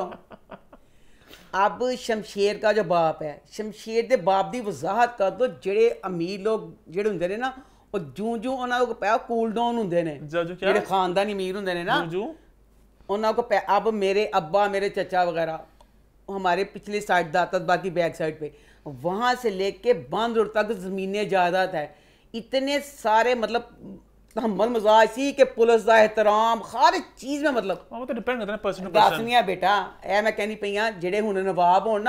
अब शमशेर का जो बाप है शमशेर के बाप की वजाहत कर दो जेडे अमीर लोग जेडे होंगे ने ना ਉਹ ਜੂੰ ਜੂੰ ਉਹਨਾਂ ਕੋਲ ਕੂਲ ਡਾਊਨ ਹੁੰਦੇ ਨੇ ਜਿਹੜੇ ਖਾਨਦਾਨੀ ਅਮੀਰ ਹੁੰਦੇ ਨੇ ਨਾ ਉਹਨਾਂ ਅਬ ਮੇਰੇ ਅੱਬਾ ਮੇਰੇ ਚਾਚਾ ਵਗੈਰਾ पे वहाँ जायदाद है इतने सारे मतलब नवाब हो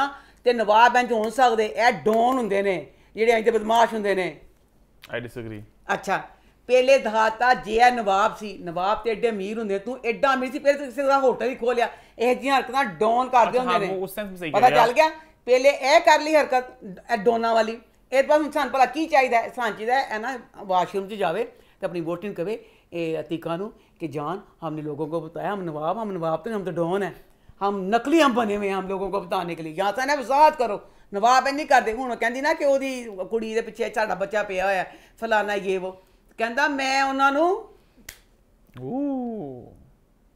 नवाब इंज हो सकते बदमाश होंगे ने आई ਅੱਛਾ ਪਹਿਲੇ ਦਹਾਤਾ ਜਿਆ ਨਵਾਬ ਸੀ ਨਵਾਬ ਤੇ ਐਡੇ ਅਮੀਰ ਹੁੰਦੇ ਤੂੰ ਐਡਾ ਅਮੀਰ ਸੀ ਪਹਿਲੇ ਤੂੰ ਕਿਸੇ ਦਾ ਹੋਟਲ ਹੀ ਖੋਲਿਆ ਇਹ ਜਿਹੀਆਂ ਹਰਕਤਾਂ ਡੌਨ ਕਰਦੇ ਹੁੰਦੇ ਨੇ ਉਸ ਸੈਂਸ ਵਿੱਚ ਸਹੀ ਪਤਾ ਚੱਲ ਗਿਆ ਪਹਿਲੇ ਇਹ ਕਰ ਲਈ ਹਰਕਤ ਡੋਨਾ ਵਾਲੀ ਇਹ ਬਸ ਇਨਸਾਨ ਭਲਾ ਕੀ ਚਾਹੀਦਾ ਸਾਨੂੰ ਚਾਹੀਦਾ ਹੈ ਨਾ ਵਾਸ਼ਰੂਮ 'ਚ ਜਾਵੇ ਤੇ ਆਪਣੀ ਵੋਟਿੰਗ ਕਵੇ ਇਹ ਅਤੀਕਾ ਨੂੰ ਕਿ ਜਾਨ हमने लोगों को बताया हम नवाब हम नवाब तो हम तो डॉन हैं हम नकली हम बने हुए हैं हम लोगों को बताने के लिए यहाँ से ना वजाहत करो ਨਵਾਬ ਇੰਨੀ ਕਰਦੇ ਹੁਣ ਕਹਿੰਦੀ ਨਾ ਕਿ ਉਹਦੀ ਕੁੜੀ ਦੇ ਪਿੱਛੇ ਸਾਡਾ ਬੱਚਾ ਪਿਆ ਹੋਇਆ ਫਲਾਣਾ ਇਹ ਉਹ ਕਹਿੰਦਾ ਮੈਂ ਉਹਨਾਂ ਨੂੰ ਓ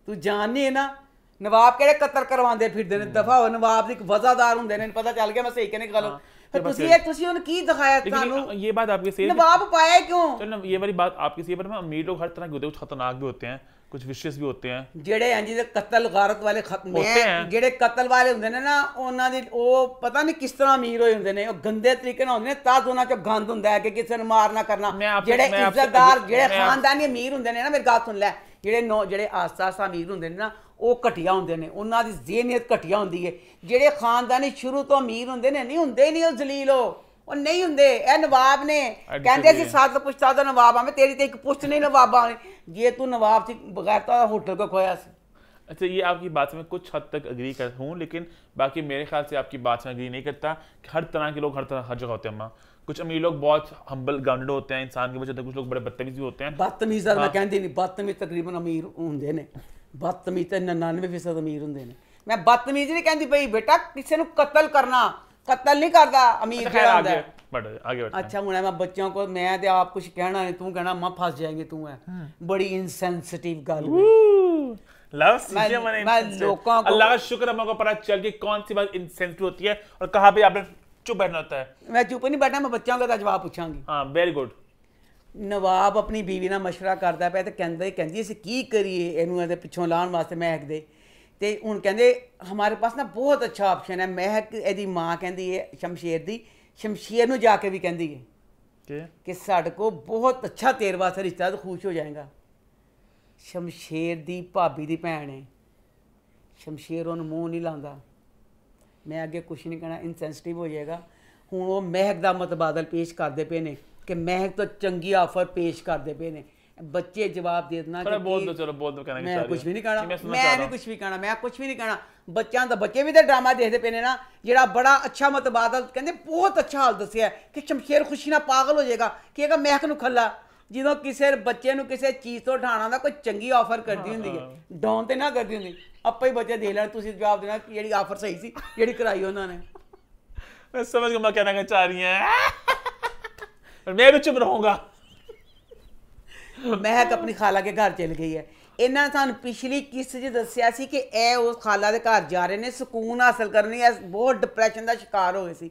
ਤੂੰ ਜਾਣਨੀ ਹੈ ਨਾ ਨਵਾਬ ਕਿਹੜੇ ਕਤਲ ਕਰਵਾਉਂਦੇ ਫਿਰਦੇ ਨੇ ਦਫਾ ਹੋ ਨਵਾਬ ਦੀ ਵਜ਼ਾਦਾਰ ਹੁੰਦੇ ਨੇ ਪਤਾ ਚੱਲ ਗਿਆ ਮੈਂ ਸਹੀ ਕਹਿੰਨੇ ਗੱਲ तो तुसी एक तुसी उन्हें की दिखाया था ये बात आपके से नवाब पाया क्यों चलो ये वाली बात आपकी सही पर अमीर लोग हर तरह के होते हैं कुछ खतरनाक भी होते हैं ਕੁਝ ਵਿਸ਼ੇਸ਼ ਵੀ ਹੁੰਦੇ ਆ ਜਿਹੜੇ ਹਾਂਜੀ ਦੇ ਕਤਲ ਗਾਰਤ ਵਾਲੇ ਖਤਮ होते ਆ ਜਿਹੜੇ ਕਤਲ ਵਾਲੇ ਹੁੰਦੇ ਨੇ ਨਾ ਉਹਨਾਂ ਦੀ ਉਹ ਪਤਾ ਨਹੀਂ ਕਿਸ ਤਰ੍ਹਾਂ ਅਮੀਰ ਹੋਏ ਹੁੰਦੇ ਨੇ ਉਹ ਗੰਦੇ ਤਰੀਕੇ ਨਾਲ ਹੁੰਦੇ ਨੇ ਤਾਂ ਉਹਨਾਂ 'ਚ ਗੰਦ ਹੁੰਦਾ ਹੈ ਕਿ ਕਿਸੇ ਨੂੰ ਮਾਰਨਾ ਕਰਨਾ ਜਿਹੜੇ ਇੱਜ਼ਤਦਾਰ ਜਿਹੜੇ ਖਾਨਦਾਨੀ ਅਮੀਰ ਹੁੰਦੇ ਨੇ ਨਾ ਮੇਰੀ ਗੱਲ ਸੁਣ ਲੈ ਜਿਹੜੇ ਨੌ ਜਿਹੜੇ ਆਸਤਾ-ਆਸਤਾ ਅਮੀਰ ਹੁੰਦੇ ਨੇ ਨਾ ਉਹ ਘਟੀਆ ਹੁੰਦੇ ਨੇ ਉਹਨਾਂ ਦੀ ਜ਼ਿਹਨੀਅਤ ਘਟੀਆ ਹੁੰਦੀ ਹੈ ਜਿਹੜੇ ਖਾਨਦਾਨੀ ਸ਼ੁਰੂ ਤੋਂ ਅਮੀਰ ਹੁੰਦੇ ਨੇ ਨਹੀਂ ਹੁੰਦੇ ਨਹੀਂ ਉਹ ਜ਼ਲੀਲ ਹੋ ਉਹ ਨਹੀਂ ਹੁੰਦੇ ਇਹ ਨਵਾਬ ਨੇ ਕਹਿੰਦੇ ਸੀ ਸੱਤ ਪੁੱਛਤਾ ਤਾਂ ਨਵਾਬ ਆਵੇਂ ਤੇਰੀ ਤੇ ਇੱਕ ਪੁੱਛ ਨਹੀਂ ਨਵਾਬਾਂ ਨੇ ਜੇ ਤੂੰ ਨਵਾਬ ਸੀ ਬਗੈਰ ਤਾਂ ਹੋਟਲ ਕੋ ਖੋਇਆ ਸੀ अच्छा ये आपकी बात से मैं कुछ हद तक अग्री कर हूँ लेकिन बाकी मेरे ख्याल से आपकी बात से अग्री नहीं करता हर तरह के लोग हर तरह हर जगह होते हैं अम्मा कुछ अमीर लोग बहुत हम्बल ग्राउंडेड होते हैं इंसान के वजह कुछ लोग बड़े बदतमीज भी होते हैं बदतमीज हाँ। मैं कहती नहीं बदतमीज तकरीबन अमीर होंगे ने बदतमीज तो नन्यानवे फीसद अमीर होंगे ने मैं बदतमीज नहीं कहती भाई बेटा किसी को करना ਕਤਲ ਨਹੀਂ ਕਰਦਾ ਅਮੀਰ ਜਿਹੜਾ ਹੁੰਦਾ ਬਟ ਆਗੇ ਬੜਨਾ ਅੱਛਾ ਹੁਣ ਮੈਂ ਬੱਚਿਆਂ ਕੋ ਮੈਂ ਤੇ ਆਪ ਕੁਝ ਕਹਿਣਾ ਨਹੀਂ ਤੂੰ ਕਹਿਣਾ ਮਾਂ ਫਸ ਜਾਏਂਗੇ ਤੂੰ ਐ ਬੜੀ ਇਨਸੈਂਸਿਟਿਵ ਗੱਲ ਹੈ लव सीधे मैंने मैं लोगों को अल्लाह का शुक्र हमें को पता चल कि कौन सी बात इंसेंसिटिव होती है और कहाँ पे आपने चुप बैठना होता है मैं चुप नहीं बैठना मैं बच्चों का जवाब पूछांगी हाँ वेरी गुड ਨਵਾਬ ਆਪਣੀ ਬੀਵੀ ਨਾਲ ਮਸ਼ਵਰਾ ਕਰਦਾ ਪਿਆ ਤੇ ਕਹਿੰਦਾ ਕਹਿੰਦੀ ਅਸੀਂ ਕੀ ਕਰੀਏ ਇਹਨੂੰ ਇਹਦੇ ਪਿੱਛੋਂ ਲਾਉਣ ਵਾਸਤੇ ਮਹਿਕ ਦੇ ਤੇ ਹੁਣ ਕਹਿੰਦੇ ਹਮਾਰੇ ਪਾਸ ਨਾ ਬਹੁਤ ਅੱਛਾ ਆਪਸ਼ਨ ਹੈ ਮਹਿਕ ਇਹਦੀ ਮਾਂ ਕਹਿੰਦੀ ਹੈ ਸ਼ਮਸ਼ੀਰ ਦੀ ਸ਼ਮਸ਼ੀਰ ਨੂੰ ਜਾ ਕੇ ਵੀ ਕਹਿੰਦੀ ਹੈ ਕਿ ਕਿ ਸਾਡੇ ਕੋ ਬਹੁਤ ਅੱਛਾ ਤੇਰੇ ਵਾਸਤੇ ਰਿਸ਼ਤਾ ਤੇ ਖੁਸ਼ ਹੋ ਜਾਏਗਾ ਸ਼ਮਸ਼ੀਰ ਦੀ ਭਾਬੀ ਦੀ ਭੈਣ ਹੈ ਸ਼ਮਸ਼ੀਰ ਉਹਨੂੰ ਮੂੰਹ ਨਹੀਂ ਲਾਉਂਦਾ ਮੈਂ ਅੱਗੇ ਕੁਝ ਨਹੀਂ ਕਹਿਣਾ ਇਨਸੈਂਸਿਟਿਵ ਹੋ ਜਾਏਗਾ ਹੁਣ ਉਹ ਮਹਿਕ ਦਾ ਮਤਬਾਦਲ ਪੇਸ਼ ਕਰਦੇ ਪਏ ਨੇ ਕਿ ਮਹਿਕ ਤੋਂ ਚੰਗੀ ਆਫਰ ਪੇਸ਼ ਕਰਦੇ ਪਏ ਨੇ बच्चे जवाब दे देना चलो बोल दो चलो बोल दो कहना मैं कुछ भी नहीं कहना मैं नहीं कुछ भी कहना मैं कुछ भी नहीं कहना ਬੱਚਿਆਂ ਦਾ ਬੱਚੇ ਵੀ ਤੇ ਡਰਾਮਾ ਦੇਖਦੇ ਪਏ ਨੇ ਨਾ ਜਿਹੜਾ ਬੜਾ ਅੱਛਾ ਮਤਬਾਦਲ ਕਹਿੰਦੇ ਬਹੁਤ ਅੱਛਾ ਹਾਲ ਦੱਸਿਆ ਕਿ ਸ਼ਮਸ਼ੇਰ ਖੁਸ਼ੀ ਨਾਲ ਪਾਗਲ ਹੋ ਜਾਏਗਾ ਕਿ ਅਗਾ ਮਹਿਕ ਨੂੰ ਖੱਲਾ ਜਦੋਂ ਕਿਸੇ ਬੱਚੇ ਨੂੰ ਕਿਸੇ ਚੀਜ਼ ਤੋਂ ਢਾਣਾ ਦਾ ਕੋਈ ਚੰਗੀ ਆਫਰ ਕਰਦੀ ਹੁੰਦੀ ਹੈ ਡਾਊਨ ਤੇ ਨਾ ਕਰਦੀ ਹੁੰਦੀ ਆਪਾਂ ਹੀ ਬੱਚੇ ਦੇਖ ਲੈਣ ਤੁਸੀਂ ਜਵਾਬ ਦੇਣਾ ਕਿ ਜਿਹੜੀ ਆਫਰ ਸਹੀ ਸੀ ਜਿਹੜੀ ਕਰਾਈ ਉਹਨਾਂ ਨੇ ਮੈਂ ਸਮਝ ਗਿਆ ਮੈਂ ਕਹਿਣਾ ਚਾਹ ਰਹੀ ਹਾਂ और मैं भी चुप रहूंगा ਮਹਿਕ ਆਪਣੀ ਖਾਲਾ ਦੇ ਘਰ ਚਲ ਗਈ ਹੈ ਇਹਨਾਂ ਸਾਨੂੰ ਪਿਛਲੀ ਕਿਸ ਜੀ ਦੱਸਿਆ ਸੀ ਕਿ ਇਹ ਉਸ ਖਾਲਾ ਦੇ ਘਰ ਜਾ ਰਹੇ ਨੇ ਸਕੂਨ ਹਾਸਲ ਕਰਨ ਲਈ ਬਹੁਤ ਡਿਪਰੈਸ਼ਨ ਦਾ ਸ਼ਿਕਾਰ ਹੋ ਗਏ ਸੀ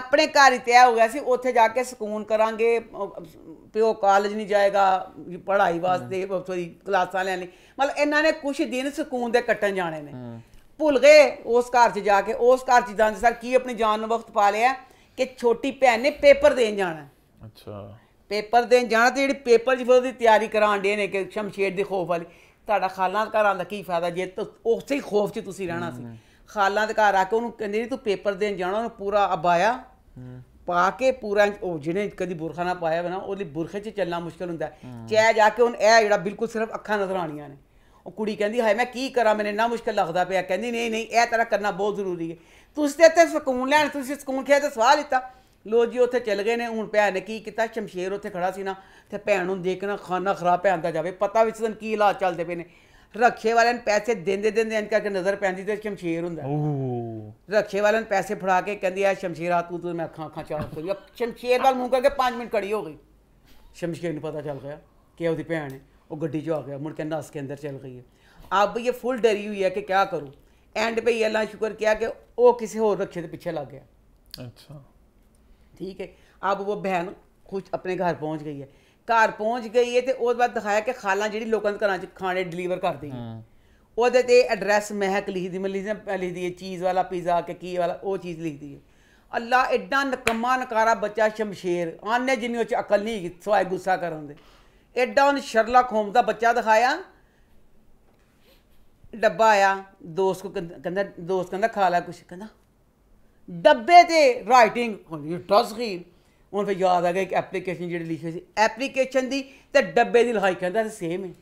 ਆਪਣੇ ਘਰ ਹੀ ਤਿਆ ਹੋ ਗਿਆ ਸੀ ਉੱਥੇ ਜਾ ਕੇ ਸਕੂਨ ਕਰਾਂਗੇ ਪਿਓ ਕਾਲਜ ਨਹੀਂ ਜਾਏਗਾ ਪੜ੍ਹਾਈ ਵਾਸਤੇ ਸੋਰੀ ਕਲਾਸਾਂ ਲੈਣ ਲਈ ਮਤਲਬ ਇਹਨਾਂ ਨੇ ਕੁਝ ਦਿਨ ਸਕੂਨ ਦੇ ਕੱਟਣ ਜਾਣੇ ਨੇ ਭੁੱਲ ਗਏ ਉਸ ਘਰ 'ਚ ਜਾ ਕੇ ਉਸ ਘਰ 'ਚ ਜਾਂਦੇ ਸਰ ਕੀ ਆਪਣੀ ਜਾਨ ਨੂੰ ਵਕਤ ਪਾ ਲਿਆ ਕਿ ਛੋਟੀ ਭੈਣ ਨੇ ਪੇਪਰ ਦੇਣ ਜਾਣਾ ਅੱਛਾ ਪੇਪਰ ਦੇਣ ਜਾਣਾ ਤੇ ਜਿਹੜੀ ਪੇਪਰ ਫੋਟੋ ਦੀ ਤਿਆਰੀ ਕਰਾਉਣ ਦੇ ਨੇ ਕਿ ਸ਼ਮਸ਼ੀਰ ਦੇ ਖੋਫ ਵਾਲੀ ਤੁਹਾਡਾ ਖਾਲਾਂ ਘਰਾਂ ਦਾ ਕੀ ਫਾਇਦਾ ਜੇ ਉਸੇ ਹੀ ਖੋਫ 'ਚ ਤੁਸੀਂ ਰਹਿਣਾ ਸੀ ਖਾਲਾਂ ਦੇ ਘਰ ਆ ਕੇ ਉਹਨੂੰ ਕਹਿੰਦੇ ਤੂੰ ਪੇਪਰ ਦੇਣ ਜਾਣਾ ਉਹਨੂੰ ਪੂਰਾ ਅਬਾਇਆ ਪਾ ਕੇ ਪੂਰਾ ਉਹ ਜਿਹਨੇ ਕਦੀ ਬੁਰਖਾ ਨਾ ਪਾਇਆ ਬਣਾ ਉਹਦੀ ਬੁਰਖੇ 'ਚ ਚੱਲਣਾ ਮੁਸ਼ਕਲ ਹੁੰਦਾ ਚਾਹ ਜਾ ਕੇ ਉਹ ਇਹ ਜਿਹੜਾ ਬਿਲਕੁਲ ਸਿਰਫ ਅੱਖਾਂ ਨਜ਼ਰ ਆਣੀਆਂ ਨੇ ਉਹ ਕੁੜੀ ਕਹਿੰਦੀ ਹਾਏ ਮੈਂ ਕੀ ਕਰਾਂ ਮੈਨੂੰ ਨਾ ਮੁਸ਼ਕਲ ਲੱਗਦਾ ਪਿਆ ਕਹਿੰਦੀ ਨਹੀਂ ਨਹੀਂ ਇਹ ਤਰ੍ਹਾਂ ਕਰਨਾ ਬਹੁਤ ਜ਼ਰੂਰੀ ਹੈ ਤੁਸੀਂ ਤੇ ਇੱਥੇ ਸਕੂਨ ਲੈਣ ਤੁਸੀਂ ਸਕੂਨ ਖਿਆ ਤੇ ਸਵਾਲ ਲਿੱਤਾ ਲੋ ਜੀ ਉੱਥੇ ਚੱਲ ਗਏ ਨੇ ਹੁਣ ਭੈਣ ਨੇ ਕੀ ਕੀਤਾ ਸ਼ਮਸ਼ੇਰ ਉੱਥੇ ਖੜਾ ਸੀ ਨਾ ਤੇ ਭੈਣ ਨੂੰ ਦੇਖਣਾ ਖਾਣਾ ਖਰਾਬ ਭੈਣ ਦਾ ਜਾਵੇ ਪਤਾ ਵਿੱਚ ਸਨ ਕੀ ਹਾਲਾਤ ਚੱਲਦੇ ਪਏ ਨੇ ਰੱਖੇ ਵਾਲਿਆਂ ਨੂੰ ਪੈਸੇ ਦਿੰਦੇ ਦਿੰਦੇ ਐਂ ਕਰਕੇ ਨਜ਼ਰ ਪੈਂਦੀ ਤੇ ਸ਼ਮਸ਼ੇਰ ਹੁੰਦਾ ਰੱਖੇ ਵਾਲਿਆਂ ਨੂੰ ਪੈਸੇ ਫੜਾ ਕੇ ਕਹਿੰਦੀ ਆ ਸ਼ਮਸ਼ੇਰ ਆ ਤੂੰ ਤੂੰ ਮੈਂ ਅੱਖਾਂ ਅੱਖਾਂ ਚਾੜ ਖੋਲੀ ਸ਼ਮਸ਼ੇਰ ਵੱਲ ਮੂੰਹ ਕਰਕੇ 5 ਮਿੰਟ ਖੜੀ ਹੋ ਗਈ ਸ਼ਮਸ਼ੇਰ ਨੂੰ ਪਤਾ ਚੱਲ ਗਿਆ ਕਿ ਉਹਦੀ ਭੈਣ ਹੈ ਉਹ ਗੱਡੀ 'ਚ ਆ ਗਿਆ ਮੁੜ ਕੇ ਨਸ ਕੇ ਅੰਦਰ ਚੱਲ ਗਈ ਹੈ अब ये फुल डरी हुई है कि क्या करूँ एंड पे ये अल्लाह शुक्र किया कि वो किसी और रक्षे के पीछे लग गया अच्छा ਠੀਕ ਹੈ अब वो बहन खुद अपने घर ਪਹੁੰਚ ਗਈ ਹੈ ਘਰ ਪਹੁੰਚ ਗਈ ਹੈ ਤੇ ਉਹਦੇ ਬਾਅਦ ਦਿਖਾਇਆ ਕਿ ਖਾਲਾ ਜਿਹੜੀ ਲੋਕਾਂ ਦੇ ਘਰਾਂ 'ਚ ਖਾਣੇ ਡਿਲੀਵਰ ਕਰਦੀ ਹੈ ਉਹਦੇ ਤੇ ਐਡਰੈਸ ਮਹਿਕ ਲਿਖਦੀ ਮੈਂ ਲਿਖਦੀ ਲਿਖਦੀ ਹੈ ਚੀਜ਼ ਵਾਲਾ ਪੀਜ਼ਾ ਕਿ ਕੀ ਵਾਲਾ ਉਹ ਚੀਜ਼ ਲਿਖਦੀ ਹੈ ਅੱਲਾ ਐਡਾ ਨਕਮਾ ਨਕਾਰਾ ਬੱਚਾ ਸ਼ਮਸ਼ੇਰ ਆਨੇ ਜਿੰਨੀ ਉਹ ਚ ਅਕਲ ਨਹੀਂ ਸਵਾਇ ਗੁੱਸਾ ਕਰਨ ਦੇ ਐਡਾ ਉਹਨ ਸ਼ਰਲਾ ਖੋਮ ਦਾ ਬੱਚਾ ਦਿਖਾਇਆ ਡੱਬਾ ਆਇਆ ਦੋਸਤ ਕੋ ਕਹਿੰਦਾ ਦੋਸਤ ਕਹਿੰਦਾ ਖਾ ਲੈ ਕੁਛ ਕਹਿੰਦਾ ਡੱਬੇ ਤੇ ਰਾਈਟਿੰਗ ਹੁੰਦੀ ਟਸਖੀਨ ਉਹਨਾਂ ਫਿਰ ਯਾਦ ਆ ਗਿਆ ਇੱਕ ਐਪਲੀਕੇਸ਼ਨ ਜਿਹੜੀ ਲਿਖੀ ਸੀ ਐਪਲੀਕੇਸ਼ਨ ਦੀ ਤੇ ਡੱਬੇ ਦੀ ਲਿਖਾਈ ਕਹਿੰਦਾ ਸੇਮ ਹੈ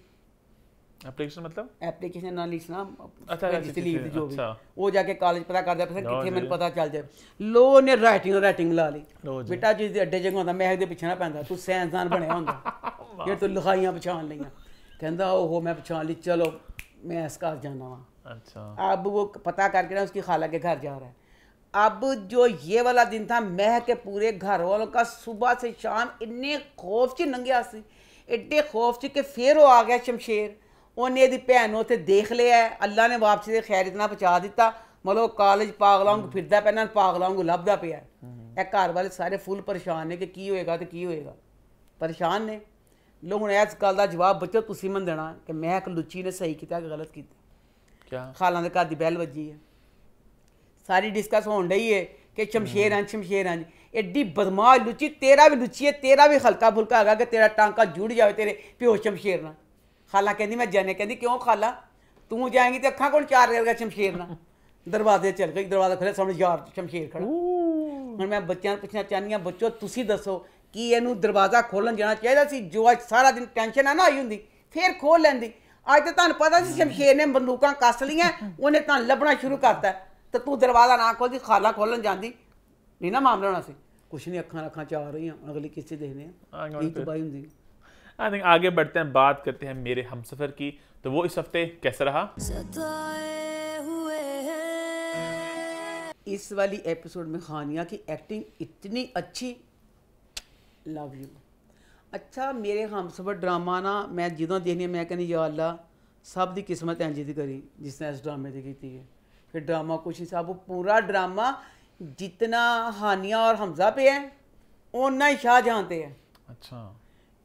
ਐਪਲੀਕੇਸ਼ਨ ਮਤਲਬ ਐਪਲੀਕੇਸ਼ਨ ਨਾਲ ਲਿਖਣਾ ਅੱਛਾ ਜਿਸ ਲਈ ਜੋ ਵੀ ਉਹ ਜਾ ਕੇ ਕਾਲਜ ਪਤਾ ਕਰਦਾ ਫਿਰ ਕਿੱਥੇ ਮੈਨੂੰ ਪਤਾ ਚੱਲ ਜਾਏ ਲੋ ਨੇ ਰਾਈਟਿੰਗ ਰਾਈਟਿੰਗ ਲਾ ਲਈ ਬੇਟਾ ਜਿਸ ਦੇ ਅੱਡੇ ਜਗ੍ਹਾ ਹੁੰਦਾ ਮੈਂ ਇਹਦੇ ਪਿੱਛੇ ਨਾ ਪੈਂਦਾ ਤੂੰ ਸਾਇੰਸਦਾਨ ਬਣਿਆ ਹੁੰਦਾ ਇਹ ਤੂੰ ਲਿਖਾਈਆਂ ਪਛਾਣ ਲਈਆਂ ਕਹਿੰਦਾ ਉਹ ਮੈਂ ਪਛਾਣ ਲਈ ਚਲੋ ਮੈਂ ਇਸ ਘਰ ਜਾਣਾ ਵਾ ਅੱਛਾ ਅਬ ਉਹ ਪਤਾ ਕਰਕੇ ਨਾ ਉਸकी ਖਾਲਾ ਕੇ ਘਰ ਜਾ ਰਹਾ ਹੈ अब जो ये वाला दिन था मह के पूरे घर वालों का सुबह से शाम इन्ने ਖੌਫ 'ਚ ਨੰਗਿਆ ਸੀ ਐਡੇ ਖੌਫ 'ਚ ਕਿ ਫੇਰ ਉਹ ਆ ਗਿਆ ਸ਼ਮਸ਼ੇਰ ਉਹਨੇ ਦੀ ਭੈਣ ਨੂੰ ਉੱਥੇ ਦੇਖ ਲਿਆ ਅੱਲਾ ਨੇ ਵਾਪਸੀ ਦੇ ਖੈਰ ਇਤਨਾ ਪਹੁੰਚਾ ਦਿੱਤਾ ਮਤਲਬ ਕਾਲਜ ਪਾਗਲਾਂ ਨੂੰ ਫਿਰਦਾ ਪੈਣਾ ਪਾਗਲਾਂ ਨੂੰ ਲੱਭਦਾ ਪਿਆ ਇਹ ਘਰ ਵਾਲੇ ਸਾਰੇ ਫੁੱਲ ਪਰੇਸ਼ਾਨ ਨੇ ਕਿ ਕੀ ਹੋਏਗਾ ਤੇ ਕੀ ਹੋਏਗਾ ਪਰੇਸ਼ਾਨ ਨੇ ਲੋ ਹੁਣ ਇਸ ਗੱਲ ਦਾ ਜਵਾਬ ਬੱਚੋ ਤੁਸੀਂ ਮੰਨ ਦੇਣਾ ਕਿ ਮਹਿਕ ਇੱਕ ਲੁੱਚੀ ਨੇ ਸਹੀ ਕੀਤਾ ਕਿ ਗਲਤ ਕੀਤਾ ਕੀ ਖਾਲਾਂ ਦੇ ਘਰ ਦੀ ਬੈਲ ਵੱਜੀ ਹੈ ਸਾਰੀ ਡਿਸਕਸ ਹੋਣ ਲਈ ਏ ਕਿ ਚਮਸ਼ੇਰ ਹਾਂ ਚਮਸ਼ੇਰ ਹਾਂ ਐਡੀ ਬਦਮਾਸ਼ ਲੁੱਚੀ ਤੇਰਾ ਵੀ ਲੁੱਚੀ ਏ ਤੇਰਾ ਵੀ ਹਲਕਾ ਫੁਲਕਾ ਹੈਗਾ ਕਿ ਤੇਰਾ ਟਾਂਕਾ ਜੁੜ ਜਾਵੇ ਤੇਰੇ ਪਿਓ ਚਮਸ਼ੇਰ ਨਾਲ ਖਾਲਾ ਕਹਿੰਦੀ ਮੈਂ ਜਾਣੇ ਕਹਿੰਦੀ ਕਿਉਂ ਖਾਲਾ ਤੂੰ ਜਾਏਂਗੀ ਤੇ ਅੱਖਾਂ ਕੋਲ ਚਾਰ ਕਰੇਗਾ ਚਮਸ਼ੇਰ ਨਾਲ ਦਰਵਾਜ਼ੇ ਚਲ ਗਈ ਦਰਵਾਜ਼ਾ ਖੁੱਲੇ ਸਾਹਮਣੇ ਯਾਰ ਚਮਸ਼ੇਰ ਖੜਾ ਹੁਣ ਮੈਂ ਬੱਚਿਆਂ ਨੂੰ ਪੁੱਛਣਾ ਚਾਹਨੀ ਆ ਬੱਚੋ ਤੁਸੀਂ ਦੱਸੋ ਕੀ ਇਹਨੂੰ ਦਰਵਾਜ਼ਾ ਖੋਲਣ ਜਾਣਾ ਚਾਹੀਦਾ ਸੀ ਜੋ ਅੱਜ ਸਾਰਾ ਦਿਨ ਟੈਨਸ਼ਨ ਆ ਨਾ ਆਈ ਹੁੰਦੀ ਫੇਰ ਖੋਲ ਲੈਂਦੀ ਅੱਜ ਤਾਂ ਤੁਹਾਨੂੰ ਪਤਾ ਸੀ ਸ਼ਮਸ਼ੇਰ ਨੇ ਬੰਦੂਕਾਂ ਕੱਸ ਲੀਆਂ ਉਹਨੇ ਤਾਂ ਲੱਭਣਾ ਸ਼ੁਰੂ ਕਰਤਾ तो तू दरवाज़ा ना खोल ਖਾਲਾ ਖੋਲਣ ਜਾਂਦੀ ਨਹੀਂ ਨਾ ਮਾਮਲਾ ਹੋਣਾ ਸੀ कुछ नहीं अखा अखा चाह रही अगली किस्से देखने आई थिंक आगे बढ़ते हैं बात करते हैं मेरे हम सफ़र की तो वो इस हफ्ते कैसा रहा इस वाली एपिसोड में खानिया की एक्टिंग इतनी अच्छी लव यू अच्छा मेरे हम सफ़र ड्रामा ना मैं जो देखनी मैं कहनी या अल्लाह सब की किस्मत इंज दी करी जिसने इस ड्रामे की है फिर ड्रामा कुशी साहब वो पूरा ड्रामा जितना हानिया और हमजा पे अच्छा। है उन्ना ही शाहजहाँ पे है अच्छा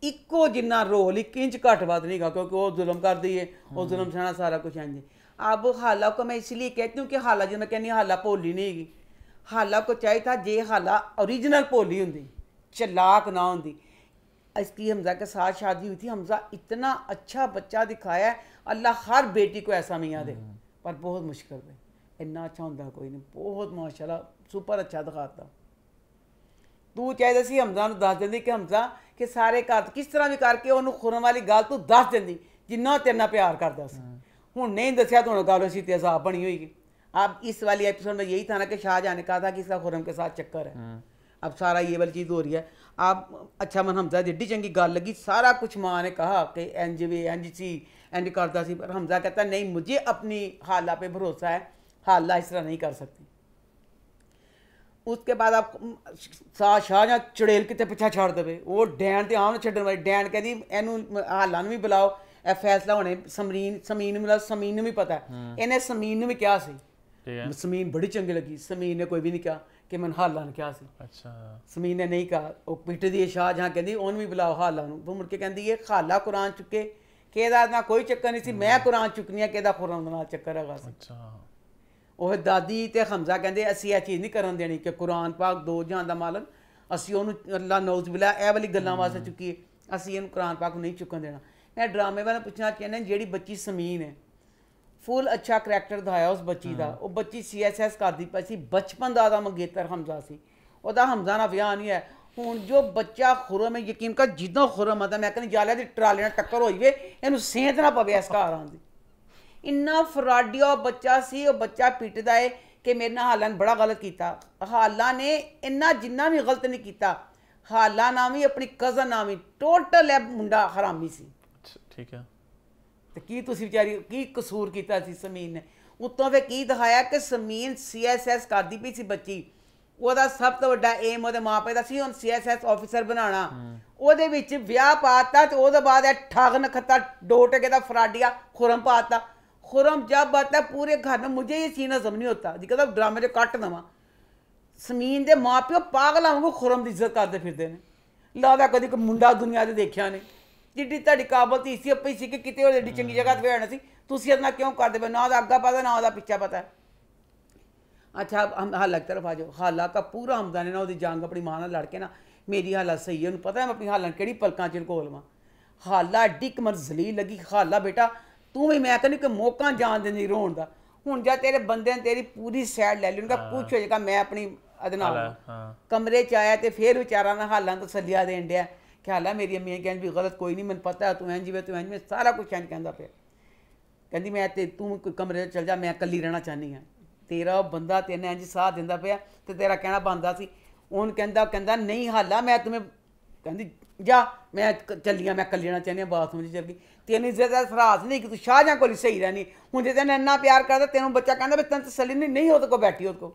ਇੱਕੋ ਜਿੰਨਾ ਰੋਲ ਇੱਕ ਇੰਚ ਘੱਟ ਵੱਧ ਨਹੀਂ ਗਾ ਕਿਉਂਕਿ ਉਹ ਜ਼ੁਲਮ ਕਰਦੀ ਏ ਉਹ ਜ਼ੁਲਮ सारा कुछ ਕੁਝ हाँ ਹਾਂਜੀ अब हाला को मैं इसलिए कहती हूँ कि हाला जी मैं कहनी हाला भोली नहीं है हाला को चाहिए था जे हाला ओरिजिनल भोली होंगी चलाक ना होंगी इसकी हमजा के साथ शादी हुई थी हमजा इतना अच्छा बच्चा दिखाया अल्लाह हर बेटी को ऐसा मियाँ दे हम्म। पर बहुत मुश्किल है इन्ना अच्छा होंगे कोई नहीं बहुत माशाला सुपर अच्छा दिखाता तू चाहे सी हमजा दस दें कि हमजा कि सारे घर किस तरह भी करके उन्होंने खुरन वाली गल तू दस दें जिन्ना तेना प्यार कर ਪਿਆਰ ਕਰਦਾ ਸੀ ਹੁਣ ਨਹੀਂ गल ਤਾਂ ਹੁਣ ਗੱਲ अब इस वाली एपिसोड में यही था ना कि शाहजहाँ ने कहा था कि इसका खुरम के साथ चक्कर है हाँ। अब सारा ये वाली चीज़ हो रही है आप अच्छा मन हमजा एड्डी चंकी गल लगी सारा कुछ माँ ने कहा कि एन जी वे N G C N G करता सी पर हमजा कहता नहीं मुझे अपनी हाला पे भरोसा है हाँ अल्लाह इस तरह नहीं कर सकती उसके बाद आप शाह या चुड़ेल कितने पिछा छोड़ दे वो डैन तो आम छेडन वाले डैन कह दी इनू हालां भी बुलाओ ए फैसला होने समरीन समीन मिला समीन भी पता है हाँ। इन्हें समीन भी कहा समीन बड़ी चंगी लगी समीन ने कोई भी नहीं कहा कि मैंने हाला ने कहा अच्छा। समीन ने नहीं कहा वो पीट दी शाह जहाँ कहती उन्होंने भी बुलाओ हाला वो मुड़के कहती है हाला कुरान चुके कि कोई चक्कर नहीं हम्म। मैं कुरान चुकनी है कि कुरान चक्कर है ਉਹ ਦਾਦੀ ਤੇ ਹਮਜ਼ਾ ਕਹਿੰਦੇ ਅਸੀਂ ਇਹ ਚੀਜ਼ ਨਹੀਂ ਕਰਨ ਦੇਣੀ ਕਿ ਕੁਰਾਨ ਪਾਕ ਦੋ ਜਹਾਂ ਦਾ ਮਾਲਕ ਅਸੀਂ ਉਹਨੂੰ ਅੱਲਾ ਨੌਜ਼ ਬਿਲਾ ਇਹ ਵਾਲੀ ਗੱਲਾਂ ਵਾਸਤੇ ਚੁੱਕੀ ਅਸੀਂ ਇਹਨੂੰ ਕੁਰਾਨ ਪਾਕ ਨਹੀਂ ਚੁੱਕਣ ਦੇਣਾ ਮੈਂ ਡਰਾਮੇ ਵਾਲਾ ਪੁੱਛਣਾ ਚਾਹੁੰਦਾ ਜਿਹੜੀ ਬੱਚੀ ਸਮੀਨ ਹੈ ਫੁੱਲ ਅੱਛਾ ਕੈਰੈਕਟਰ ਦਿਖਾਇਆ ਉਸ ਬੱਚੀ ਦਾ ਉਹ ਬੱਚੀ ਸੀਐਸਐਸ ਕਰਦੀ ਪਈ ਸੀ ਬਚਪਨ ਦਾ ਦਾ ਮੰਗੇਤਰ ਹਮਜ਼ਾ ਸੀ ਉਹਦਾ ਹਮਜ਼ਾ ਨਾਲ ਵਿਆਹ ਨਹੀਂ ਹੈ ਹੁਣ ਜੋ ਬੱਚਾ ਖੁਰਮ ਹੈ ਯਕੀਨ ਕਰ ਜਿੱਦਾਂ ਖੁਰਮ ਆਦਾ ਮੈਂ ਕਹਿੰਦਾ ਜਾਲਿਆ ਦੀ ਟਰਾਲੇ ਨਾਲ ਟੱਕਰ ਹੋਈਵੇ ਇਹਨੂੰ ਸੇਧ ਨਾ ਪਵੇ ਇਸ ਘਰ ਆਂਦੀ ਇੰਨਾ ਉਹ ਬੱਚਾ ਸੀ ਉਹ ਬੱਚਾ ਪਿੱਟਦਾ ਏ ਕਿ ਮੇਰੇ ਨਾਲ ਹਾਲਾਂ ਬੜਾ ਗਲਤ ਕੀਤਾ ਹਾਲਾਂ ਨੇ ਇੰਨਾ ਜਿੰਨਾ ਵੀ ਗਲਤ ਨਹੀਂ ਕੀਤਾ ਹਾਲਾਂ ਨਾਮ ਹੀ ਆਪਣੀ ਕਜ਼ਨ ਨਾਮ ਹੀ ਟੋਟਲ ਐ ਮੁੰਡਾ ਹਰਾਮੀ ਸੀ ਠੀਕ ਹੈ ਤੇ ਕੀ ਤੁਸੀਂ ਵਿਚਾਰੀ ਕੀ ਕਸੂਰ ਕੀਤਾ ਸੀ ਸਮੀਨ ਨੇ ਉਤੋਂ ਵੇ ਕੀ ਦਿਖਾਇਆ ਕਿ ਸਮੀਨ ਸੀਐਸਐਸ ਕਰਦੀ ਪਈ ਸੀ ਬੱਚੀ ਉਹਦਾ ਸਭ ਤੋਂ ਵੱਡਾ ਏਮ ਉਹਦੇ ਮਾਪੇ ਦਾ ਸੀ ਹੁਣ ਸੀਐਸਐਸ ਆਫੀਸਰ ਬਣਾਉਣਾ ਉਹਦੇ ਵਿੱਚ ਵਿਆਹ ਪਾਤਾ ਤੇ ਉਹਦੇ ਬਾਅਦ ਇਹ ਖੱਤਾ ਡੋਟ ਕੇ ਦਾ ਫਰਾਡੀਆ ਖੁਰਮ ਪਾਤਾ खुरम जब आता पूरे घर में मुझे ये सीना समझ नहीं होता जी कहता ड्रामे जो कट देव समीन के माँ प्यो पागल आवगे खुरम की इज्जत करते फिरते हैं लगता कभी एक मुंडा दुनिया से देखा नहीं जिडी ताकि काबलत इसी अपनी सी कि चंकी जगह पर होना तुम इतना क्यों करते पे ना अगर पता ना पिछा पता अच्छा, है अच्छा हम हालक तरफ आ जाओ हाला का पूरा हमदान है ना वो जंग अपनी माँ लड़के ना मेरी हालत सही है उन्होंने पता है मैं अपनी हालत कि पलकों चल कोल वा हाला एड्डी कमर जलील लगी हाला बेटा ਤੂੰ ਵੀ ਮੈਂ ਕਹਿੰਦੀ ਕਿ ਮੌਕਾ ਜਾਣ ਨਹੀਂ ਰੋਣ ਦਾ ਹੁਣ ਜਾਂ ਤੇਰੇ ਬੰਦੇ ਨੇ ਤੇਰੀ ਪੂਰੀ ਸਾਈਡ ਲੈ ਲਈ ਉਹਨਾਂ ਦਾ ਪੁੱਛ ਹੋ ਜਾਏਗਾ ਮੈਂ ਆਪਣੀ ਹਾਂ ਕਮਰੇ ਚ ਆਇਆ ਤੇ ਫੇਰ ਵਿਚਾਰਾ ਦਾ ਹਾਲਾਂ ਤਸੱਲੀਆਂ ਦੇਣ ਡਿਆ ਕਿ ਹਾਲਾ ਮੇਰੀ ਅੰਮੀ ਕਹਿੰਦੀ ਵੀ ਗਲਤ ਕੋਈ ਨਹੀਂ ਮੈਨੂੰ ਪਤਾ ਤੂੰ ਐਂ ਜਿਵੇਂ ਤੂੰ ਐਂ ਜਿਵੇਂ ਸਾਰਾ ਕੁਝ ਐਂ ਕਹਿੰਦਾ ਪਿਆ ਕਹਿੰਦੀ ਮੈਂ ਤੇ ਤੂੰ ਕੋਈ ਕਮਰੇ ਚ ਚਲ ਜਾ ਮੈਂ ਇਕੱਲੀ ਰਹਿਣਾ ਚਾਹਨੀ ਆ ਤੇਰਾ ਬੰਦਾ ਤੈਨੂੰ ਜੀ ਸਾਥ ਦਿੰਦਾ ਪਿਆ ਤੇ ਤੇਰਾ ਕਹਿਣਾ ਬੰਦਾ ਸੀ ਉਹਨ ਕਹਿੰਦਾ ਕਹਿੰਦਾ ਨਹੀਂ ਹਾਲਾ ਮੈਂ ਤੁਮੇ ਕਹਿੰਦੀ जा मैं चली मैं कल ਨਾ चाहनी बाथरूम चल गई तेन इज्जत ਇੱਜ਼ਤ नहीं ਫਰਾਜ਼ ਨਹੀਂ ਕਿ ਤੂੰ ਸ਼ਾਹਜਾਂ ਕੋਲ ਸਹੀ ਰਹਿਣੀ ਹੁਣ ਜੇ ਤੈਨੂੰ ਇੰਨਾ ਪਿਆਰ ਕਰਦਾ ਤੈਨੂੰ ਬੱਚਾ ਕਹਿੰਦਾ नहीं नहीं होते को बैठी उसको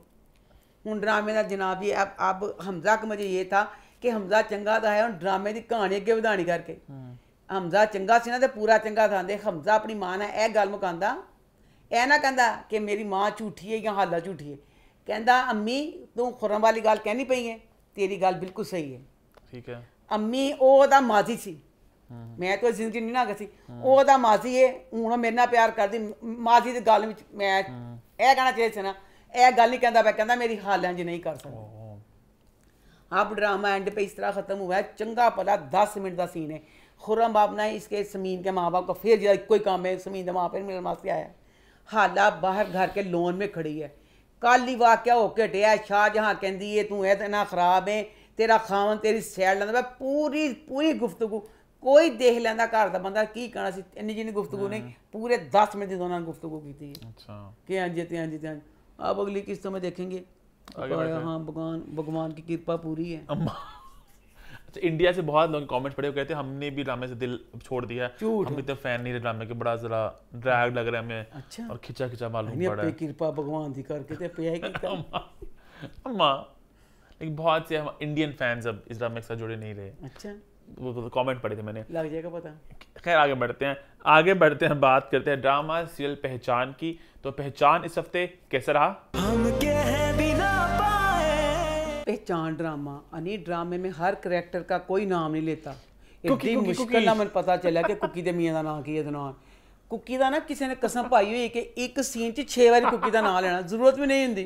हूँ ड्रामे का जनाब ये अब अब हमजा का मुझे ये था कि हमजा चंगा था है ड्रामे की कहानी अगे ਵਧानी करके हम्म। हमजा चंगा से ना तो पूरा चंगा था हमजा अपनी माँ ने यह गल मुका यह ना कहता कि मेरी माँ झूठी है या हाला झूठी है कहता अम्मी तू खुरम वाली गल कहनी पई है तेरी गल बिल्कुल सही है ठीक है ਅੰਮੀ ਦਾ ਮਾਜ਼ੀ ਸੀ ਮੈਂ ਤਾਂ ਜ਼ਿੰਦਗੀ ਨਹੀਂ ਨਾ ਉਹ ਦਾ ਮਾਜ਼ੀ ਏ ਹੁਣ ਮੇਰੇ ਨਾਲ ਪਿਆਰ ਕਰਦੀ ਮਾਜ਼ੀ ਦੀ ਗੱਲ ਵਿੱਚ ਮੈਂ ਇਹ ਕਹਿਣਾ ਚਾਹੀਦਾ ਸੀ ਨਾ ਇਹ ਗੱਲ ਨਹੀਂ ਕਹਿੰਦਾ ਬੈ ਕਹਿੰਦਾ ਮੇਰੀ ਹਾਲਾਂ ਜੀ ਨਹੀਂ ਕਰ ਸਕਦਾ ਆਪ ਡਰਾਮਾ ਐਂਡ ਪੇ ਇਸ ਤਰ੍ਹਾਂ ਖਤਮ ਹੋਇਆ ਚੰਗਾ ਪਲਾ 10 ਮਿੰਟ ਦਾ ਸੀਨ ਹੈ ਖੁਰਮ ਬਾਪ ਨੇ ਇਸ ਕੇ ਜ਼ਮੀਨ ਕੇ ਮਾਪੇ ਕੋ ਫੇਰ ਜਿਹੜਾ ਕੋਈ ਕੰਮ ਹੈ ਜ਼ਮੀਨ ਦੇ ਮਾਪੇ ਮਿਲਣ ਵਾਸਤੇ ਆਇਆ ਹਾਲਾ ਬਾਹਰ ਘਰ ਕੇ ਲੋਨ ਮੇ ਖੜੀ ਹੈ ਕਾਲੀ ਵਾਕਿਆ ਹੋ ਕੇ ਟਿਆ ਸ਼ਾਹ ਜਹਾਂ ਕਹਿੰਦੀ ਏ ਤੂੰ ਇਹ ਤੇ ਨਾ ਖਰਾਬ ਹੈ ਤੇਰਾ ਖਾਵਨ ਤੇਰੀ ਸੈਡ ਲੈਂਦਾ ਮੈਂ ਪੂਰੀ ਪੂਰੀ ਗੁਫ਼ਤਗੂ ਕੋਈ ਦੇਖ ਲੈਂਦਾ ਘਰ ਦਾ ਬੰਦਾ ਕੀ ਕਹਣਾ ਸੀ ਇੰਨੀ ਜਿੰਨੀ ਗੁਫ਼ਤਗੂ ਨਹੀਂ ਪੂਰੇ 10 ਮਿੰਟ ਦੀ ਦੋਨਾਂ ਗੁਫ਼ਤਗੂ ਕੀਤੀ ਹੈ ਅੱਛਾ ਕਿ ਹਾਂਜੀ ਤੇ ਹਾਂਜੀ ਤੇ ਆਪ ਅਗਲੀ में देखेंगे हाँ भगवान भगवान की कृपा पूरी है अच्छा इंडिया से बहुत लोग कमेंट्स पढ़े कहते हैं हमने भी ड्रामे से दिल छोड़ दिया हम इतने तो फैन नहीं रहे ड्रामे के बड़ा जरा ड्रैग लग रहा है हमें अच्छा और खिंचा खिंचा मालूम पड़ रहा है कृपा भगवान दी करके ते पे है की अम्मा लेकिन बहुत से हम इंडियन फैंस अब इस्लामिक साथ जुड़े नहीं रहे अच्छा वो तो कमेंट पढ़े थे मैंने लग जाएगा पता खैर आगे बढ़ते हैं आगे बढ़ते हैं बात करते हैं ड्रामा सीरियल पहचान की तो पहचान इस हफ्ते कैसा रहा हम पहचान ड्रामा यानी ड्रामे में हर करेक्टर का कोई नाम नहीं लेता इतनी मुश्किल ना मैंने पता चला कि कुकी दे मियाँ का नाम की दौरान कुकी का ना किसी ने कसम पाई हुई है कि एक सीन 'ਚ 6 ਵਾਰੀ ਕੁਕੀ ਦਾ ਨਾਮ ਲੈਣਾ ਜ਼ਰੂਰਤ ਵੀ ਨਹੀਂ ਹੁੰਦੀ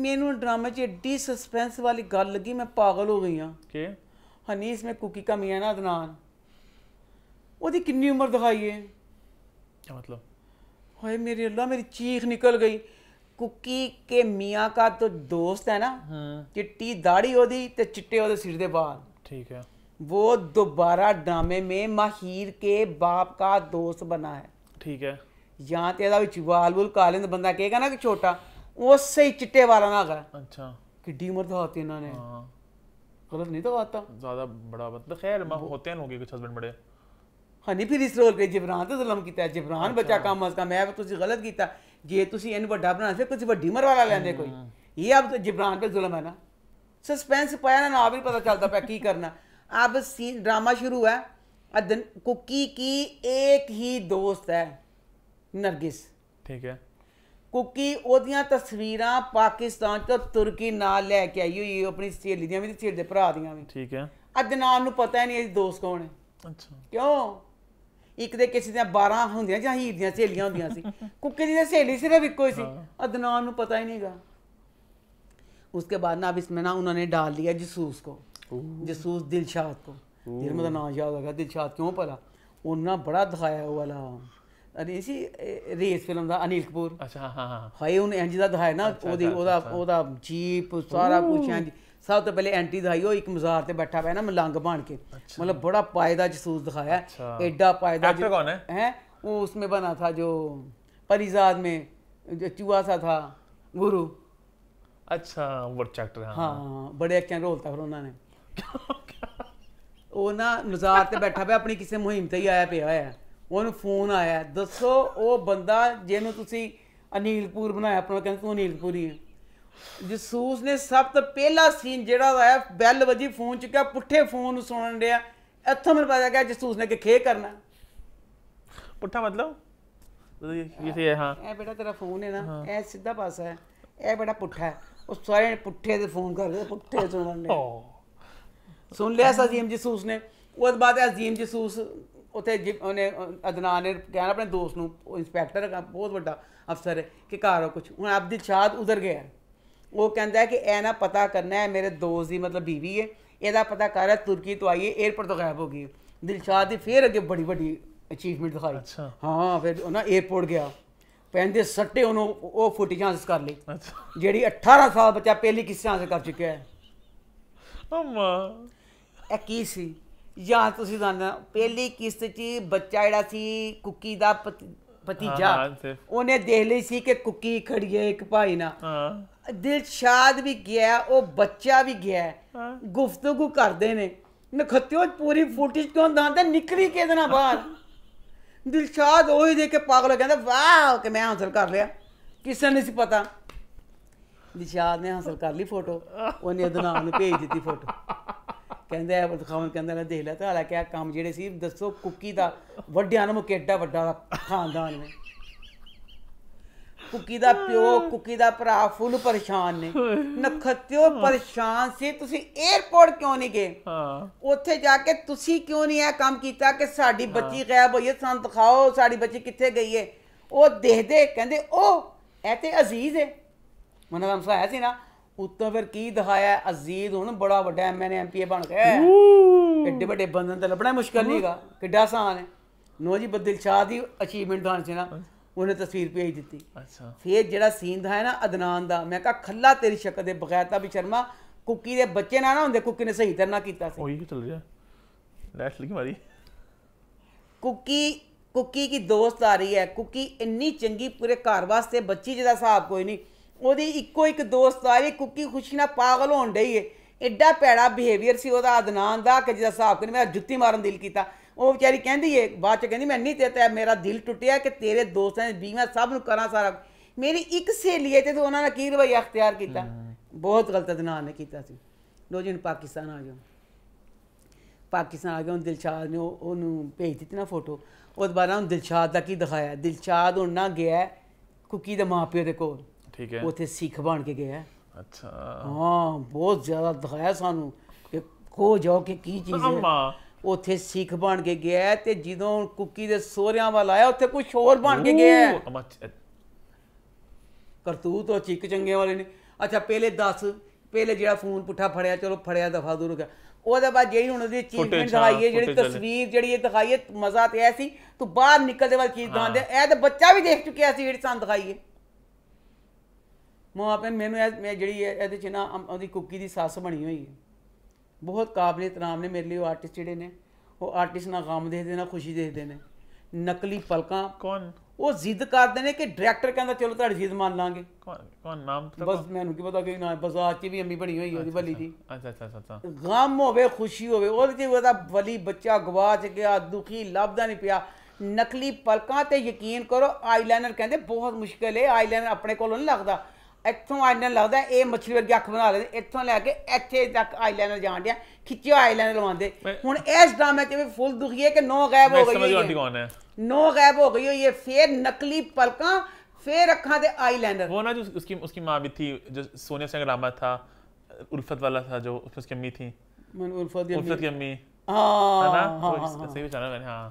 ਮੈਨੂੰ ਡਰਾਮੇ 'ਚ सस्पेंस वाली गल ਗੱਲ ਲੱਗੀ ਮੈਂ ਪਾਗਲ ਹੋ ਗਈ ਆ ਕਿ ਹਨੀ ਇਸ ਵਿੱਚ ਕੁਕੀ ਕਾ ਮੀਆਂ ਨਾ ਅਦਨਾਨ ਉਹਦੀ ਕਿੰਨੀ क्या मतलब हाय मेरी अल्लाह मेरी चीख निकल गई कुकी के मियाँ का तो दोस्त है ना हाँ। चिट्टी दाढ़ी ओदी तो चिट्टे ओदे सिर दे बाल ठीक है वो दोबारा ड्रामे में माहिर के बाप का दोस्त बना है ठीक है यहाँ तेरा भी चुबाल बुल काले बंदा कहेगा ना कि छोटा उससे ही चिट्टे वाला ना गया अच्छा कि डीमर तो आती इन्होंने हाँ। गलत नहीं तो आता ज्यादा बड़ा मतलब खैर होते हैं लोग कुछ हस्बैंड बड़े हाँ नहीं फिर इस रोल के जिबरान तो जुलम किया जिबरान अच्छा। बचा कम अज कम है तुसी गलत किया जे तुसी इन बड़ा बना से कुछ डीमर वाला लेंदे कोई हम्म। ये अब तो जिबरान पे जुल्म है ना सस्पेंस पाया ना ना भी पता चलता पाया की करना अब सीन ड्रामा शुरू हुआ कुकी की एक ही दोस्त है नरगिस ठीक है ਕਿਉਂਕਿ ਉਹਦੀਆਂ ਤਸਵੀਰਾਂ ਪਾਕਿਸਤਾਨ ਤੋਂ ਤੁਰਕੀ ਨਾਲ ਲੈ ਕੇ ਆਈ ਹੋਈ ਆਪਣੀ ਸਹੇਲੀ ਦੀਆਂ ਵੀ ਤੇ ਦੇ ਭਰਾ ਦੀਆਂ ਵੀ ਠੀਕ ਹੈ ਅਦਨਾਨ ਨੂੰ ਪਤਾ ਨਹੀਂ ਇਹਦੇ ਦੋਸਤ ਕੌਣ ਹੈ ਅੱਛਾ ਕਿਉਂ ਇੱਕ ਦੇ ਕਿਸੇ ਦੀਆਂ 12 ਹੁੰਦੀਆਂ ਜਾਂ ਹੀਰ ਦੀਆਂ ਸਹੇਲੀਆਂ ਹੁੰਦੀਆਂ ਸੀ ਕੁੱਕੇ ਦੀ ਸਹੇਲੀ ਸਿਰਫ ਇੱਕੋ ਹੀ ਸੀ ਅਦਨਾਨ ਨੂੰ ਪਤਾ ਹੀ ਨਹੀਂਗਾ उसके बाद ना अब इसमें ना उन्होंने डाल दिया जसूस को जसूस दिलशाद को फिर मेरा नाम याद होगा दिलशाद क्यों पला उन्होंने बड़ा दखाया हुआ ਅਰੇ ਸੀ ਰੇਸ ਫਿਲਮ ਦਾ ਅਨਿਲ ਕਪੂਰ ਅੱਛਾ ਹਾਂ ਹਾਂ ਹਾਏ ਉਹਨੇ ਇੰਜ ਦਾ ਦਿਖਾਇਆ ਨਾ ਉਹਦੀ ਉਹਦਾ ਉਹਦਾ ਜੀਪ ਸਾਰਾ ਕੁਝ ਇੰਜ ਸਭ ਤੋਂ ਪਹਿਲੇ ਐਂਟੀ ਦਿਖਾਈ ਉਹ ਇੱਕ ਮਜ਼ਾਰ ਤੇ ਬੈਠਾ ਪਿਆ ਨਾ ਮਲੰਗ ਬਣ ਕੇ ਮਤਲਬ ਬੜਾ ਪਾਇਦਾ ਜਸੂਸ ਦਿਖਾਇਆ ਐਡਾ ਪਾਇਦਾ ਐਕਟਰ ਕੌਣ है हैं वो उसमें बना था जो परिजाद में जो चूहा सा था गुरु अच्छा वो एक्टर हाँ हाँ बड़े अच्छा रोल था फिर उन्होंने ਉਹ ਨਾ ਮਜ਼ਾਰ ਤੇ ਬੈਠਾ ਪਿਆ ਆਪਣੀ ਕਿਸੇ ਮੁਹਿੰਮ ਤੇ ਹੀ ਆਇਆ ਪਿਆ ਹੋਇਆ ਉਹਨੂੰ ਫੋਨ ਆਇਆ ਦੱਸੋ ਉਹ ਬੰਦਾ ਜਿਹਨੂੰ ਤੁਸੀਂ ਅਨੀਲਪੁਰ ਬਣਾਇਆ ਆਪਣਾ ਕਹਿੰਦੇ ਤੂੰ ਅਨਿਲਪੁਰੀ ਹੈ ਜਸੂਸ ਨੇ ਸਭ ਤੋਂ ਪਹਿਲਾ ਸੀਨ ਜਿਹੜਾ ਆਇਆ ਬੈਲ ਵਜੀ ਫੋਨ ਚ ਕਿਹਾ ਪੁੱਠੇ ਫੋਨ ਸੁਣਨ ਰਿਹਾ ਇੱਥੋਂ ਮੈਨੂੰ ਪਤਾ ਗਿਆ ਜਸੂਸ ਨੇ ਕਿ ਖੇ ਕਰਨਾ ਪੁੱਠਾ ਮਤਲਬ ਇਹ ਇਹ ਹਾਂ ਇਹ ਬੇਟਾ ਤੇਰਾ ਫੋਨ ਹੈ ਨਾ ਇਹ ਸਿੱਧਾ ਪਾਸਾ ਹੈ ਇਹ ਬੜਾ ਪੁੱਠਾ ਹੈ ਉਹ ਸਾਰੇ ਪੁੱਠੇ ਦੇ ਫੋਨ ਕਰਦੇ ਪੁੱਠੇ ਸੁਣਨ ਨੇ ਸੁਣ ਲਿਆ ਸਾਜੀਮ ਜਸੂਸ ਨੇ ਉਸ ਬਾਅਦ ਅਜ਼ੀਮ ਜਸੂਸ ਉੱਥੇ ਜਿ ਉਹਨੇ ਅਦਨਾਨ ਨੇ ਕਹਿਣਾ ਆਪਣੇ ਦੋਸਤ ਨੂੰ ਇੰਸਪੈਕਟਰ ਬਹੁਤ ਵੱਡਾ ਅਫਸਰ ਹੈ ਕਿ ਘਰ ਕੁਝ ਹੁਣ ਅਬਦਿਲ ਸ਼ਾਦ ਉਧਰ ਗਿਆ ਉਹ ਕਹਿੰਦਾ ਕਿ ਐ ਨਾ ਪਤਾ ਕਰਨਾ ਹੈ ਮੇਰੇ ਦੋਸਤ ਦੀ ਮਤਲਬ ਬੀਵੀ ਹੈ ਇਹਦਾ ਪਤਾ ਕਰ ਰਿਹਾ ਤੁਰਕੀ ਤੋਂ ਆਈ ਹੈ 에어ਪੋਰਟ ਤੋਂ ਗਾਇਬ ਹੋ ਗਈ ਦਿਲਸ਼ਾਦ ਦੀ ਫੇਰ ਅੱਗੇ ਬੜੀ ਵੱਡੀ ਅਚੀਵਮੈਂਟ ਦਿਖਾਈ ਅੱਛਾ ਹਾਂ ਫਿਰ ਉਹ ਨਾ 에어ਪੋਰਟ ਗਿਆ ਪੈਂਦੇ ਸੱਟੇ ਉਹਨੂੰ ਉਹ ਫੁੱਟ ਹਾਸਲ ਕਰ ਲਈ ਜਿਹੜੀ 18 ਸਾਲ ਬੱਚਾ ਪਹਿਲੀ ਕਿਸੇ ਹਾਂਸ ਕਰ ਚੁੱਕਿਆ ਹੈ ਅਮਾ ਇਹ ਕੀ ਸੀ ਜਾਂ ਤੁਸੀਂ ਦਾਨਾ ਪਹਿਲੀ ਕਿਸ਼ਤ 'ਚ ਬੱਚਾ ਜਿਹੜਾ ਸੀ ਕੁੱਕੀ ਦਾ ਭਤੀਜਾ ਉਹਨੇ ਦੇਖ ਲਈ ਸੀ ਕਿ ਕੁੱਕੀ ਖੜੀ ਹੈ ਇੱਕ ਭਾਈ ਨਾਲ ਦਿਲ ਸ਼ਾਦ ਵੀ ਗਿਆ ਉਹ ਬੱਚਾ ਵੀ ਗਿਆ ਗੁਫ਼ਤਗੂ ਕਰਦੇ ਨੇ ਨਖਤਿਓ ਪੂਰੀ ਫੁਟੇਜ ਕਿਉਂ ਦਾਂਦੇ ਨਿਕਲੀ ਕਿਹਦੇ ਨਾਲ ਬਾਹਰ ਦਿਲਸ਼ਾਦ ਉਹੀ ਦੇਖ ਕੇ ਪਾਗਲ ਕਹਿੰਦਾ ਵਾਹ ਕਿ ਮੈਂ ਹਾਸਲ ਕਰ ਲਿਆ ਕਿਸੇ ਨੇ ਸੀ ਪਤਾ ਦਿਲਸ਼ਾਦ ਨੇ ਹਾਸਲ ਕਰ ਲਈ ਫੋਟੋ ਉਹਨੇ ਅਦਨਾਨ ਨੂੰ ਭੇਜ ਦਿੱਤੀ ਫੋਟੋ ਕਹਿੰਦੇ ਆ ਖਾਣ ਕਹਿੰਦਾ ਨੇ ਦੇਖ ਲੈ ਤੇ ਹਾਲਾਂਕਿ ਕਿਆ ਕੰਮ ਜਿਹੜੇ ਸੀ ਦੱਸੋ ਕੁੱਕੀ ਦਾ ਵੱਡਿਆਂ ਨੂੰ ਕਿੱਡਾ ਵੱਡਾ ਖਾਨਦਾਨ ਨੇ ਕੁੱਕੀ ਦਾ ਪਿਓ ਕੁੱਕੀ ਦਾ ਭਰਾ ਫੁੱਲ ਪਰੇਸ਼ਾਨ ਨੇ ਨਖਤਿਓ ਪਰੇਸ਼ਾਨ ਸੀ ਤੁਸੀਂ 에어ਪੋਰਟ ਕਿਉਂ ਨਹੀਂ ਗਏ ਹਾਂ ਉੱਥੇ ਜਾ ਕੇ ਤੁਸੀਂ ਕਿਉਂ ਨਹੀਂ ਇਹ ਕੰਮ ਕੀਤਾ ਕਿ ਸਾਡੀ ਬੱਚੀ ਗਾਇਬ ਹੋਈ ਹੈ ਸਾਨੂੰ ਦਿਖਾਓ ਸਾਡੀ ਬੱਚੀ ਕਿੱਥੇ ਗਈ ਹੈ ਉਹ ਦੇਖਦੇ ਕਹਿੰਦੇ ਉਹ ਇਹ ਤੇ ਅਜ਼ੀਜ਼ ਹੈ ਮਨਰਾਮ ਸਾਹਿਬ ਸੀ ਨਾ ਉੱਤੋਂ ਫਿਰ ਕੀ ਦਿਖਾਇਆ ਅਜ਼ੀਜ਼ ਹੁਣ ਬੜਾ ਵੱਡਾ ਐਮਐਨ ਐਮਪੀਏ ਬਣ ਗਿਆ ਏਡੇ ਵੱਡੇ ਬੰਦਨ ਤੇ ਲੱਭਣਾ ਮੁਸ਼ਕਲ ਨਹੀਂਗਾ ਕਿੱਡਾ ਆਸਾਨ ਹੈ ਨੋ ਜੀ ਬਦਲ ਸ਼ਾਹ ਦੀ ਅਚੀਵਮੈਂਟ ਦਾਨ ਸੀ ਨਾ ਉਹਨੇ ਤਸਵੀਰ ਭੇਜ ਦਿੱਤੀ ਅੱਛਾ ਫੇਰ ਜਿਹੜਾ ਸੀਨ ਦਾ ਹੈ ਨਾ ਅਦਨਾਨ ਦਾ ਮੈਂ ਕਹਾ ਖੱਲਾ ਤੇਰੀ ਸ਼ਕਲ ਦੇ ਬਗੈਰ ਤਾਂ ਵੀ ਸ਼ਰਮਾ ਕੁੱਕੀ ਦੇ ਬੱਚੇ ਨਾ ਨਾ ਹੁੰਦੇ ਕੁੱਕੀ ਨੇ ਸਹੀ ਤਰ੍ਹਾਂ ਕੀਤਾ ਸੀ ਉਹੀ ਚੱਲ ਗਿਆ ਲੈਟ ਲਿਖੀ ਮਾਰੀ ਕੁੱਕੀ ਕੁੱਕੀ ਕੀ ਦੋਸਤ ਆ ਰਹੀ ਹੈ ਕੁੱਕੀ ਇੰਨੀ ਚੰਗੀ ਪੂਰੇ ਘਰ ਵਾਸਤੇ ਬੱਚੀ ਜਿਹਦਾ ਹਿਸਾਬ ਕੋਈ ਨਹੀਂ ਉਹਦੀ ਇੱਕੋ ਇੱਕ ਦੋਸਤ ਆ ਵੀ ਕੁੱਕੀ ਖੁਸ਼ੀ ਨਾਲ ਪਾਗਲ ਹੋਣ ਡਈ ਏ ਐਡਾ ਪੈੜਾ ਬਿਹੇਵੀਅਰ ਸੀ ਉਹਦਾ ਅਦਨਾਨ ਦਾ ਕਿ ਜਿਹਦਾ ਹਿਸਾਬ ਕਿ ਮੈਂ ਜੁੱਤੀ ਮਾਰਨ ਦਿਲ ਕੀਤਾ ਉਹ ਵਿਚਾਰੀ ਕਹਿੰਦੀ ਏ ਬਾਅਦ ਚ ਕਹਿੰਦੀ ਮੈਂ ਨਹੀਂ ਤੇ ਮੇਰਾ ਦਿਲ ਟੁੱਟਿਆ ਕਿ ਤੇਰੇ ਦੋਸਤਾਂ ਦੇ ਵੀ ਮੈਂ ਸਭ ਨੂੰ ਕਰਾਂ ਸਾਰਾ ਮੇਰੀ ਇੱਕ ਸਹੇਲੀ ਏ ਤੇ ਉਹਨਾਂ ਨੇ ਕੀ ਰਵਈਆ ਅਖਤਿਆਰ ਕੀਤਾ ਬਹੁਤ ਗਲਤ ਅਦਨਾਨ ਨੇ ਕੀਤਾ ਸੀ ਲੋ ਜੀ ਪਾਕਿਸਤਾਨ ਆ ਜਾਓ ਪਾਕਿਸਤਾਨ ਆ ਗਿਆ ਹੁਣ ਦਿਲਸ਼ਾਦ ਨੇ ਉਹਨੂੰ ਭੇਜ ਦਿੱਤੀ ਨਾ ਫੋਟੋ ਉਹ ਦੁਬਾਰਾ ਉਹ ਦਿਲਸ਼ਾਦ ਦਾ ਕੀ ਦਿਖਾਇਆ ਦਿਲਸ਼ਾਦ ਹੁਣ ਨਾ ਗਿਆ ਕੁਕੀ ਦੇ ਮਾਪਿਓ ਦੇ ਕੋਲ ਠੀਕ ਹੈ ਉੱਥੇ ਸਿੱਖ ਬਣ ਕੇ ਗਿਆ ਅੱਛਾ ਹਾਂ ਬਹੁਤ ਜ਼ਿਆਦਾ ਦਿਖਾਇਆ ਸਾਨੂੰ ਕਿ ਕੋ ਜਾ ਕਿ ਕੀ ਚੀਜ਼ ਹੈ ਉੱਥੇ ਸਿੱਖ ਬਣ ਕੇ ਗਿਆ ਤੇ ਜਦੋਂ ਕੁੱਕੀ ਦੇ ਸੋਹਰਿਆਂ ਵਾਲ ਆਇਆ ਉੱਥੇ ਕੁਝ ਹੋਰ ਬਣ ਕੇ ਗਿਆ ਕਰਤੂਤ ਉਹ ਚਿੱਕ ਚੰਗੇ ਵਾਲੇ ਨੇ ਅੱਛਾ ਪਹਿਲੇ 10 ਪਹਿਲੇ ਜਿਹੜਾ ਫੋਨ ਪੁੱਠਾ ਫੜਿਆ ਚਲੋ ਫੜਿਆ ਦਫਾ ਦੂਰ ਗਿਆ ਉਹਦੇ ਬਾਅਦ ਜਿਹੜੀ ਹੁਣ ਉਹਦੀ ਅਚੀਵਮੈਂਟ ਦਿਖਾਈਏ ਹੈ ਜਿਹੜੀ ਤਸਵੀਰ ਜਿਹੜੀ ਇਹ ਦਿਖਾਈ ਹੈ ਮਜ਼ਾ ਤੇ ਐ ਸੀ ਤੂੰ ਬਾਹਰ ਨਿਕਲਦੇ ਵਾਰ ਚੀਜ਼ ਦਾਂਦੇ ਐ ਤੇ ਬੱਚਾ ਵੀ ਦੇਖ ਚੁੱਕਿਆ ਸੀ ਜਿਹੜੀ ਸਾਨੂੰ ਦਿਖਾਈ ਹੈ ਮਾਪਿਆਂ ਮੈਨੂੰ ਮੈਂ ਜਿਹੜੀ ਇਹਦੇ ਚ ਨਾ ਉਹਦੀ ਕੁੱਕੀ ਦੀ ਸੱਸ ਬਣੀ ਹੋਈ ਹੈ ਬਹੁਤ ਕਾਬਲੇ ਤਨਾਮ ਨੇ ਮੇਰੇ ਲਈ ਉਹ ਆਰਟਿਸਟ ਜਿਹੜੇ ਨੇ ਉਹ ਆਰਟਿਸਟ ਨਾ ਗਮ ਦੇਖਦੇ ਨਾ ਖੁਸ਼ੀ ਦੇਖਦੇ ਨੇ ਨਕਲੀ ਪਲਕਾਂ ਕੌਣ ਉਹ ਜ਼ਿੱਦ ਕਰਦੇ ਨੇ ਕਿ ਡਾਇਰੈਕਟਰ ਕਹਿੰਦਾ ਚਲੋ ਤੁਹਾਡੀ ਜ਼ਿੱਦ ਮੰਨ ਲਾਂਗੇ ਕੌਣ ਨਾਮ ਬਸ ਮੈਨੂੰ ਕੀ ਪਤਾ ਕਿ ਨਾ ਬਾਜ਼ਾਰ 'ਚ ਵੀ ਅੰਮੀ ਬਣੀ ਹੋਈ ਉਹਦੀ ਬੱਲੀ ਦੀ ਅੱਛਾ ਅੱਛਾ ਅੱਛਾ ਗਮ ਹੋਵੇ ਖੁਸ਼ੀ ਹੋਵੇ ਉਹਦੇ 'ਚ ਉਹਦਾ ਵਲੀ ਬੱਚਾ ਗਵਾਚ ਗਿਆ ਦੁਖੀ ਲੱਭਦਾ ਨਹੀਂ ਪਿਆ ਨਕਲੀ ਪਲਕਾਂ ਤੇ ਯਕੀਨ ਕਰੋ ਆਈਲਾਈਨਰ ਕਹਿੰਦੇ ਬਹੁਤ ਮੁਸ਼ਕਲ ਹੈ ਆਈਲਾਈਨਰ ਆਪਣੇ ਕੋਲੋਂ ਨਹੀਂ ਲੱਗਦਾ ਇੱਥੋਂ ਆਈਲਾਈਨਰ ਲੱਗਦਾ ਇਹ ਮੱਛੀ ਵਰਗੀ ਅੱਖ ਬਣਾ ਲੈਂਦੇ ਇੱਥੋਂ ਲੈ ਕੇ ਇੱਥੇ ਤੱਕ ਆਈਲਾਈਨਰ ਜਾਣ ਡਿਆ ਖਿੱਚਿਆ ਆਈਲਾਈਨਰ ਲਵਾਉਂਦੇ ਹੁਣ ਇਸ ਡਰਾਮੇ 'ਚ ਵੀ ਫੁੱਲ ਦੁਖੀ ਹੈ ਕਿ ਨੋ ਗਾਇਬ ਹੋ ਗਈ ਹੈ ਨੋ ਗਾਇਬ ਹੋ ਗਈ ਹੋਈ ਹੈ ਫੇਰ ਨਕਲੀ ਪਲਕਾਂ ਫੇਰ ਅੱਖਾਂ ਦੇ ਆਈਲਾਈਨਰ वो ना जो उसकी उसकी माँ भी थी जो सोनिया सिंह रामा था उल्फत वाला था जो उसमें उसकी अम्मी थी उल्फत की उल्फत की अम्मी हाँ है ना वो सही बेचारा मैंने हाँ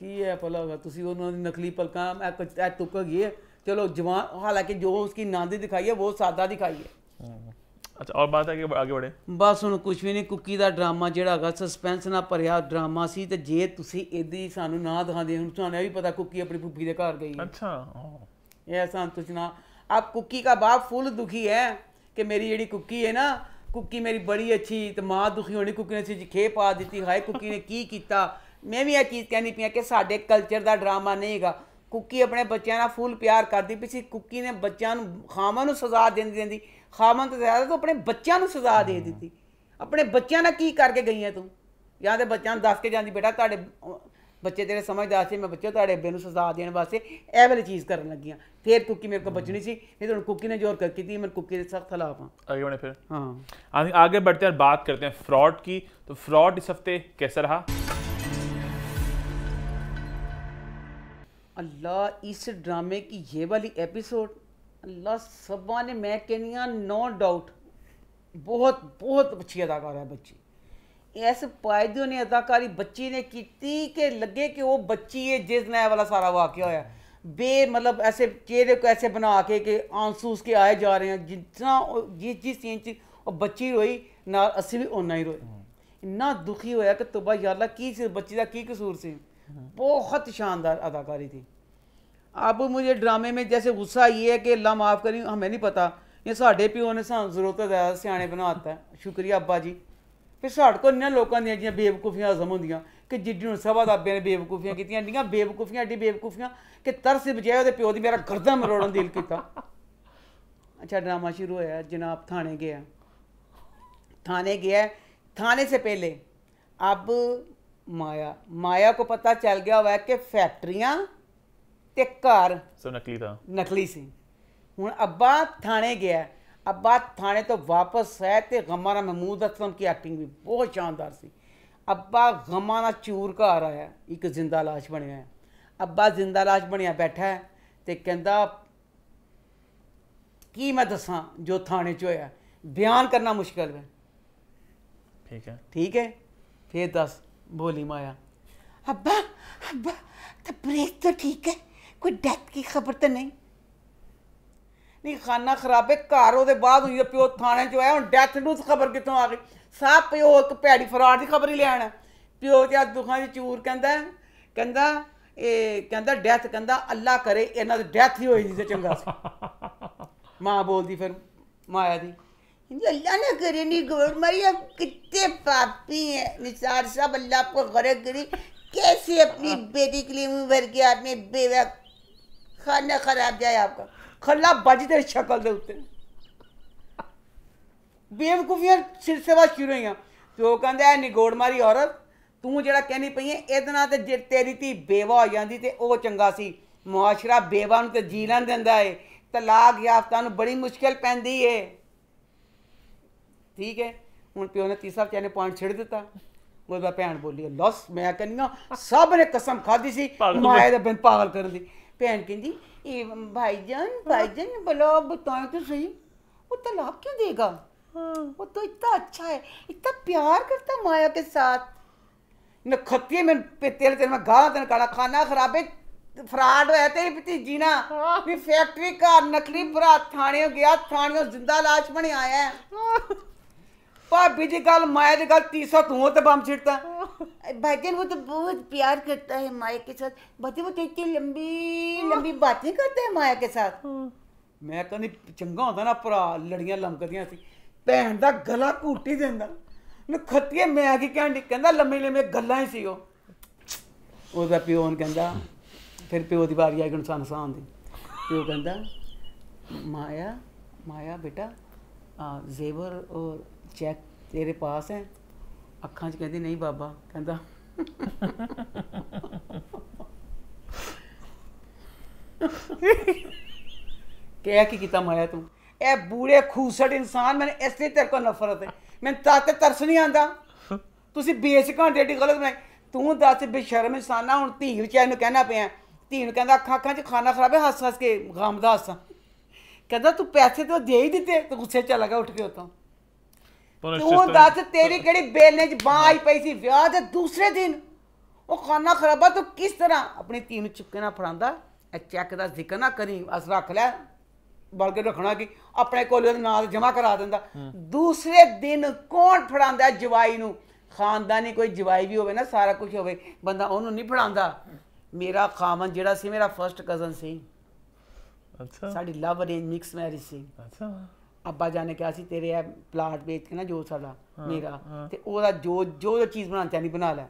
ਕੀ ਹੈ ਭਲਾ ਹੋਗਾ ਤੁਸੀਂ ਉਹਨਾਂ ਦੀ ਨਕਲੀ ਪਲਕਾਂ ਮੈਂ ਕੁਝ ਇਹ ਤੁੱਕ ਗਈ ਹੈ ਚਲੋ ਜਵਾਨ ਹਾਲਾਂਕਿ ਜੋ ਉਸकी ਨਾਂਦੀ ਦਿਖਾਈ ਹੈ ਉਹ ਸਾਦਾ ਦਿਖਾਈ ਹੈ ਅੱਛਾ ਔਰ ਬਾਤ ਹੈ ਕਿ ਅੱਗੇ ਵਧੇ ਬਸ ਹੁਣ ਕੁਝ ਵੀ ਨਹੀਂ ਕੁੱਕੀ ਦਾ ਡਰਾਮਾ ਜਿਹੜਾ ਹੈਗਾ ਸਸਪੈਂਸ ਨਾਲ ਭਰਿਆ ਡਰਾਮਾ ਸੀ ਤੇ ਜੇ ਤੁਸੀਂ ਇਹਦੀ ਸਾਨੂੰ ਨਾ ਦਿਖਾਉਂਦੇ ਹੁਣ ਤੁਹਾਨੂੰ ਇਹ ਵੀ ਪਤਾ ਕੁੱਕੀ ਆਪਣੀ ਫੁੱਫੀ ਦੇ ਘਰ ਗਈ ਅੱਛਾ ਇਹ ਸੰਤੋਸ਼ ਨਾ ਆਪ ਕੁੱਕੀ ਦਾ ਬਾਪ ਫੁੱਲ ਦੁਖੀ ਹੈ ਕਿ ਮੇਰੀ ਜਿਹੜੀ ਕੁੱਕੀ ਹੈ ਨਾ ਕੁੱਕੀ ਮੇਰੀ ਬੜੀ ਅੱਛੀ ਤੇ ਮਾਂ ਦੁਖੀ ਹੋਣੀ ਕੁੱਕੀ ਨੇ ਸੀ ਖੇ ਪਾ ਦਿੱਤੀ ਹਾਏ ਕੁੱਕੀ ਨੇ ਕੀ ਕੀਤਾ ਮੈਂ ਵੀ ਇਹ ਚੀਜ਼ ਕਹਿਣੀ ਪਈ ਕਿ ਸਾਡੇ ਕਲਚਰ ਦਾ ਡਰਾਮਾ ਨਹੀਂ ਹੈਗਾ ਕੁੱਕੀ ਆਪਣੇ ਬੱਚਿਆਂ ਨਾਲ ਫੁੱਲ ਪਿਆਰ ਕਰਦੀ ਪਈ ਸੀ ਕੁੱਕੀ ਨੇ ਬੱਚਿਆਂ ਨੂੰ ਖਾਮਨ ਨੂੰ ਸਜ਼ਾ ਦੇਂਦੀ ਦਿੰਦੀ ਖਾਮਨ ਤੋਂ ਜ਼ਿਆਦਾ ਤੂੰ ਆਪਣੇ ਬੱਚਿਆਂ ਨੂੰ ਸਜ਼ਾ ਦੇ ਦਿੱਤੀ ਆਪਣੇ ਬੱਚਿਆਂ ਨਾਲ ਕੀ ਕਰਕੇ ਗਈ ਹੈ ਤੂੰ ਜਾਂ ਤੇ ਬੱਚਿਆਂ ਨੂੰ ਦੱਸ ਕੇ ਜਾਂਦੀ ਬੇਟਾ ਤੁਹਾਡੇ ਬੱਚੇ ਤੇਰੇ ਸਮਝਦਾਰ ਸੀ ਮੈਂ ਬੱਚੇ ਤੁਹਾਡੇ ਅੱਬੇ ਨੂੰ ਸਜ਼ਾ ਦੇਣ ਵਾਸਤੇ ਇਹ ਵਾਲੀ ਚੀਜ਼ ਕਰਨ ਲੱਗੀਆਂ ਫਿਰ ਕੁੱਕੀ ਮੇਰੇ ਕੋਲ ਬਚਣੀ ਸੀ ਨਹੀਂ ਤਾਂ ਕੁੱਕੀ ਨੇ ਜ਼ੋਰ ਕਰ ਕੀਤੀ ਮੈਂ ਕੁੱਕੀ ਦੇ ਸਖਤ ਖਿਲਾਫ ਹਾਂ ਆगे ਫਿਰ ਹਾਂ हाँ ਅੱਗੇ बढ़ते ਹਾਂ ਬਾਤ ਕਰਦੇ ਹਾਂ ਫਰਾਡ ਕੀ ਤਾਂ ਫਰਾਡ ਇਸ ਹਫਤੇ कैसा ਰਹਾ अल्लाह इस ड्रामे की ये वाली एपिसोड अल्लाह सबा ने मैं कहनी हाँ नो डाउट बहुत बहुत अच्छी अदाकार है बच्ची इस पायदे ने अदाकारी बच्ची ने की के लगे कि वो बच्ची है जिस नया वाला सारा वाक्य होया बे मतलब ऐसे चेहरे को ऐसे बना के कि आंसू उसके आए जा रहे हैं जितना जिस जिस चीज चीज और बच्ची रोई ना असी भी ओना ही रोए इन्ना दुखी होया कि तुबा यार की बच्ची का की कसूर से बहुत शानदार अदाकारी थी अब मुझे ड्रामे में जैसे गुस्सा ये है कि अल्लाह माफ़ करी हमें नहीं पता ये साढ़े प्यो ने सानू जरूरत ज़्यादा स्याने बनाता है शुक्रिया अब्बा जी फिर साढ़े को इन्होंने लोगों दियाँ बेवकूफियां हजम होंगे कि जिड्डी सभा दाबे ने बेवकूफियां कितिया इन्नियां बेवकूफियां एड्डी बेवकूफियां कि तरस बजाय तो प्यो की मेरा गर्दन मरोड़न दिल किया अच्छा ड्रामा शुरू होया जनाब थाने गया थाने गया थाने से पहले अब ਮਾਇਆ ਮਾਇਆ ਕੋ ਪਤਾ ਚੱਲ ਗਿਆ ਹੋਇਆ ਕਿ ਫੈਕਟਰੀਆਂ ਤੇ ਘਰ ਸੋ ਨਕਲੀ ਤਾਂ ਨਕਲੀ ਸੀ ਹੁਣ ਅੱਬਾ ਥਾਣੇ ਗਿਆ ਅੱਬਾ ਥਾਣੇ ਤੋਂ ਵਾਪਸ ਹੈ ਤੇ ਗਮਾਰਾ ਮਹਿਮੂਦ ਅਸਲਮ ਕੀ ਐਕਟਿੰਗ ਵੀ ਬਹੁਤ ਸ਼ਾਨਦਾਰ ਸੀ ਅੱਬਾ ਗਮਾਰਾ ਚੂਰ ਘਰ ਆਇਆ ਇੱਕ ਜ਼ਿੰਦਾ লাশ ਬਣਿਆ ਅੱਬਾ ਜ਼ਿੰਦਾ লাশ ਬਣਿਆ ਬੈਠਾ ਤੇ ਕਹਿੰਦਾ ਕੀ ਮੈਂ ਦੱਸਾਂ ਜੋ ਥਾਣੇ 'ਚ ਹੋਇਆ ਬਿਆਨ ਕਰਨਾ ਮੁਸ਼ਕਲ ਹੈ ਠੀਕ ਹੈ ਠੀਕ ਹੈ ਫੇਰ ਦੱਸ ਬੋਲੀ ਮਾਇਆ ਅੱਬਾ ਅੱਬਾ ਤੇ ਬ੍ਰੇਕ ਤਾਂ ਠੀਕ ਹੈ ਕੋਈ ਡੈਥ ਦੀ ਖਬਰ ਤਾਂ ਨਹੀਂ ਨਹੀਂ ਖਾਨਾ ਖਰਾਬੇ ਘਰ ਉਹਦੇ ਬਾਅਦ ਹੋਈ ਪਿਓ ਥਾਣੇ 'ਚ ਆਇਆ ਹੁਣ ਡੈਥ ਨੂੰ ਖਬਰ ਕਿੱਥੋਂ ਆ ਗਈ ਸਾਹ ਪਿਓ ਇੱਕ ਭੈੜੀ ਫਰਾਡ ਦੀ ਖਬਰ ਹੀ ਲੈਣ ਪਿਓ ਤੇ ਆ ਦੁੱਖਾਂ ਦੀ ਚੂਰ ਕਹਿੰਦਾ ਕਹਿੰਦਾ ਇਹ ਕਹਿੰਦਾ ਡੈਥ ਕਹਿੰਦਾ ਅੱਲਾ ਕਰੇ ਇਹਨਾਂ ਦੀ ਡੈਥ ਹੀ ਹੋਈ ਜੀ ਤੇ ਚੰਗਾ ਸੀ ਮਾਂ ਬੋਲਦੀ ਫਿਰ ਮਾਇਆ ਦੀ अल्लाह ना करे नहीं गौर माई आप कितने पापी हैं निसार साहब अल्लाह आपको गरक करे कैसे अपनी हाँ। बेटी के लिए भर के आदमी बेवा खाना खराब जाए आपका खल्ला बाजी तेरी शक्ल दे उत्ते बेवकूफियां सिर से बात शुरू हुई तो कहते हैं निगोड़ मारी औरत तू ਜਿਹੜਾ कहनी पई है ਇਹਦੇ ਨਾਲ ਤੇ ਜੇ ਤੇਰੀ ਧੀ ਬੇਵਾ ਹੋ ਜਾਂਦੀ ਤੇ ਉਹ ਚੰਗਾ ਸੀ ਮੁਆਸ਼ਰਾ ਬੇਵਾ ਨੂੰ ਤੇ है ਦਿੰਦਾ ਏ ਤਲਾਕ ਯਾਫਤਾਂ ਨੂੰ ਬੜੀ ਠੀਕ ਹੈ ਹੁਣ ਪਿਓ ਨੇ ਤੀਸਰਾ ਬੱਚਾ ਨੇ ਪੁਆਇੰਟ ਛਿੜ भैन बोली लॉस मैं कहनी हाँ सब ने कसम खाधी सी ਸੀ ਮਾਏ बिन पागल कर दी भैन कहती ਕਹਿੰਦੀ ਇਹ ਭਾਈਜਾਨ ਭਾਈਜਾਨ ਬਲਾ ਬਤਾਏ तो सही वो तलाक तो क्यों देगा हाँ। वो तो इतना अच्छा है इतना प्यार करता माया के साथ नखत्ती मैं तेल तेल में गाला तेन काला खाना खराब है फ्रॉड होया ते भतीजी ना फैक्ट्री हाँ। का नकली भरा थाने गया थाने जिंदा लाश बने आया है हाँ। ਭਾਬੀ ਦੀ ਗੱਲ ਮਾਇਆ ਦੀ ਗੱਲ ਤੀਸਾ ਤੂੰ ਤੇ ਬੰਮ ਛਿੜਤਾ भाईजान ਉਹ ਤਾਂ ਬਹੁਤ ਪਿਆਰ ਕਰਦਾ ਹੈ ਮਾਇਆ ਕੇ ਸਾਥ भाईजान ਉਹ तो इतनी ਲੰਬੀ लंबी बातें करता है माया के ਮੈਂ ਕਹਿੰਦੀ ਚੰਗਾ ਹੁੰਦਾ ਨਾ ਭਰਾ ਲੜੀਆਂ ਲੰਮਕਦੀਆਂ ਸੀ ਭੈਣ ਦਾ ਗਲਾ ਘੂਟੀ ਦਿੰਦਾ ਨੂੰ ਖੱਤੀਏ ਮੈਂ ਕੀ ਕਹਿੰਦੀ ਕਹਿੰਦਾ ਲੰਮੇ ਲੰਮੇ ਗੱਲਾਂ ਹੀ ਸੀ ਉਹ ਉਹਦਾ ਪਿਓ ਨੂੰ ਕਹਿੰਦਾ ਫਿਰ ਪਿਓ ਦੀ ਵਾਰੀ ਆਈ ਗਣ ਸਾਨੂੰ ਸਾਂ ਦੀ ਪਿਓ ਕਹਿੰਦਾ ਮਾਇਆ ਮਾਇਆ ਬੇਟਾ ਆ, ਜ਼ੇਵਰ ਔਰ ਚੈੱਕ ਤੇਰੇ ਪਾਸ ਹੈ ਅੱਖਾਂ 'ਚ ਕਹਿੰਦੀ ਨਹੀਂ ਬਾਬਾ ਕਹਿੰਦਾ क्या की किता माया तू ए बूढ़े खूसट इंसान मैंने इसलिए तेरे को नफरत है मैंने ताते तरस नहीं आंदा ਤੁਸੀਂ ਬੇਸ ਘੰਟੇ ਢੀ ਗਲਤ ਬਣਾਈ ਤੂੰ ਦੱਸ ਬੇਸ਼ਰਮ ਇਨਸਾਨਾ ਹੁਣ ਧੀ ਵਿਚਾਰੇ ਨੂੰ ਕਹਿਣਾ ਪਿਆ ਧੀ ਨੂੰ ਕਹਿੰਦਾ ਅੱਖਾਂ ਅੱਖਾਂ 'ਚ ਖਾਣਾ ਖਰਾਬ ਹੈ ਹੱਸ ਹੱਸ ਕੇ ਗਮ ਦਾ ਹੱਸਾਂ ਕਹਿੰਦਾ ਤੂੰ ਪੈਸੇ ਤਾਂ ਦੇ ਹੀ ਦਿੱਤੇ ਤੂੰ ਗੁੱਸੇ ਚ ਲੱਗਾ ਉੱਠ ਕੇ ਉਤੋਂ ਤੂੰ ਦੱਸ ਤੇਰੀ ਕਿਹੜੀ ਬੇਲਨੇ ਚ ਬਾਹ ਆਈ ਪਈ ਸੀ ਵਿਆਹ ਦੇ ਦੂਸਰੇ ਦਿਨ ਉਹ ਖਾਨਾ ਖਰਾਬਾ ਤੂੰ ਕਿਸ ਤਰ੍ਹਾਂ ਆਪਣੀ ਧੀ ਨੂੰ ਚੁੱਕੇ ਨਾ ਫੜਾਂਦਾ ਇਹ ਚੈੱਕ ਦਾ ਜ਼ਿਕਰ ਨਾ ਕਰੀ ਅਸ ਰੱਖ ਲੈ ਬਲਕਿ ਰੱਖਣਾ ਕਿ ਆਪਣੇ ਕੋਲ ਉਹਦੇ ਨਾਲ ਜਮਾ ਕਰਾ ਦਿੰਦਾ ਦੂਸਰੇ ਦਿਨ ਕੌਣ ਫੜਾਂਦਾ ਜਵਾਈ ਨੂੰ ਖਾਨਦਾਨੀ ਕੋਈ ਜਵਾਈ ਵੀ ਹੋਵੇ ਨਾ ਸਾਰਾ ਕੁਝ ਹੋਵੇ ਬੰਦਾ ਉਹਨੂੰ ਨਹੀਂ ਫੜਾਂਦਾ ਮੇਰਾ ਖਾਮਨ ਜਿਹੜਾ ਸੀ ਮੇਰਾ ਫਰਸਟ ਕਜ਼ਨ ਸੀ ਅੱਛਾ ਸਾਡੀ ਲਵ ਅਰੇਂਜ ਮਿਕਸ ਮੈਰਿਜ ਸੀ ਅੱਛਾ ਅੱਬਾ ਜਾਨ ਨੇ ਕਿਹਾ ਸੀ ਤੇਰੇ ਇਹ ਪਲਾਟ ਵੇਚ ਕੇ ਨਾ ਜੋ ਸਾਡਾ ਮੇਰਾ ਤੇ ਉਹਦਾ ਜੋ ਜੋ ਚੀਜ਼ ਬਣਾਉਣਾ ਚਾਹਨੀ ਬਣਾ ਲੈ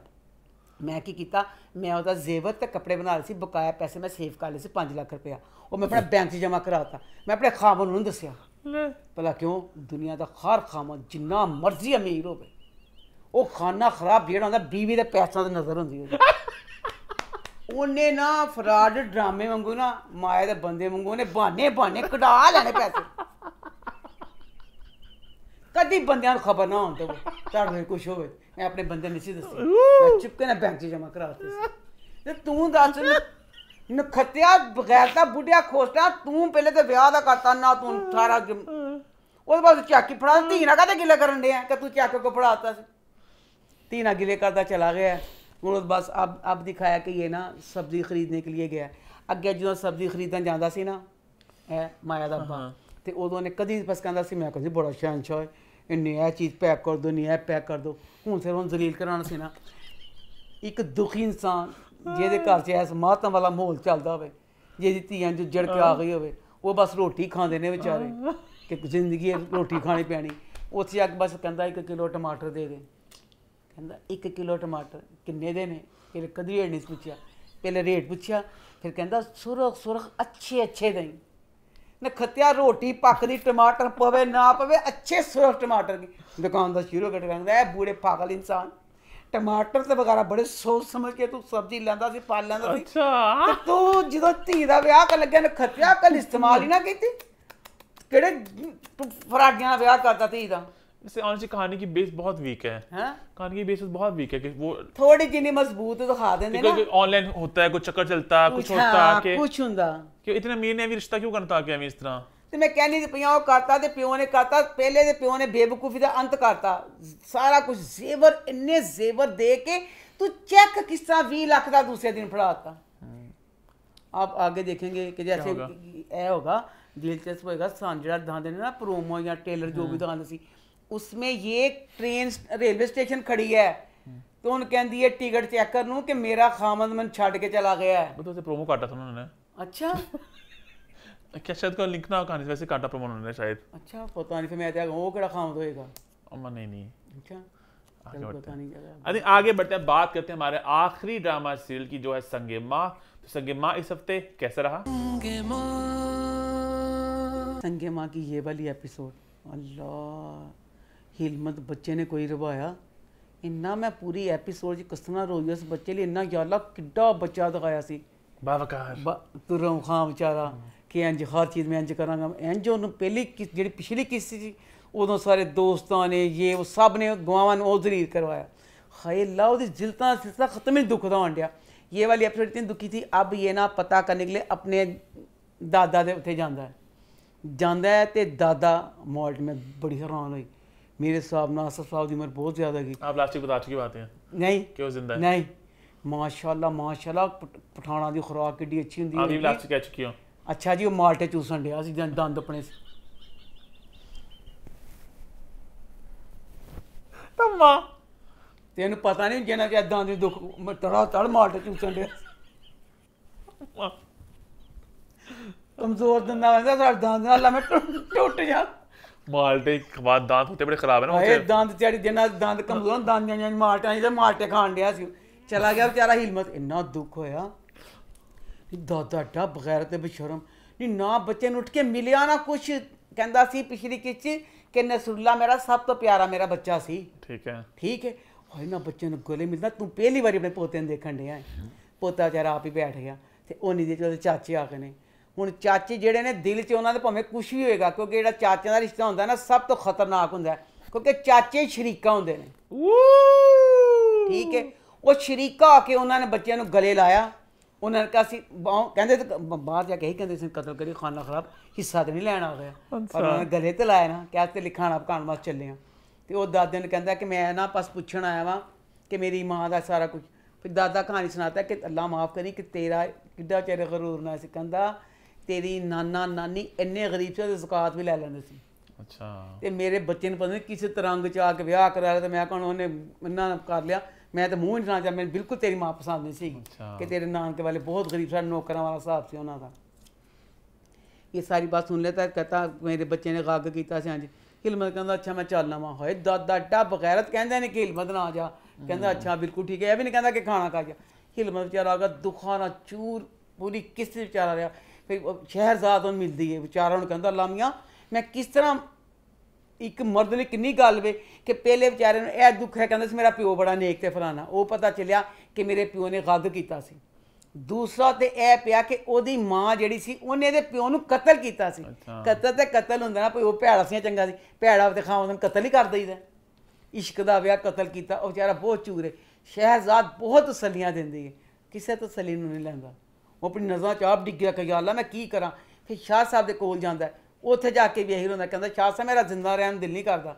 ਮੈਂ ਕੀ ਕੀਤਾ ਮੈਂ ਉਹਦਾ ਜ਼ੇਵਰ ਤੇ ਕੱਪੜੇ ਬਣਾ ਲਏ ਸੀ ਬਕਾਇਆ ਪੈਸੇ ਮੈਂ ਸੇਵ ਕਰ ਲਏ ਸੀ 5 ਲੱਖ ਰੁਪਇਆ ਉਹ ਮੈਂ ਆਪਣੇ ਬੈਂਕ 'ਚ ਜਮ੍ਹਾਂ ਕਰਾਤਾ ਮੈਂ ਆਪਣੇ ਖਾਮ ਨੂੰ ਦੱਸਿਆ ਭਲਾ ਕਿਉਂ ਦੁਨੀਆ ਦਾ ਖਾਰ ਖਾਮ ਜਿੰਨਾ ਮਰਜ਼ੀ ਅਮੀਰ ਹੋਵੇ ਉਹ ਖਾਨਾ ਖਰਾਬ ਜਿਹੜਾ ਹੁੰਦਾ ਬੀਵੀ ਦੇ ਪੈਸਿਆਂ ਤੇ ਨਜ਼ਰ ਹੁੰਦੀ ਹੈ ਉਹਨੇ ਨਾ ਫਰਾਡ ਡਰਾਮੇ ਵਾਂਗੂ ਨਾ ਮਾਇਆ ਦੇ ਬੰਦੇ ਵਾਂਗੂ ਉਹਨੇ ਬਹਾਨੇ ਬਹਾਨੇ ਕਢਾ ਲੈਣੇ ਪੈਸੇ ਕਦੀ ਬੰਦਿਆਂ ਨੂੰ ਖਬਰ ਨਾ ਹੁੰਦੇ ਤੇ ਤੁਹਾਡੇ ਕੁਝ ਹੋਵੇ ਮੈਂ ਆਪਣੇ ਬੰਦੇ ਨਹੀਂ ਸੀ ਦੱਸੀ ਮੈਂ ਚੁੱਪ ਨਾ ਬੈਂਕ 'ਚ ਜਮਾ ਕਰਾਤੇ ਸੀ ਤੇ ਤੂੰ ਦੱਸ ਨਖਤਿਆ ਬਗੈਰ ਤਾਂ ਬੁੱਢਿਆ ਖੋਸਟਾ ਤੂੰ ਪਹਿਲੇ ਤੇ ਵਿਆਹ ਦਾ ਕਰਤਾ ਨਾ ਤੂੰ ਸਾਰਾ ਉਹਦੇ ਬਾਅਦ ਚੱਕੀ ਫੜਾ ਧੀ ਨਾ ਕਹਦੇ ਗਿਲੇ ਕਰਨ ਦੇ ਆ ਕਿ ਤੂੰ ਚੱਕ ਕੋ ਫੜਾਤਾ ਸੀ ਧੀ ਨਾ ਗਿਲੇ ਕਰਦਾ ਚਲਾ ਗਿਆ ਹੁਣ ਬਸ ਅਬ ਅਬ ਦਿਖਾਇਆ ਕਿ ਇਹ ਨਾ ਸਬਜ਼ੀ ਖਰੀਦਣੇ ਕੇ ਲਈ ਗਿਆ ਅੱਗੇ ਜਦੋਂ ਸਬਜ਼ੀ ਖਰੀਦਣ ਜਾਂਦਾ ਸੀ ਨਾ ਐ ਮਾਇਆ ਦਾ ਬਾ ਤੇ ਉਦੋਂ ਨੇ ਕਦੀ ਬਸ ਕਹਿੰਦਾ ਸੀ ਮੈਂ ਕਹਿੰਦੀ ਬੜਾ ਸ਼ਾਨਸ਼ਾਹ ਹੈ ਇੰਨੀ ਇਹ ਚੀਜ਼ ਪੈਕ ਕਰ ਦੋ ਨਹੀਂ ਇਹ ਪੈਕ ਕਰ ਦੋ ਹੁਣ ਸਿਰ ਉਹਨੂੰ ਜ਼ਲੀਲ ਕਰਾਉਣਾ ਸੀ ਨਾ ਇੱਕ ਦੁਖੀ ਇਨਸਾਨ ਜਿਹਦੇ ਘਰ 'ਚ ਐਸ ਮਾਤਾਂ ਵਾਲਾ ਮਾਹੌਲ ਚੱਲਦਾ ਹੋਵੇ ਜਿਹਦੀ ਧੀਆਂ ਜੋ ਜੜ ਕੇ ਆ ਗਈ ਹੋਵੇ ਉਹ ਬਸ ਰੋਟੀ ਖਾਂਦੇ ਨੇ ਵਿਚਾਰੇ ਕਿ ਜ਼ਿੰਦਗੀ ਰੋਟੀ ਖਾਣੀ ਪੈਣੀ ਉੱਥੇ ਅੱਗ ਬਸ ਕਹਿੰਦਾ 1 ਕਿਲੋ ਟਮਾਟਰ ਦੇ ਦੇ ਕਹਿੰਦਾ 1 ਕਿਲੋ ਟਮਾਟਰ ਕਿੰਨੇ ਦੇ ਨੇ ਫਿਰ ਕਦੀ ਇਹ ਨਹੀਂ ਪੁੱਛਿਆ ਪਹਿਲੇ ਰੇਟ ਪੁੱਛਿਆ ਫਿਰ ਕਹਿੰਦਾ ਸੁਰਖ ਸੁਰਖ ਅੱਛੇ ਅੱਛੇ ਦੇ ਨਖਤਿਆ ਰੋਟੀ ਪੱਕਦੀ ਟਮਾਟਰ ਪਵੇ ਨਾ ਪਵੇ ਅੱਛੇ ਸੁਰਖ ਟਮਾਟਰ ਦੀ ਦੁਕਾਨ ਦਾ ਸ਼ੀਰੋ ਘਟ ਕਹਿੰਦਾ ਐ ਬੂੜੇ ਪਾਗਲ ਇਨਸਾਨ ਟਮਾਟਰ ਤੇ ਵਗਾਰਾ ਬੜੇ ਸੋਚ ਸਮਝ ਕੇ ਤੂੰ ਸਬਜ਼ੀ ਲੈਂਦਾ ਸੀ ਪਾਲ ਲੈਂਦਾ ਸੀ ਅੱਛਾ ਤੇ ਤੂੰ ਜਦੋਂ ਧੀ ਦਾ ਵਿਆਹ ਕਰ ਲੱਗਿਆ ਨਖਤਿਆ ਕਲ ਇਸਤੇਮਾਲ ਹੀ ਨਾ ਕੀਤੀ ਕਿਹੜੇ ਫਰਾਗਿਆਂ ਦਾ ਵਿਆਹ ਕਰਦਾ ਧੀ ਦਾ इससे ऑनेस्टली कहानी की बेस बहुत वीक है कहानी की बेस बहुत वीक है कि वो थोड़ी जिनी मजबूत तो खा देने ना ऑनलाइन होता है कुछ चक्कर चलता है कुछ होता है हाँ, के कुछ हुंदा कि इतने ਮੀਰ ਨੇ ਵੀ ਰਿਸ਼ਤਾ ਕਿਉਂ ਕਰਤਾ ਕਿ ਐਵੇਂ ਇਸ ਤਰ੍ਹਾਂ ਤੇ ਮੈਂ ਕਹਿੰਦੀ ਤੇ ਪਿਓ ਕਰਤਾ ਤੇ ਪਿਓ ਨੇ ਕਰਤਾ ਪਹਿਲੇ ਦੇ ਪਿਓ ਨੇ ਬੇਵਕੂਫੀ ਦਾ ਅੰਤ ਕਰਤਾ ਸਾਰਾ ਕੁਝ ਜ਼ੇਵਰ ਇੰਨੇ ਜ਼ੇਵਰ ਦੇ ਕੇ ਤੂੰ ਚੈੱਕ ਕਿਸ 20 ਲੱਖ ਦਾ ਦੂਸਰੇ आप आगे देखेंगे कि जैसे ऐ होगा दिलचस्प होगा सांझड़ा दिखाते ना प्रोमो या टेलर जो हाँ। भी दिखाते उसमें ये ट्रेन रेलवे स्टेशन खड़ी है तो उन कहती है टिकट चेक कर लू कि मेरा खामद मन छड़ के चला गया है तो प्रोमो काटा था उन्होंने अच्छा क्या शायद का लिंक ना कहानी वैसे काटा प्रोमो उन्होंने शायद अच्छा पता नहीं फिर मैं आता हूं वो केड़ा खामद होएगा अम्मा नहीं नहीं अच्छा आगे बढ़ते हैं अरे आगे बढ़ते हैं बात करते हैं हमारे आखिरी ड्रामा सीरियल की जो है संगे माँ तो संगे माँ इस हफ्ते कैसा रहा संगे माँ की ये वाली एपिसोड अल्लाह ਹਿਲਮਤ ਬੱਚੇ ਨੇ ਕੋਈ ਰਵਾਇਆ ਇੰਨਾ ਮੈਂ ਪੂਰੀ ਐਪੀਸੋਡ ਜੀ ਕਸਤਨਾ ਰੋਈ ਉਸ ਬੱਚੇ ਲਈ ਇੰਨਾ ਯਾਲਾ ਕਿੱਡਾ ਬੱਚਾ ਦਿਖਾਇਆ ਸੀ ਬਾਵਕਾਰ ਤੁਰੋਂ ਖਾਂ ਵਿਚਾਰਾ ਕਿ ਇੰਜ ਹਰ ਚੀਜ਼ ਮੈਂ ਇੰਜ ਕਰਾਂਗਾ ਇੰਜ ਉਹਨੂੰ ਪਹਿਲੀ ਜਿਹੜੀ ਪਿਛਲੀ ਕਿਸ ਸੀ ਉਦੋਂ ਸਾਰੇ ਦੋਸਤਾਂ ਨੇ ਇਹ ਉਹ ਸਭ ਨੇ ਗਵਾਵਾਂ ਨੂੰ ਉਜ਼ਰੀ ਕਰਵਾਇਆ ਖੈ ਲਾ ਉਹਦੀ ਜਿਲਤਾਂ ਸਿਸਾ ਖਤਮ ਹੀ ਦੁਖਦਾ ਆਂਡਿਆ ਇਹ ਵਾਲੀ ਐਪੀਸੋਡ ਇਤਨੀ ਦੁਖੀ ਸੀ ਅਬ ਇਹ ਨਾ ਪਤਾ ਕਰਨੇ ਲਈ ਆਪਣੇ ਦਾਦਾ ਦੇ ਉੱਤੇ ਜਾਂਦਾ ਹੈ ਜਾਂਦਾ ਹੈ ਤੇ ਦਾਦਾ ਮੌਲਟ ਮੈਂ ਬੜੀ ਹੈਰਾਨ ਹੋਈ मेरे साहब नासर साहब की उम्र बहुत ज़्यादा की आप लास्ट बता चुकी बात है नहीं क्यों जिंदा नहीं माशाल्लाह माशाल्लाह पठाना की खुराक कि अच्छी होंगी आप भी लास्ट कह चुकी हो अच्छा जी वो माल्टे चूसन डया सी दंद अपने तम्मा तेन पता नहीं कहना कि दंद दुख तड़ा तड़ माल्टे चूसन डया कमजोर दंदा दंद ना टुट जा ਮਾਲਟੇ ਖਵਾ ਦਾੰਦ ਹੁੰਦੇ ਬੜੇ ਖਰਾਬ ਹੈ ਨਾ ਇਹ ਦੰਦ ਤੇਰੀ ਜਿੰਨਾ ਦੰਦ ਕਮਜ਼ੋਰ ਦੰਦ ਜਾਂ ਮਾਲਟਾ ਇਹਦੇ ਮਾਲਟੇ ਖਾਣ ਡਿਆ ਸੀ ਚਲਾ ਗਿਆ ਵਿਚਾਰਾ ਹਿਲਮਤ ਇੰਨਾ ਦੁੱਖ ਹੋਇਆ ਦਾਦਾ ਡਾ ਬਗੈਰ ਤੇ ਬਸ਼ਰਮ ਨਹੀਂ ਨਾ ਬੱਚੇ ਨੂੰ ਉੱਠ ਕੇ ਮਿਲਿਆ ਨਾ ਕੁਛ ਕਹਿੰਦਾ ਸੀ ਪਿਛਲੀ ਕਿਚ ਕਿ ਨਸਰੁੱਲਾ ਮੇਰਾ ਸਭ ਤੋਂ ਪਿਆਰਾ ਮੇਰਾ ਬੱਚਾ ਸੀ ਠੀਕ ਹੈ ਠੀਕ ਹੈ ਹੋਏ ਨਾ ਬੱਚੇ ਨੂੰ ਗੋਲੇ ਮਿਲਦਾ ਤੂੰ ਪਹਿਲੀ ਵਾਰੀ ਆਪਣੇ ਪੋਤੇ ਨੂੰ ਦੇਖਣ ਡਿਆ ਪੋਤਾ ਵਿਚਾਰਾ ਆਪ ਹੀ ਬੈਠ ਗਿਆ ਤੇ ਉਹ ਨਹੀਂ ਦੇ ਚਾਚੇ ਆ ਕੇ ਨੇ ਹੁਣ ਚਾਚੇ ਜਿਹੜੇ ਨੇ ਦਿਲ 'ਚ ਉਹਨਾਂ ਦੇ ਭਾਵੇਂ ਕੁਝ ਵੀ ਹੋਏਗਾ ਕਿਉਂਕਿ ਜਿਹੜਾ ਚਾਚਿਆਂ ਦਾ ਰਿਸ਼ਤਾ ਹੁੰਦਾ ਨਾ ਸਭ ਤੋਂ ਖਤਰਨਾਕ ਹੁੰਦਾ ਕਿਉਂਕਿ ਚਾਚੇ ਸ਼ਰੀਕਾ ਹੁੰਦੇ ਨੇ ਠੀਕ ਹੈ ਉਹ ਸ਼ਰੀਕਾ ਆ ਕੇ ਉਹਨਾਂ ਨੇ ਬੱਚਿਆਂ ਨੂੰ ਗਲੇ ਲਾਇਆ ਉਹਨਾਂ ਨੇ ਕਹਿੰਦੇ ਕਹਿੰਦੇ ਬਾਹਰ ਜਾ ਕੇ ਹੀ ਕਹਿੰਦੇ ਸੀ ਕਤਲ ਕਰੀ ਖਾਨਾ ਖਰਾਬ ਹਿੱਸਾ ਤੇ ਨਹੀਂ ਲੈਣਾ ਹੋਇਆ ਪਰ ਉਹਨਾਂ ਨੇ ਗਲੇ ਤੇ ਲਾਇਆ ਨਾ ਕਿਹਾ ਤੇ ਲਿਖਾਣਾ ਪਕਾਣ ਵਾਸ ਚੱਲੇ ਆ ਤੇ ਉਹ ਦਾਦੇ ਨੇ ਕਹਿੰਦਾ ਕਿ ਮੈਂ ਨਾ ਬਸ ਪੁੱਛਣ ਆਇਆ ਵਾਂ ਕਿ ਮੇਰੀ ਮਾਂ ਦਾ ਸਾਰਾ ਕੁਝ ਫਿਰ ਦਾਦਾ ਕਹਾਣੀ ਸੁਣਾਤਾ ਕਿ ਅੱਲਾ ਮਾਫ ਕਰੀ ਕਿ ਤੇਰਾ ਕਿੱਡਾ ਚਿਰ ਗਰੂਰ ਨਾ ਸਿਕੰਦਾ ਤੇਰੀ ਨਾਨਾ ਨਾਨੀ ਇੰਨੇ ਗਰੀਬ ਸੀ ਉਹਦੇ ਜ਼ਕਾਤ ਵੀ ਲੈ ਲੈਂਦੇ ਸੀ ਅੱਛਾ ਤੇ ਮੇਰੇ ਬੱਚੇ ਨੂੰ ਪਤਾ ਨਹੀਂ ਕਿਸ ਤਰੰਗ ਚ ਆ ਕੇ ਵਿਆਹ ਕਰਾਇਆ ਤੇ ਮੈਂ ਕਹਣ ਉਹਨੇ ਇੰਨਾ ਕਰ ਲਿਆ ਮੈਂ ਤਾਂ ਮੂੰਹ ਨਹੀਂ ਜਾ ਮੈਂ ਬਿਲਕੁਲ ਤੇਰੀ ਮਾਂ ਪਸੰਦ ਨਹੀਂ ਸੀ ਕਿ ਤੇਰੇ ਨਾਨਕੇ ਵਾਲੇ ਬਹੁਤ ਗਰੀਬ ਸਨ ਨੌਕਰਾਂ ਵਾਲਾ ਹਿਸਾਬ ਸੀ ਉਹਨਾਂ ਦਾ ਇਹ ਸਾਰੀ ਬਾਤ ਸੁਣ ਲੈਤਾ ਕਹਤਾ ਮੇਰੇ ਬੱਚੇ ਨੇ ਗਾਗ ਕੀਤਾ ਸੀ ਹਾਂਜੀ ਹਿਲਮਤ ਕਹਿੰਦਾ ਅੱਛਾ ਮੈਂ ਚੱਲ ਲਵਾਂ ਹੋਏ ਦਾਦਾ ਡਾ ਬਗੈਰਤ ਕਹਿੰਦੇ ਨੇ ਕਿ ਹਿਲਮਤ ਨਾ ਆ ਜਾ ਕਹਿੰਦਾ ਅੱਛਾ ਬਿਲਕੁਲ ਠੀਕ ਹੈ ਇਹ ਵੀ ਨਹੀਂ ਕਹਿੰਦਾ ਕਿ ਖਾਣਾ ਖਾ ਜਾ ਹਿਲਮਤ ਵਿਚਾਰਾ ਆ ਗਿਆ ਦੁਖਾਂ ਨਾਲ ਚੂਰ ਪੂਰੀ ਕਿਸ ਵਿਚਾਰਾ ਰਿਹਾ ਫਿਰ ਸ਼ਹਿਰਜ਼ਾਦ ਨੂੰ ਮਿਲਦੀ ਹੈ ਵਿਚਾਰਾ ਨੂੰ ਕਹਿੰਦਾ ਲਾਮੀਆਂ ਮੈਂ ਕਿਸ ਤਰ੍ਹਾਂ ਇੱਕ ਮਰਦ ਲਈ ਕਿੰਨੀ ਗੱਲ ਵੇ ਕਿ ਪਹਿਲੇ ਵਿਚਾਰੇ ਨੂੰ ਇਹ ਦੁੱਖ ਹੈ ਕਹਿੰਦਾ ਸੀ ਮੇਰਾ ਪਿਓ ਬੜਾ ਨੇਕ ਤੇ ਫਲਾਣਾ ਉਹ ਪਤਾ ਚੱਲਿਆ ਕਿ ਮੇਰੇ ਪਿਓ ਨੇ ਗਦਰ ਕੀਤਾ ਸੀ ਦੂਸਰਾ ਤੇ ਇਹ ਪਿਆ ਕਿ ਉਹਦੀ ਮਾਂ ਜਿਹੜੀ ਸੀ ਉਹਨੇ ਦੇ ਪਿਓ ਨੂੰ ਕਤਲ ਕੀਤਾ ਸੀ ਕਤਲ ਤੇ ਕਤਲ ਹੁੰਦਾ ਨਾ ਉਹ ਭੈੜਾ ਸੀ ਚੰਗਾ ਸੀ ਭੈੜਾ ਤੇ ਉਹਨਾਂ ਉਹਨੂੰ ਕਤਲ ਹੀ ਕਰ ਦਈਦਾ ਇਸ਼ਕ ਦਾ ਵਿਆਹ ਕਤਲ ਕੀਤਾ ਉਹ ਵਿਚਾਰਾ ਬਹੁਤ ਚੂਰੇ ਸ਼ਹਿਜ਼ਾਦ ਬਹੁਤ ਸਲੀਆਂ ਦਿੰਦੀ ਹੈ ਕਿਸੇ ਸਲੀਨ ਨੂੰ ਨਹੀਂ ਲੈਂਦਾ ਉਹ ਆਪਣੀ ਨਜ਼ਰਾਂ 'ਚ ਆਪ ਡਿੱਗ ਗਿਆ ਕਿ ਯਾ ਅੱਲਾ ਮੈਂ ਕੀ ਕਰਾਂ ਫਿਰ ਸ਼ਾਹ ਸਾਹਿਬ ਦੇ ਕੋਲ ਜਾਂਦਾ ਉੱਥੇ ਜਾ ਕੇ ਵੀ ਇਹੀ ਰੋਂਦਾ ਕਹਿੰਦਾ ਸ਼ਾਹ ਸਾਹਿਬ ਮੇਰਾ ਜ਼ਿੰਦਾ ਰਹਿਣ ਦਿਲ ਨਹੀਂ ਕਰਦਾ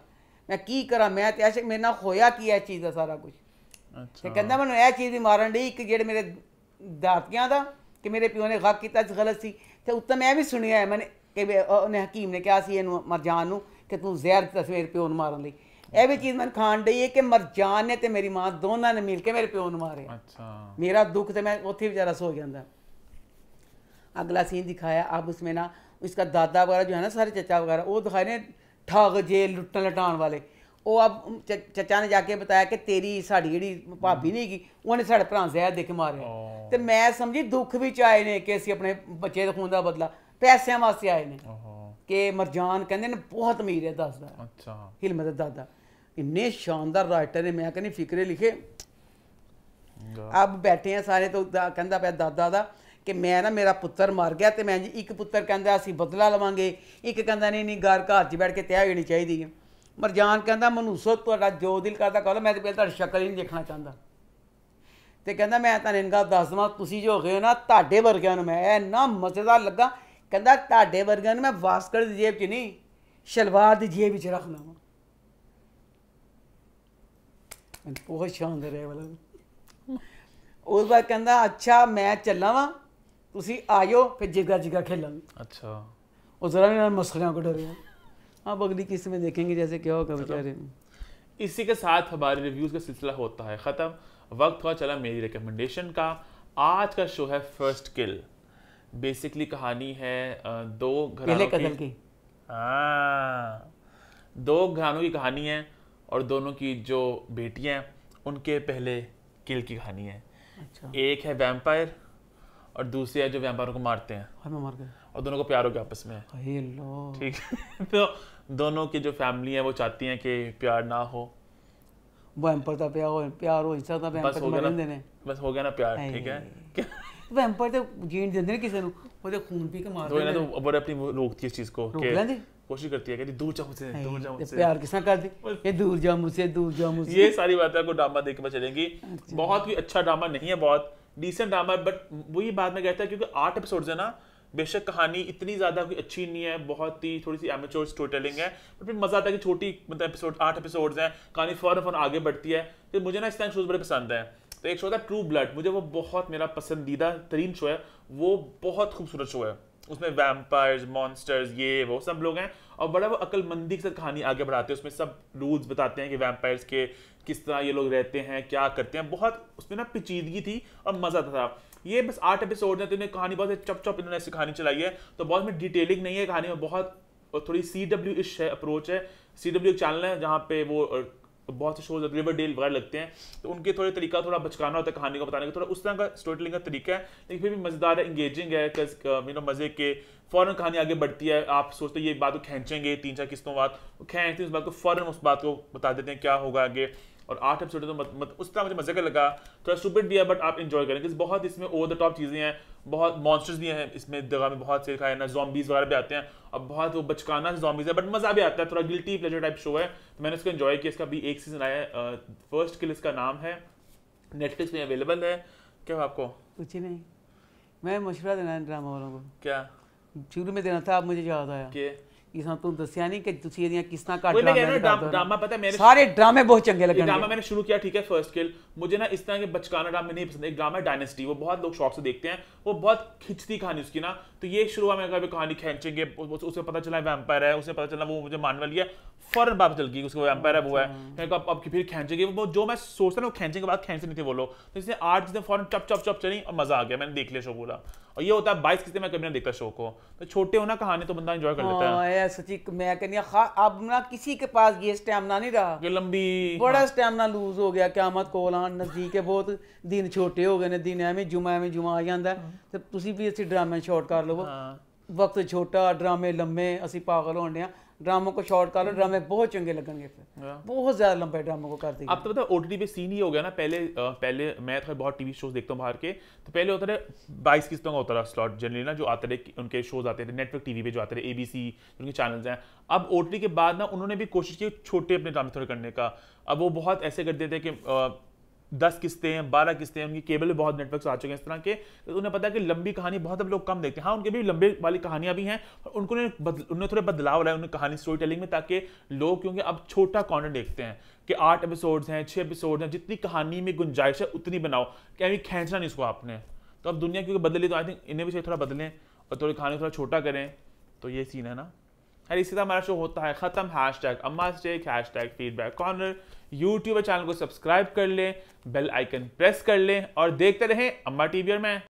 ਮੈਂ ਕੀ ਕਰਾਂ ਮੈਂ ਤੇ ਐਸੇ ਮੇਰੇ ਨਾਲ ਹੋਇਆ ਕੀ ਹੈ ਚੀਜ਼ ਦਾ ਸਾਰਾ ਕੁਝ ਅੱਛਾ ਤੇ ਕਹਿੰਦਾ ਮੈਨੂੰ ਇਹ ਚੀਜ਼ ਦੀ ਮਾਰਨ ਲਈ ਇੱਕ ਜਿਹੜੇ ਮੇਰੇ ਦਾਤਕਿਆਂ ਦਾ ਕਿ ਮੇਰੇ ਪਿਓ ਨੇ ਗਲਤ ਕੀਤਾ ਜ ਗਲਤ ਸੀ ਤੇ ਉੱਤੇ ਮੈਂ ਵੀ ਸੁਣਿਆ ਮੈਂ ਕਿ ਉਹਨੇ ਹਕੀਮ ਨੇ ਕਿਹਾ ਸੀ ਇਹਨੂੰ ਮਰਜਾਨ ਨੂੰ ਕਿ ਤੂੰ ਜ਼ਹਿਰ ਤਸਵੀਰ ਪਿਓ ਨੂੰ ਮਾਰਨ ਲਈ ਇਹ ਵੀ ਚੀਜ਼ ਮਨ ਖਾਣ ਡਈ ਹੈ ਕਿ ਮਰਜਾਨ ਨੇ ਤੇ ਮੇਰੀ ਮਾਂ ਦੋਨਾਂ ਨੇ ਮਿਲ ਕੇ ਮੇਰੇ ਪਿਓ ਨੂੰ ਮਾਰਿਆ ਅੱਛਾ ਮੇਰਾ ਦੁੱਖ ਤੇ ਮੈਂ ਉੱਥੇ ਵਿਚਾਰਾ ਸੋ ਜਾਂਦਾ अगला सीन दिखाया अब उसमें ना इसका ਦਾਦਾ ਵਗੈਰਾ ਜੋ ਹੈ ਨਾ ਸਾਰੇ ਚਾਚਾ ਵਗੈਰਾ ਉਹ ਦਿਖਾਏ ਨੇ ठग ਜੇ लुट्टन लटान ਵਾਲੇ ਉਹ ਆਪ ਚਾਚਾ ਨੇ ਜਾ ਕੇ ਬਤਾਇਆ ਕਿ ਤੇਰੀ ਸਾਡੀ ਜਿਹੜੀ ਭਾਬੀ ਨਹੀਂ ਗਈ ਉਹਨੇ ਸਾਡੇ ਭਰਾ ਜ਼ਹਿਰ ਦੇ ਕੇ ਮਾਰਿਆ ਤੇ ਮੈਂ ਸਮਝੀ ਦੁੱਖ ਵਿੱਚ ਆਏ ਨੇ ਕਿ ਅਸੀਂ ਆਪਣੇ ਬੱਚੇ ਦਾ ਖੂਨ ਦਾ ਬਦਲਾ ਪੈਸਿਆਂ ਵਾਸਤੇ ਆਏ ਨੇ ਕਿ ਮਰਜਾਨ ਕਹਿੰਦੇ ਨੇ ਬਹੁਤ ਅਮੀਰ ਹੈ ਦੱਸਦਾ ਅੱਛਾ ਹਿਲਮਤ ਦਾਦਾ ਇੰਨੇ ਸ਼ਾਨਦਾਰ ਰਾਈਟਰ ਨੇ ਮੈਂ ਕਹਿੰਦੀ ਫਿਕਰੇ ਲਿਖੇ ਅਬ ਬੈਠੇ ਆ ਸਾਰੇ ਤੋਂ ਕਹਿੰਦਾ ਪਿਆ ਦਾਦਾ ਦਾ ਕਿ ਮੈਂ ਨਾ ਮੇਰਾ ਪੁੱਤਰ ਮਰ ਗਿਆ ਤੇ ਮੈਂ ਜੀ ਇੱਕ ਪੁੱਤਰ ਕਹਿੰਦਾ ਅਸੀਂ ਬਦਲਾ ਲਵਾਂਗੇ ਇੱਕ ਕਹਿੰਦਾ ਨਹੀਂ ਨਹੀਂ ਘਰ ਘਰ 'ਚ ਬੈਠ ਕੇ ਤਿਆਹ ਹੋਣੀ ਚਾਹੀਦੀ ਹੈ ਮਰਜਾਨ ਕਹਿੰਦਾ ਮਨੂਸੋ ਤੁਹਾਡਾ ਜੋ ਦਿਲ ਕਰਦਾ ਕਹੋ ਮੈਂ ਤੇ ਪਹਿਲਾਂ ਤੁਹਾਡੀ ਸ਼ਕਲ ਹੀ ਨਹੀਂ ਦੇਖਣਾ ਚਾਹੁੰਦਾ ਤੇ ਕਹਿੰਦਾ ਮੈਂ ਤਾਂ ਇਹਨਾਂ ਦੱਸ ਦਵਾਂ ਤੁਸੀਂ ਜੋ ਗਏ ਨਾ ਤੁਹਾਡੇ ਵਰਗਿਆਂ ਨੂੰ ਮੈਂ ਇਹ ਮਜ਼ੇਦਾਰ ਲੱਗਾ ਕਹਿੰਦਾ ਤੁਹਾਡੇ ਵਰਗਿਆਂ ਨੂੰ ਮੈਂ ਵਾਸਕਰ ਦੀ ਜੇਬ 'ਚ ਨਹੀਂ ਸ਼ਲਵਾਰ ਦੀ ਜੇਬ ਵਿੱਚ ਰੱਖਣਾ ਮੈਂ ਬਹੁਤ ਸ਼ਾਨਦਾਰ ਹੈ ਵਾਲਾ ਉਸ ਵਾਰ ਕਹਿੰਦਾ ਅੱਛਾ ਮੈਂ ਚੱਲਾਂ ਵਾਂ ਤੁਸੀਂ ਆਇਓ ਫਿਰ ਜਿਗਾ ਜਿਗਾ ਖੇਲਾਂਗੇ अच्छा और जरा मेरा मसखरा को डरे आप अगली किस्त में देखेंगे जैसे क्या होगा बेचारे इसी के साथ हमारे रिव्यूज का सिलसिला होता है ख़त्म वक्त हुआ चला मेरी रिकमेंडेशन का आज का शो है फर्स्ट किल बेसिकली कहानी है दो पहले घरानों कदम की की हाँ। दो घरानों की कहानी है और दोनों की जो बेटियां हैं उनके पहले किल की कहानी है अच्छा एक है वैम्पायर और दूसरी है जो व्यापारों को मारते हैं मार और दोनों को प्यार हो गया आपस में ठीक तो दोनों की जो फैमिली है वो चाहती हैं कि प्यार ना हो वो एम्पर था प्यार हो प्यार हो हिस्सा था वैम्पर तो मरन देने बस हो गया ना प्यार ठीक है वो एम्पर तो जीन देंदे ने किसे नु ਉਹ ਤੇ ਖੂਨ ਪੀ ਕੇ ਮਾਰਦੇ ਨੇ अपनी रोकती है इस चीज को रोक लेंगे कोशिश करती है कहती दूर जाओ मुझसे दूर जाओ मुझसे प्यार किसना कर दी ये दूर जाओ मुझसे दूर जाओ मुझसे ये सारी बातें आपको ड्रामा देख के चलेंगी अच्छा। बहुत भी अच्छा ड्रामा नहीं है बहुत डिसेंट ड्रामा है बट वही बात में कहता है क्योंकि आठ एपिसोड है ना बेशक कहानी इतनी ज़्यादा कोई अच्छी नहीं है बहुत ही थोड़ी सी एमेचोर स्टोरी टेलिंग है बट फिर मज़ा आता है कि छोटी मतलब एपिसोड आठ एपिसोड्स हैं कहानी फ़ौरन फ़ौरन आगे बढ़ती है तो मुझे ना इस टाइम शोज़ बड़े पसंद हैं तो एक शो था ट्रू ब्लड मुझे वो बहुत मेरा पसंदीदा तरीन शो है वो बहुत खूबसूरत शो है उसमें वैम्पायर्स मॉन्स्टर्स ये वो सब लोग हैं और बड़ा वो अकलमंदी से कहानी आगे बढ़ाते हैं उसमें सब रूल्स बताते हैं कि वैम्पायर्स के किस तरह ये लोग रहते हैं क्या करते हैं बहुत उसमें ना पेचीदगी थी और मज़ा था ये बस आठ एपिसोड है तो इन्हें कहानी बहुत चप चप इन्होंने ऐसी कहानी चलाई है तो बहुत में डिटेलिंग नहीं है कहानी में बहुत और थोड़ी सी डब्ल्यू इश है अप्रोच है सी डब्ल्यू चैनल है जहाँ पे वो तो बहुत से शोज रिवर डेल वगैरह लगते हैं तो उनके थोड़े तरीका थोड़ा बचकाना होता है कहानी को बताने का थोड़ा उस तरह का स्टोरी टेलिंग का तरीका है लेकिन फिर भी मज़ेदार है इंगेजिंग है यू नो uh, मज़े के फ़ौरन कहानी आगे बढ़ती है आप सोचते ये बात को खींचेंगे तीन चार किस्तों बाद खींचते उस बात को फ़ौरन उस बात को बता देते हैं क्या होगा आगे और आठ एपिसोड तो मत, मत उस तरह मुझे मजे का लगा थोड़ा सुपर भी है बट आप इन्जॉय करें क्योंकि बहुत इसमें ओवर द टॉप चीज़ें हैं बहुत मॉन्स्टर्स भी हैं इसमें दगा में बहुत से खाए ना जॉम्बीज वगैरह भी आते हैं और बहुत वो बचकाना जॉम्बीज है बट मज़ा भी आता है थोड़ा गिल्टी प्लेजर टाइप शो है तो मैंने इसको इन्जॉय किया इसका भी एक सीजन आया है फर्स्ट किल इसका नाम है नेटफ्लिक्स में अवेलेबल है क्या आपको कुछ नहीं मैं मशवरा देना ड्रामा वालों को क्या शुरू में देना था आप मुझे याद आया इस तरह के बचकाना नहीं पसंद एक बहुत लोग शौक से देखते हैं बहुत खिंचती कहानी उसकी ना तो ये शुरू हुआ कहानी खेचेंगे उसे पता चला वैम्पायर है उसे पता चला वो मुझे मारने वाली है फौरन बाप चल गई वैम्पायर है वो है अच्छा। फिर खेचेंगे जो मैं सोचता ना खेचने के बाद खेचते नहीं थे वो लोग तो आठ चीजें फौरन चप चप चप चली और मजा आ गया मैंने देख लिया शो और ये होता है बाईस किस्ते में कभी ना देखता शो को तो छोटे होना कहानी तो बंदा एंजॉय कर लेता है हाँ, सची मैं कहनी हाँ, अब ना किसी के पास ये स्टेमिना नहीं रहा जो लंबी बड़ा स्टेमिना हाँ। लूज हो गया क्यामत कोलान नजदीक है बहुत दिन छोटे हो गए ने दिन एवं ਜੁਮਾ ਐਵੇਂ ਜੁਮਾ ਆ ਜਾਂਦਾ ਤੇ ਤੁਸੀਂ ਵੀ ਅਸੀਂ ड्रामे ਸ਼ਾਟ ਕਰ ਲਵੋ ਵਕਤ ਛੋਟਾ ਡਰਾਮੇ ਲੰਮੇ ਅਸੀਂ ਪਾਗਲ ਹੋਣੇ ड्रामों को शॉर्ट कर लो ड्रामे बहुत चंगे लगेंगे फिर बहुत ज्यादा लंबे ड्रामो को कर दी आप तो है ओटीटी पे सीन ही हो गया ना पहले पहले मैं थोड़ा तो बहुत टीवी शोज देखता हूँ बाहर के तो पहले होता है बाईस किस्तों का होता था स्लॉट जनरली ना जो आते रहे उनके शोज आते थे नेटवर्क टीवी पे जो आते थे एबीसी उनके चैनल्स हैं अब ओटीटी के बाद ना उन्होंने भी कोशिश की छोटे अपने ड्रामे थोड़े करने का अब वो बहुत ऐसे करते थे कि दस किस्तें हैं बारह किस्तें हैं उनकी केबल में बहुत नेटवर्क्स आ चुके हैं इस तरह के तो उन्हें पता है कि लंबी कहानी बहुत अब लोग कम देखते हैं हाँ उनके भी लंबे वाली कहानियां भी हैं और उनको उन्होंने थोड़े बदलाव लाए उन्हें कहानी स्टोरी टेलिंग में ताकि लोग क्योंकि अब छोटा कॉन्टेंट देखते हैं कि आठ एपिसोड्स हैं छः एपिसोड हैं जितनी कहानी में गुंजाइश है उतनी बनाओ क्या खींचना नहीं उसको आपने तो अब दुनिया क्योंकि बदली तो आई थिंक इन्हें भी थोड़ा बदलें और थोड़ी कहानी थोड़ा छोटा करें तो ये सीन है ना अरे इसी तरह हमारा शो होता है ख़त्म hashtag Amma hashtag feedback corner YouTube channel को सब्सक्राइब कर लें बेल आइकन प्रेस कर लें और देखते रहें अम्मा टीवी और मैं